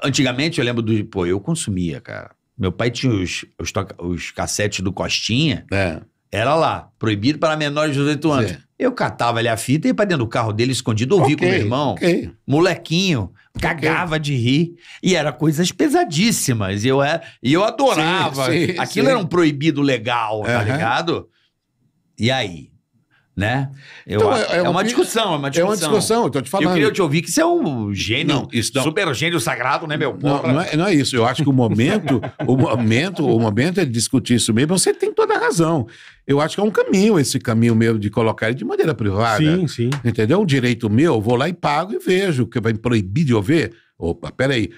antigamente eu lembro do... Pô, eu consumia, cara. Meu pai tinha os, os, os cassetes do Costinha. É. Era lá, proibido para menores de 18 anos. Sim. Eu catava ali a fita e ia pra dentro do carro dele escondido, ouvia okay, com meu irmão. Okay. Molequinho, cagava okay. de rir. E era coisas pesadíssimas. E eu, era, é, e eu adorava. Sim, sim, Aquilo era um proibido legal, uhum. tá ligado? E aí? né? Eu, então, é, é, é uma, uma discussão, é uma discussão. É uma discussão, eu tô te falando. Eu queria te ouvir que você é um gênio, não, isso não, super gênio sagrado, né, meu? Não, não é, não, é, isso. Eu acho que o momento, o momento, o momento é discutir isso mesmo. Você tem toda a razão. Eu acho que é um caminho esse caminho meu de colocar ele de maneira privada. Sim, sim. Entendeu? Um direito meu, eu vou lá e pago e vejo. Que vai me proibir de eu ver? Opa, peraí.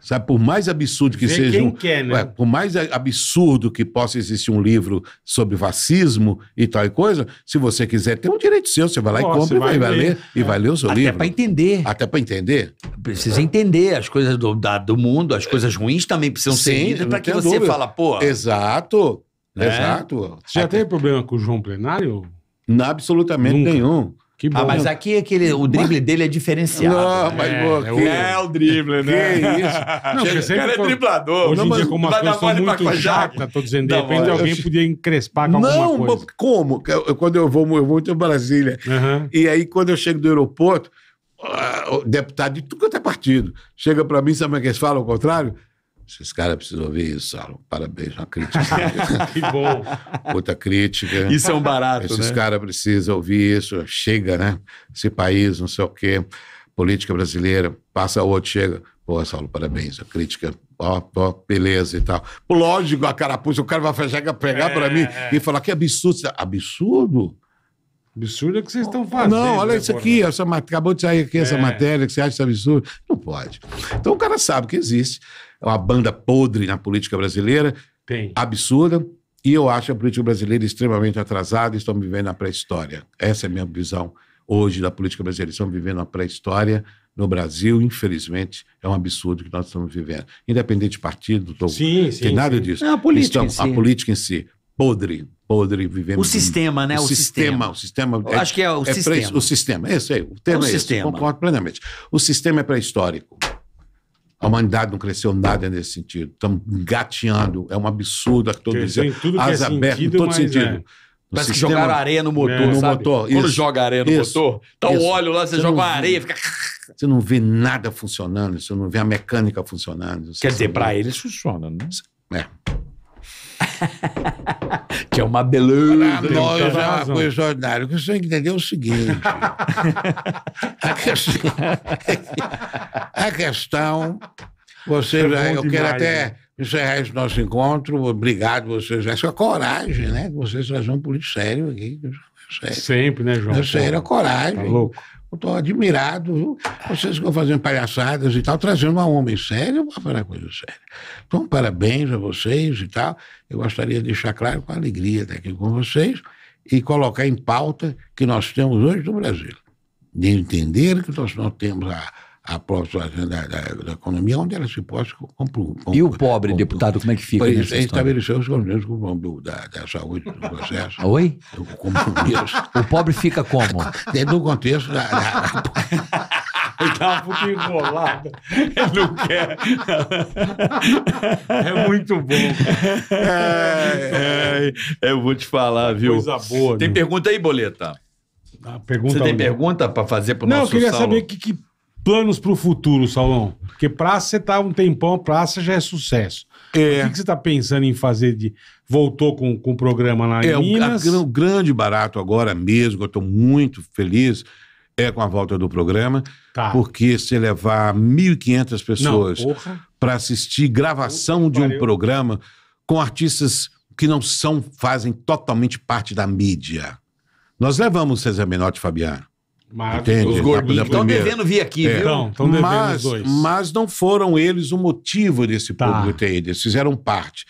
Sabe, por mais absurdo que Vê seja. Quem um, quer, né? por mais absurdo que possa existir um livro sobre fascismo e tal e coisa, se você quiser, tem um direito seu. Você vai lá e compra e vai, vai ler. E vai ler o seu Até livro. Até para entender. Até para entender. Precisa entender as coisas do, da, do mundo, as coisas ruins também precisam Sim, ser lidas para que você dúvida. fala, pô. Exato. Né? Exato. Você já Até... teve problema com o João Plenário? Não, absolutamente Nunca. nenhum. Que ah, bom. Ah, mas aqui é aquele, o drible dele é diferenciado. Não, né? mas é, pô, é, é o... é o drible, né? Que isso. Não, Chega, o cara é driblador. Hoje não, dia, como as coisas são muito chatas, tô dizendo, de repente é. alguém poder podia encrespar com não, alguma coisa. Não, como? Eu, quando eu vou, eu vou muito em Brasília. Uhum. E aí, quando eu chego do aeroporto, ah, o deputado de tudo quanto é partido chega para mim, sabe o que eles falam ao contrário? Esses caras precisam ouvir isso, Saulo. Parabéns, uma crítica. que bom. muita crítica. Isso é um barato, Esses né? caras precisam ouvir isso. Chega, né? Esse país, não sei o quê. Política brasileira. Passa outro, chega. Pô, Saulo, parabéns. A crítica, ó, ó, beleza e tal. Lógico, a carapuça, o cara vai pegar, pegar é, pra mim é. e falar que absurdo. Tá- absurdo? Absurdo é o que vocês estão fazendo. Não, olha né, isso aqui, essa, acabou de sair aqui essa é. matéria que você acha absurdo. Não pode. Então o cara sabe que existe. É uma banda podre na política brasileira, Tem. absurda. E eu acho a política brasileira extremamente atrasada e estamos vivendo na pré-história. Essa é a minha visão hoje da política brasileira. Estamos vivendo na pré-história no Brasil, infelizmente, é um absurdo que nós estamos vivendo. Independente de partido, tô... sim, sim, tem nada disso. É a política, estamos, em si. a política em si, podre, podre, vivemos. O sistema, né? O, o sistema, sistema, O sistema. É, acho que é o é sistema. Pré, o sistema, é isso aí. O tema é, o é sistema. Concordo plenamente. O sistema é pré-histórico. A humanidade não cresceu nada nesse sentido. Estamos gateando. É um absurdo a todo cresceu Em Asa é em todo sentido. É. Parece sistema, que jogaram areia no motor, é, no sabe? Motor, Quando joga areia no isso, motor, tá o óleo lá, você, você joga uma areia, fica... Você não vê nada funcionando, você não vê a mecânica funcionando. Quer dizer, para eles funciona, né? É. que é uma beleza. Para ah, nós, é uma coisa ordinária O que você tem que entender é o seguinte: a questão. a questão vocês, é eu demais, quero até né? encerrar esse nosso encontro. Obrigado vocês. Essa coragem, né? Vocês trazem um político sério aqui. Sério. Sempre, né, João? É sério, a coragem. Tá louco estou admirado, viu? Vocês ficam fazendo palhaçadas e tal, trazendo um homem sério para coisa séria. Então, parabéns a vocês e tal. Eu gostaria de deixar claro com alegria estar aqui com vocês e colocar em pauta que nós temos hoje no Brasil. De entender que nós não temos a a própria da, da, da, economia, onde ela se possa compro, E o pobre deputado, como é que fica? Pois, estabeleceu os compromissos com o da, da saúde do processo. Oi? Do compromisso. o pobre fica como? Dentro do contexto da. da... Ele tá um pouquinho enrolado. Ele não quer. É muito bom. É, é, eu vou te falar, é viu? Coisa boa. Tem né? pergunta aí, Boleta? Ah, pergunta Você tem ali. pergunta para fazer para o nosso Não, eu queria saber que, que planos para o futuro, Saulão? Porque praça você tá um tempão, praça já é sucesso. É. O que, você está pensando em fazer de. Voltou com, com o programa lá em é, Minas? O, a, o grande barato agora mesmo, eu estou muito feliz, é com a volta do programa. Tá. Porque se levar 1.500 pessoas para assistir gravação Porra, de um programa com artistas que não são, fazem totalmente parte da mídia. Nós levamos César Menotti e Fabiano. Entende? os gordinhos estão devendo vir aqui, é. viu? Então, devendo mas, os dois. mas não foram eles o motivo desse tá. público ter ido, eles fizeram parte.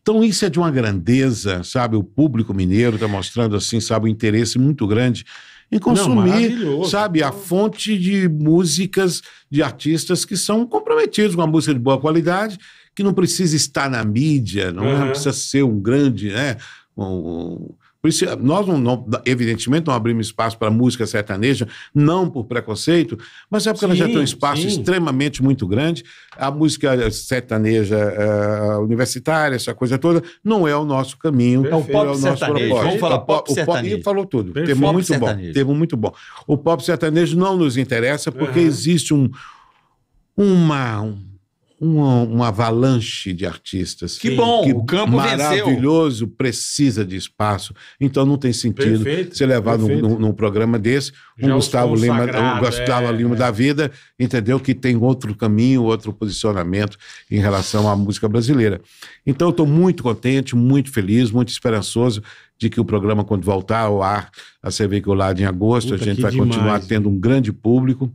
Então isso é de uma grandeza, sabe? O público mineiro está mostrando assim, sabe, um interesse muito grande em consumir, não, sabe, a fonte de músicas de artistas que são comprometidos com a música de boa qualidade, que não precisa estar na mídia, não, uhum. é, precisa ser um grande, né? Um, por isso, nós, não, não evidentemente, não abrimos espaço para música sertaneja, não por preconceito, mas é porque sim, ela já tem um espaço sim. extremamente muito grande. A música sertaneja é, universitária, essa coisa toda, não é o nosso caminho. Perfeito. É o pop é o nosso propósito. Vamos então, falar pop, o pop Ele falou tudo. Perfeito. Termo muito bom. Termo muito bom. O pop sertanejo não nos interessa porque uhum. existe um, uma... Um, uma, uma, avalanche de artistas. Que bom, que o campo maravilhoso venceu. precisa de espaço. Então não tem sentido perfeito, ser levado num, num, num, programa desse um Já Gustavo Lima, um é, Gustavo é, Lima é. da vida, entendeu? Que tem outro caminho, outro posicionamento em relação à música brasileira. Então eu estou muito contente, muito feliz, muito esperançoso de que o programa, quando voltar ao ar, a ser veiculado em agosto, Puta, a gente vai demais, continuar tendo um grande público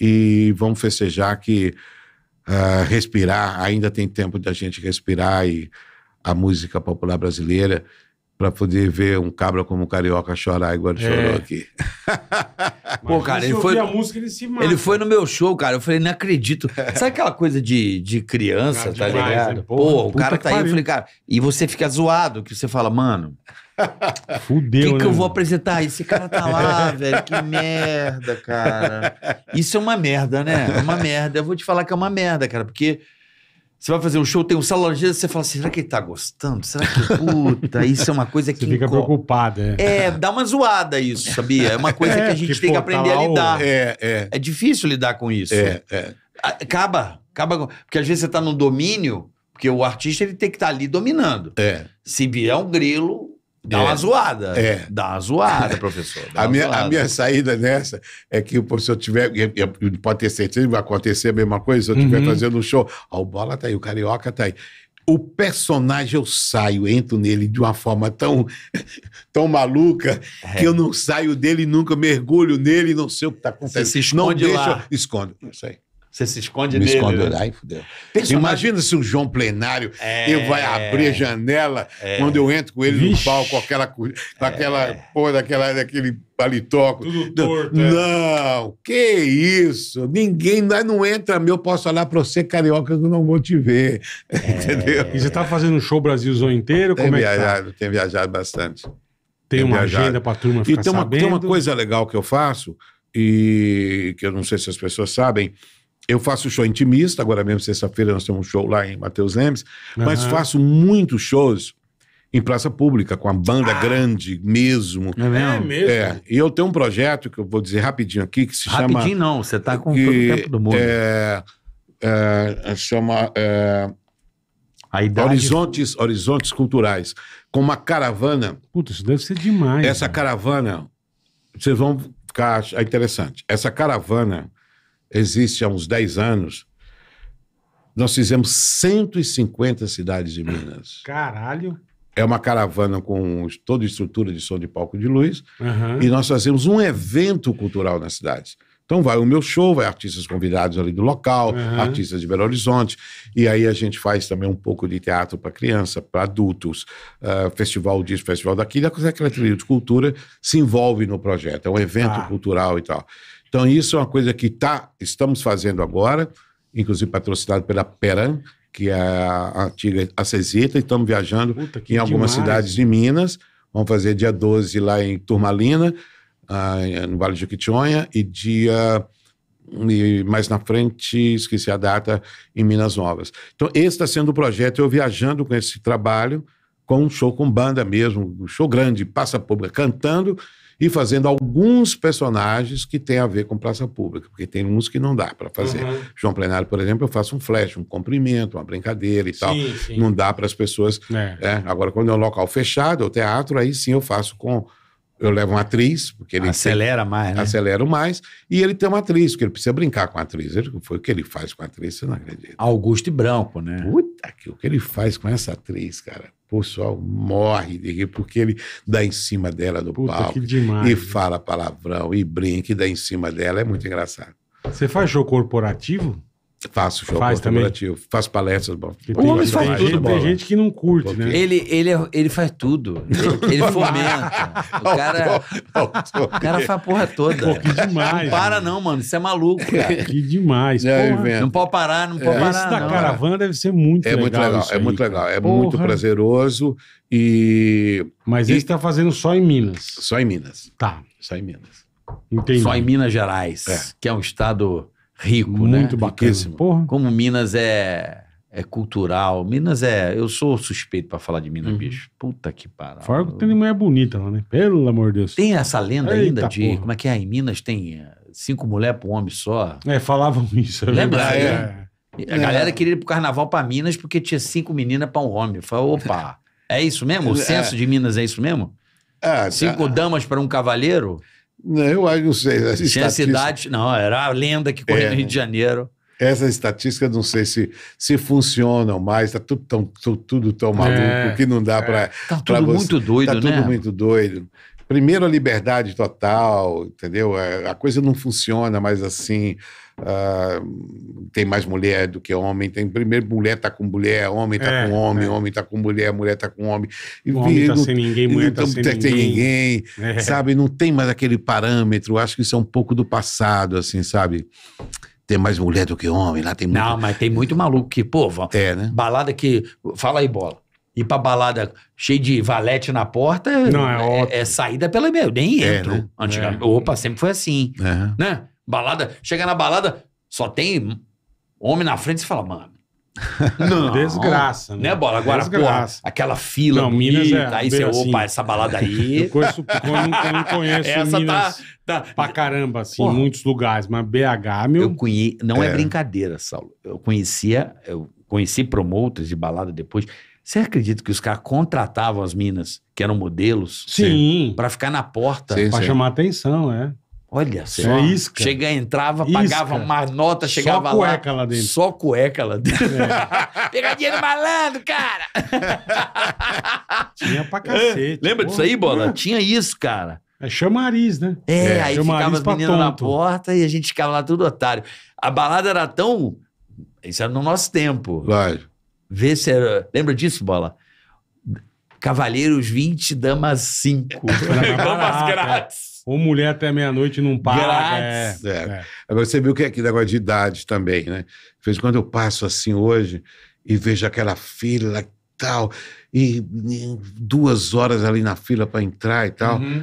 e vamos festejar que uh, respirar, ainda tem tempo da gente respirar e a música popular brasileira para poder ver um cabra como o carioca chorar igual ele é. chorou aqui. Pô, cara, ele foi, música, ele, ele foi no meu show, cara. Eu falei, não acredito. Sabe aquela coisa de, de criança, cara, tá demais, ligado? Né? Pô, o cara tá aí, eu falei, cara, e você fica zoado, que você fala, mano, Fudeu. O que, né? que eu né? vou apresentar? Esse cara tá lá, velho. Que merda, cara. Isso é uma merda, né? É uma merda. Eu vou te falar que é uma merda, cara, porque. Você vai fazer um show, tem um salão de você fala assim, será que ele tá gostando? Será que, puta, isso é uma coisa que... Você fica inco... preocupado, é. Né? É, dá uma zoada isso, sabia? É uma coisa é, que a gente que, tem pô, que tá aprender tá a lidar. O... É, é. É difícil lidar com isso. É, é. Ah, acaba, acaba... Porque às vezes você tá num domínio, porque o artista ele tem que estar tá ali dominando. É. Se vier um grilo, Dá é. uma zoada. É. Dá uma zoada, professor. Dá a, minha, zoada. a minha saída nessa é que o professor tiver. Pode ter certeza que vai acontecer a mesma coisa se eu estiver uhum. fazendo um show. Ó, ah, o bola tá aí, o carioca tá aí. O personagem eu saio, entro nele de uma forma tão, tão maluca é. que eu não saio dele, nunca mergulho nele, não sei o que está acontecendo. Você se esconde não deixa, lá. Escondo, não sei. Você se esconde Me nele. Escondo, né? Ai, fudeu. Imagina se um João Plenário é... eu vai abrir a janela é... quando eu entro com ele Vixe. no palco, aquela, com aquela é... porra daquela, daquele palitoco. Tudo torto, é. Não, que isso? Ninguém não entra meu, posso olhar pra você, carioca, que eu não vou te ver. É. Entendeu? E você tá fazendo um show Brasilzão inteiro? Tem Como é tá? viajado, é tá? Tenho viajado bastante. Tem uma viajado. agenda pra turma ficar e tem uma, sabendo? tem uma coisa legal que eu faço, e que eu não sei se as pessoas sabem, eu faço show intimista, agora mesmo sexta-feira nós temos um show lá em Mateus Lemes, uhum. mas faço muitos shows em praça pública, com a banda ah. grande é mesmo. É mesmo? É E eu tenho um projeto que eu vou dizer rapidinho aqui, que se rapidinho chama... Rapidinho não, você está com que, todo o tempo do mundo. É, é, é chama... É, idade... Horizontes, horizontes culturais. Com uma caravana... Puta, isso deve ser demais. Essa cara. Né? caravana... Vocês vão ficar... É interessante. Essa caravana existe há uns 10 anos, nós fizemos 150 cidades de Minas. Caralho! É uma caravana com toda estrutura de som de palco de luz uhum. e nós fazemos um evento cultural nas cidades. Então vai o meu show, vai artistas convidados ali do local, uhum. artistas de Belo Horizonte, e aí a gente faz também um pouco de teatro para criança, para adultos, uh, festival disso, festival daquilo, a coisa de cultura se envolve no projeto, é um evento ah. cultural e tal. Então, isso é uma coisa que tá, estamos fazendo agora, inclusive patrocinado pela Peran, que é a antiga Acesita, e estamos viajando Puta, em algumas demais. cidades de Minas. Vamos fazer dia 12 lá em Turmalina, ah, no Vale de Jequitinhonha, e dia e mais na frente, esqueci a data, em Minas Novas. Então, esse está sendo o projeto, eu viajando com esse trabalho, com um show com banda mesmo, um show grande, passa pública cantando e fazendo alguns personagens que têm a ver com praça pública, porque tem uns que não dá para fazer. Uhum. João Plenário, por exemplo, eu faço um flash, um comprimento, uma brincadeira e sim, tal. Sim. Não dá para as pessoas. É. É. Agora, quando é um local fechado, é o teatro, aí sim eu faço com eu levo uma atriz, porque ele. Acelera tem, mais, né? Acelera mais. E ele tem uma atriz, porque ele precisa brincar com a atriz. Ele, foi o que ele faz com a atriz, você não acredita. Augusto e Branco, né? Puta que o que ele faz com essa atriz, cara. O pessoal morre de rir, porque ele dá em cima dela do Puta, palco. Demais, e fala palavrão, e brinca, e dá em cima dela. É muito engraçado. Você faz show corporativo? Faço show faz corporativo, também. faço palestras. O homem faz tudo, tem bola. gente que não curte, né? Ele, ele, é, ele faz tudo. Ele, ele fomenta. O cara, o cara faz a porra toda. Pô, que demais. Não para não, mano. Isso é maluco, cara. Que demais. não pode parar, não é. pode é. parar. Esse da não, caravana cara. deve ser muito é legal. Muito legal é muito legal. É muito prazeroso. E... Mas ele esse tá fazendo só em Minas. Só em Minas. Tá. Só em Minas. Entendi. Só em Minas Gerais, é. que é um estado rico, Muito né? Muito bacana. Porra. Como Minas é, é cultural. Minas é. Eu sou suspeito para falar de Minas, uhum. bicho. Puta que parada. Fora que tem mulher bonita lá, né? Pelo amor de Deus. Tem essa lenda Eita ainda de. Porra. Como é que é? Em Minas tem eh, cinco mulheres para um homem só. É, falavam isso. É Lembra? É. é. A galera é. queria ir pro carnaval para Minas porque tinha cinco meninas para um homem. Falei, opa, é isso mesmo? O censo é. de Minas é isso mesmo? É, Cinco damas para um cavaleiro? Não, eu acho, não sei. Tinha estatística... cidade, não, era a lenda que corria é, no Rio de Janeiro. Essas estatísticas não sei se, se funcionam mais, está tudo tão, tudo, tudo tão é, maluco que não dá é. para. Está tudo pra você, muito doido, tá né? Está tudo muito doido. Primeiro, a liberdade total, entendeu? É, a coisa não funciona mais assim. Uh, tem mais mulher do que homem. Tem primeiro mulher tá com mulher, homem tá é, com homem, é. homem tá com mulher, mulher tá com homem. E, homem tá não, sem ninguém, mulher não, tá sem ninguém. ninguém é. Sabe, não tem mais aquele parâmetro. Acho que isso é um pouco do passado, assim, sabe? Tem mais mulher do que homem, lá tem muito... Não, mas tem muito maluco que, pô, é, né? balada que... Fala aí, bola ir pra balada cheio de valete na porta não, é, é, é saída pela meio. Nem é, entro. É, né? Antigamente. É. Opa, sempre foi assim. Né? Balada, chega na balada, só tem homem na frente e fala, mano. Não, desgraça, né? né bola? Agora, desgraça. aquela fila não, bonita, Minas é, aí você, assim, opa, essa balada aí. Eu, conheço, eu não, eu não conheço essa tá, Minas tá, tá, pra caramba, assim, Porra. em muitos lugares, mas BH, meu. Eu conhe... Não é. é brincadeira, Saulo. Eu conhecia, eu conheci promoters de balada depois. Você acredita que os caras contratavam as minas, que eram modelos? Sim. Para ficar na porta. Sim, pra sim. chamar atenção, é. Olha só. É isca. Chega, entrava, isca. pagava uma nota, chegava lá. Só cueca lá, lá, dentro. Só cueca lá dentro. É. Pegadinha do malandro, cara! Tinha pra cacete. É. Lembra disso aí, Bola? É. Tinha isso, cara. É chamariz, né? É, é aí ficava as meninas na porta e a gente ficava lá tudo otário. A balada era tão... Isso era no nosso tempo. Vê se era... Lembra disso, Bola? Cavalheiros 20, damas 5. damas grátis. Ou mulher até meia-noite não para. É, é. É. Agora você viu que é aquele negócio de idade também, né? fez quando eu passo assim hoje e vejo aquela fila e tal, e, e duas horas ali na fila para entrar e tal. Uhum.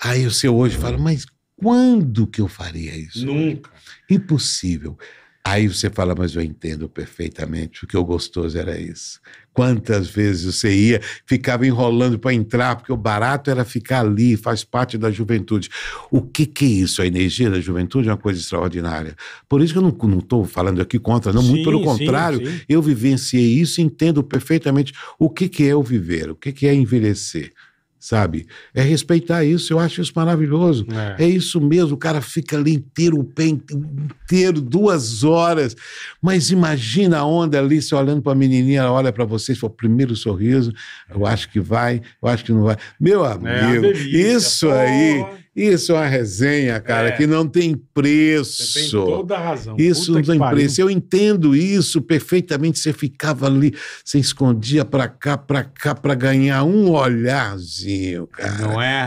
Aí o seu hoje fala, mas quando que eu faria isso? Nunca. Impossível. Aí você fala, mas eu entendo perfeitamente, o que eu gostoso era isso. Quantas vezes você ia, ficava enrolando para entrar, porque o barato era ficar ali, faz parte da juventude. O que, que é isso? A energia da juventude é uma coisa extraordinária. Por isso que eu não estou falando aqui contra, não, sim, muito pelo contrário, sim, sim. eu vivenciei isso e entendo perfeitamente o que, que é o viver, o que, que é envelhecer sabe? É respeitar isso, eu acho isso maravilhoso. É. é, isso mesmo, o cara fica ali inteiro, o pé inteiro, duas horas. Mas imagina a onda ali, se olhando para a menininha, ela olha para vocês, foi o primeiro sorriso, eu acho que vai, eu acho que não vai. Meu é amigo, é, delícia, isso porra. aí isso é uma resenha, cara, é. que não tem preço. Você tem toda a razão. Isso Puta não tem pariu. preço. Eu entendo isso perfeitamente. Você ficava ali, você escondia pra cá, pra cá, pra ganhar um olharzinho, cara. Não é?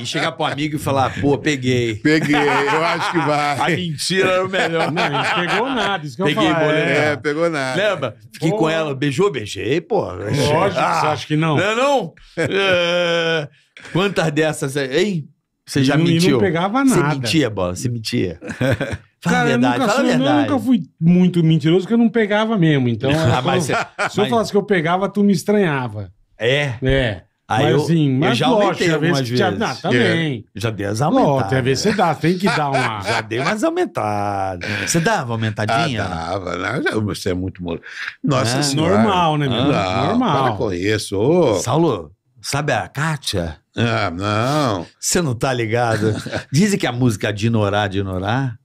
E chegar pro amigo e falar, pô, peguei. Peguei, eu acho que vai. A mentira era é o melhor. Não, ele pegou nada, isso que peguei, eu falei. É. é, pegou nada. Lembra? Fiquei pô. com ela, beijou, beijei, pô. Lógico, ah, você acha que não? Não, é não. quantas dessas aí? Você já mentiu. não pegava nada. Você mentia, bola, você mentia. Fala Cara, verdade, eu nunca, fala verdade. Eu nunca fui muito mentiroso, porque eu não pegava mesmo. Então, ah, mas, se mas... eu falasse que eu pegava, tu me estranhava. É? É. Aí mas, eu, assim, mas eu já lógico, algumas vezes. Já, ah, não, também. É, já dei as aumentadas. tem você dá, tem que dar uma... já dei umas aumentadas. Você dava ah, aumentadinha? Ah, dava. Né? você é muito... Mole. Nossa é, Normal, né, meu? Ah, normal. Para conheço. isso. Saulo, sabe a Kátia? Ah, não. Você não tá ligado? Dizem que a música Dinorá, Dinorá,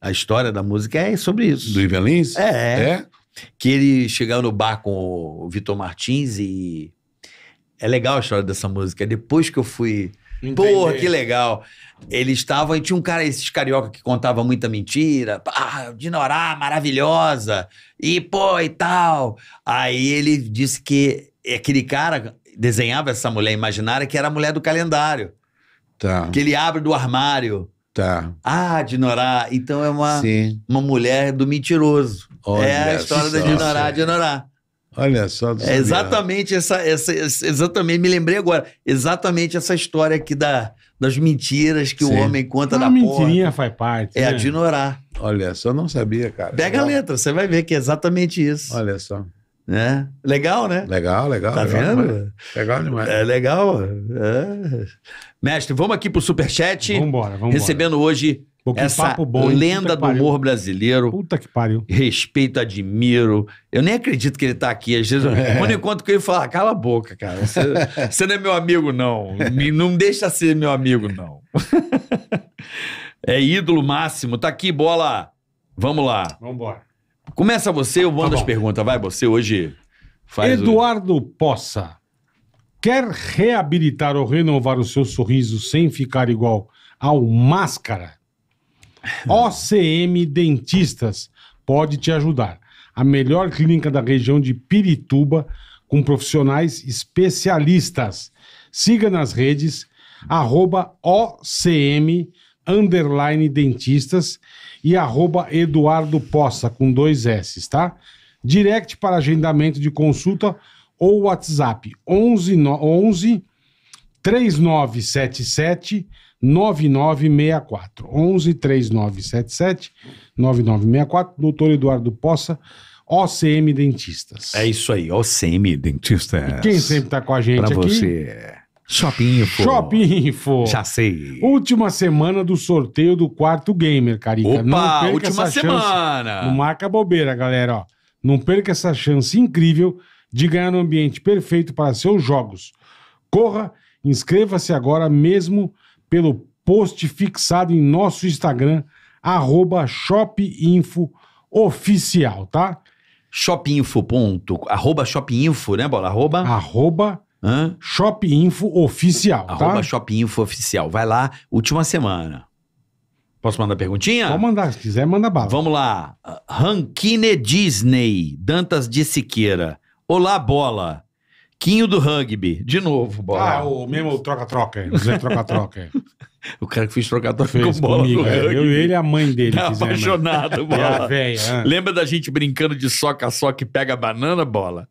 a história da música é sobre isso. Do Ivelins? É. é. Que ele chegava no bar com o Vitor Martins e. É legal a história dessa música. Depois que eu fui. Entendi. Porra, que legal. Ele estava, e tinha um cara, esses carioca que contava muita mentira. Ah, Dinorá, maravilhosa. E, pô, e tal. Aí ele disse que aquele cara desenhava essa mulher imaginária que era a mulher do calendário. Tá. Que ele abre do armário. Tá. Ah, Dinorá. Então é uma, uma mulher do mentiroso. Olha é a história só, da Dinorá, Dinorá. Olha só. É exatamente essa, essa, essa, exatamente, me lembrei agora, exatamente essa história aqui da, das mentiras que Sim. o homem conta é Uma da A mentirinha faz parte. É né? a Dinorá. Olha só, não sabia, cara. Pega não. a letra, você vai ver que é exatamente isso. Olha só. Né? Legal, né? Legal, legal. Tá legal vendo? Demais. Legal demais. É legal. É. Mestre, vamos aqui pro Superchat. Vamos embora, vamos Recebendo hoje um essa bom, lenda do humor brasileiro. Puta que pariu. Respeito, admiro. Eu nem acredito que ele tá aqui. Às vezes, é. quando eu encontro com ele, fala: ah, cala a boca, cara. Você, você não é meu amigo, não. Me, não deixa ser meu amigo, não. é ídolo máximo. Tá aqui, bola. Vamos lá. Vamos embora. Começa você, eu mando tá as perguntas. Vai, você hoje faz. Eduardo o... Poça. Quer reabilitar ou renovar o seu sorriso sem ficar igual ao máscara? OCM Dentistas pode te ajudar. A melhor clínica da região de Pirituba, com profissionais especialistas. Siga nas redes, arroba OCM underline dentistas e arroba Eduardo Poça, com dois S, tá? Direct para agendamento de consulta ou WhatsApp 11, 11 3977 9964. 11 3977 9964. Doutor Eduardo Poça, OCM Dentistas. É isso aí, OCM Dentistas. E quem sempre tá com a gente pra aqui? Para você. Shopping Info. Shopping Info. Já sei. Última semana do sorteio do quarto gamer, Carica. Opa, não perca última essa semana. Chance. Não marca bobeira, galera. Ó. Não perca essa chance incrível de ganhar um ambiente perfeito para seus jogos. Corra, inscreva-se agora mesmo pelo post fixado em nosso Instagram, arroba shopinfooficial, tá? Shopinfo. Ponto, arroba shopinfo, né, Bola? Arroba... Arroba Hã? Shop Info Oficial, tá? Arroba tá? Shop Info Oficial. Vai lá, última semana. Posso mandar perguntinha? Pode mandar, se quiser, manda bala. Vamos lá. Rankine Disney, Dantas de Siqueira. Olá, bola. Quinho do rugby. De novo, bola. Ah, o mesmo troca-troca. Zé troca-troca. o cara que fez troca-troca fez com bola comigo, é. Eu e ele, a mãe dele. Tá apaixonado, bola. É a véia, é. Lembra da gente brincando de soca-soca e pega banana, bola?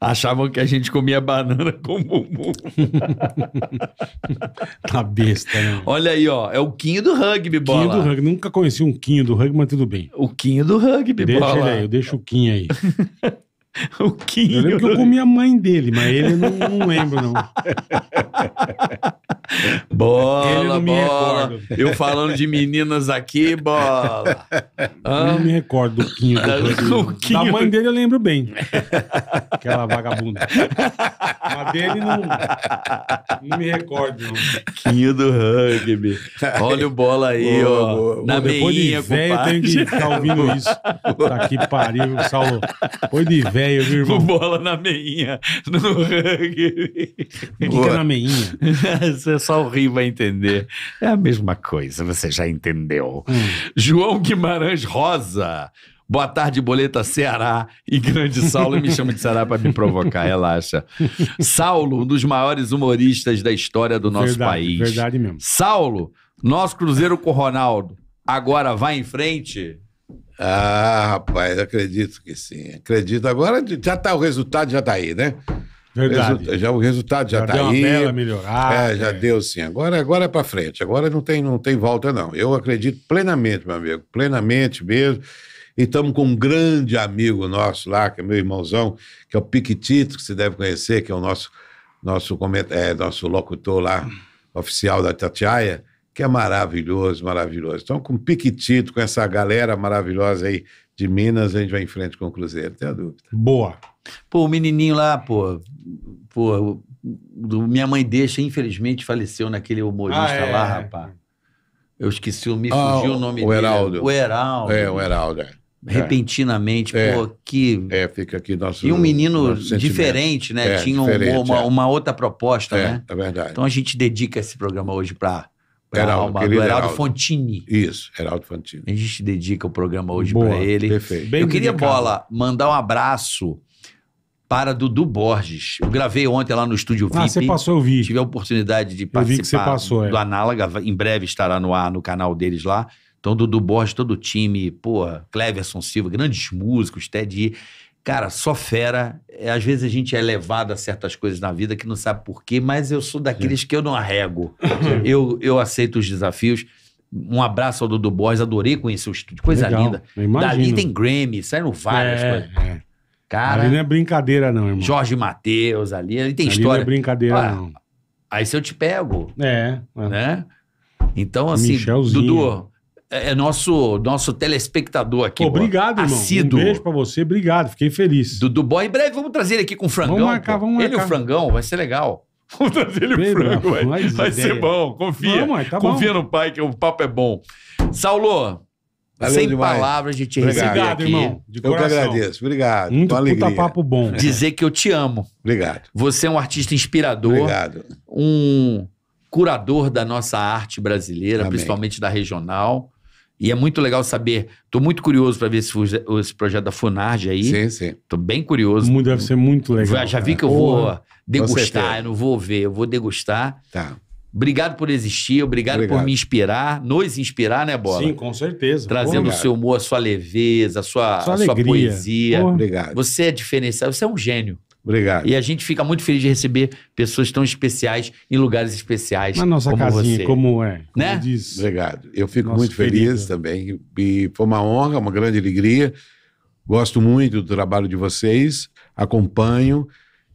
achavam que a gente comia banana com bumbum. tá besta, né? Olha aí, ó. É o Quinho do rugby, bola. Quinho do rugby. Nunca conheci um Quinho do rugby, mas tudo bem. O Quinho do rugby, Deixa bola. Deixa ele aí, eu deixo o Quinho aí. o Quinho. Eu lembro que eu comi a mãe dele, mas ele não, não lembro, não. bola, bola. Eu falando de meninas aqui, bola. Ah. Não me recordo do Quinho. Do do Quinho. Da mãe dele eu lembro bem. Aquela vagabunda. Mas dele não, não me recordo. Não. Quinho do rugby. Olha o bola aí, boa, ó. Boa, Na meinha, de velho eu tenho que ficar ouvindo isso. Tá aqui pariu, Saulo. foi de velho, meu irmão. Bola na meinha, no rugby. O que, é na meinha? Você o rio vai entender. É a mesma coisa, você já entendeu. Hum. João Guimarães Rosa. Boa tarde, Boleta Ceará e grande Saulo. Me chama de Ceará para me provocar, relaxa. Saulo, um dos maiores humoristas da história do nosso verdade, país. Verdade mesmo. Saulo, nosso Cruzeiro com Ronaldo, agora vai em frente? Ah, rapaz, acredito que sim. Acredito. Agora já está o resultado, já está aí, né? Verdade. já o resultado já, já tá deu aí. Uma melhorada. É, já é. deu sim. Agora, agora é para frente. Agora não tem, não tem volta não. Eu acredito plenamente, meu amigo, plenamente mesmo. E estamos com um grande amigo nosso lá, que é meu irmãozão, que é o Piquitito, que você deve conhecer, que é o nosso nosso é, nosso locutor lá oficial da Tatiaia, que é maravilhoso, maravilhoso. Então, com o Piquitito, com essa galera maravilhosa aí de Minas, a gente vai em frente com o Cruzeiro, não a dúvida. Boa. Pô, o menininho lá, pô, pô, do Minha Mãe Deixa, infelizmente faleceu naquele humorista ah, é, lá, rapaz. Eu esqueci, me ah, o nome o dele. Heraldo. O Heraldo. É, o Heraldo, é. Repentinamente, é. pô, que. É, fica aqui nosso. E um menino diferente, né? É, Tinha diferente, um, uma, é. uma, outra proposta, é, né? É verdade. Então a gente dedica esse programa hoje para Heraldo, do Heraldo, Heraldo Fontini. Isso, Heraldo Fontini. A gente dedica o programa hoje para ele. Perfeito. Bem Eu queria, Bola, mandar um abraço para Dudu Borges. Eu gravei ontem lá no estúdio VIP. Ah, você passou, eu vi. Tive a oportunidade de participar eu vi que você passou, é. do Análoga. Em breve estará no ar no canal deles lá. Então, Dudu Borges, todo o time, pô, Cleverson Silva, grandes músicos, Ted. Cara, só fera. É, às vezes a gente é levado a certas coisas na vida que não sabe por quê, mas eu sou daqueles Sim. É. que eu não arrego. É. Eu, eu aceito os desafios. Um abraço ao Dudu Borges, adorei conhecer o estúdio, coisa Legal. linda. Dali tem Grammy, saíram no várias é, coisas. É. Cara, ali não é brincadeira, não, irmão. Jorge Matheus ali, ele tem ali história. Não é brincadeira, ah, não. Aí se eu te pego. É. é. Né? Então, assim, Dudu, é, é nosso, nosso telespectador aqui. Obrigado, irmão. Um beijo pra você, obrigado, fiquei feliz. Dudu Boy, em breve vamos trazer ele aqui com o Frangão. Vamos marcar, vamos marcar. Ele e o Frangão, vai ser legal. Vamos trazer ele Pedro, o Frango, Vai ideia. ser bom, confia. Vamos, tá confia bom. no pai que o papo é bom. Saulo, Valeu Sem demais. palavras de te receber Obrigado, aqui. irmão. De eu coração. que agradeço. Obrigado. Muito puta papo bom. Dizer que eu te amo. Obrigado. Você é um artista inspirador. Obrigado. Um curador da nossa arte brasileira, Amém. principalmente da regional. E é muito legal saber. Estou muito curioso para ver esse, esse, projeto da Funarge aí. Sim, sim. Estou bem curioso. Muito, deve ser muito legal. Já, já vi que eu vou degustar, eu não vou ver, eu vou degustar. Tá. Obrigado por existir, obrigado, obrigado, por me inspirar, nos inspirar, né, Bola? Sim, com certeza. Trazendo o seu humor, a sua leveza, a sua, sua, a sua poesia. Pô, obrigado. Você é diferencial, você é um gênio. Obrigado. E a gente fica muito feliz de receber pessoas tão especiais em lugares especiais. Na nossa como casinha, você. como é. Como né? Diz. Obrigado. Eu fico muito feliz também. E foi uma honra, uma grande alegria. Gosto muito do trabalho de vocês, acompanho.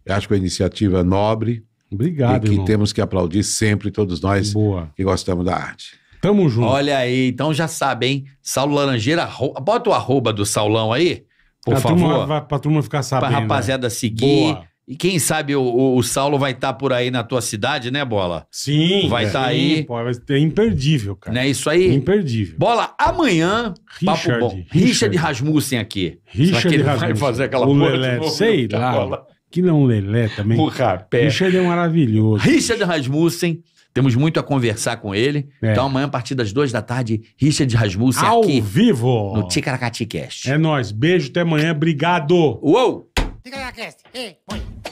Acho que é uma iniciativa nobre Obrigado, E que irmão. temos que aplaudir sempre todos nós Boa. que gostamos da arte. Tamo junto. Olha aí, então já sabe, hein? Saulo Laranjeira, arro... bota o arroba do Saulão aí, por pra favor. Turma, pra, turma ficar sabendo. Pra né? rapaziada seguir. Boa. E quem sabe o, o, o Saulo vai estar tá por aí na tua cidade, né, Bola? Sim. Vai estar é. tá aí. Pô, é imperdível, cara. Não é isso aí? Imperdível. Bola, amanhã... Richard. Richard. Richard Rasmussen aqui. Richard Será que ele Rasmussen. vai fazer aquela o porra Lelé, Sei tá lá. Bola? Que é um lelé também. O rapé. Richard é maravilhoso. Richard Rasmussen. Temos muito a conversar com ele. É. Então amanhã, a partir das duas da tarde, Richard Rasmussen Ao aqui. Ao vivo. No Ticaracati Cast. É nóis. Beijo, até amanhã. Obrigado. Uou! Ticaracati Cast.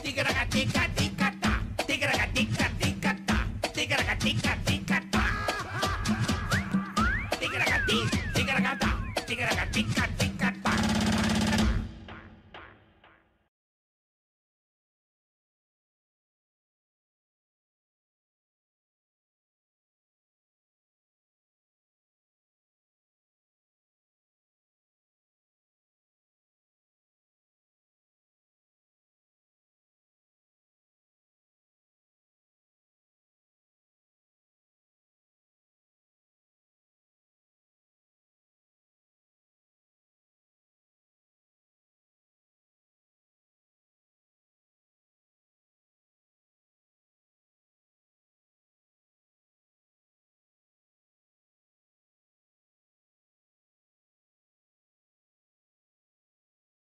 Ticaracati Cast.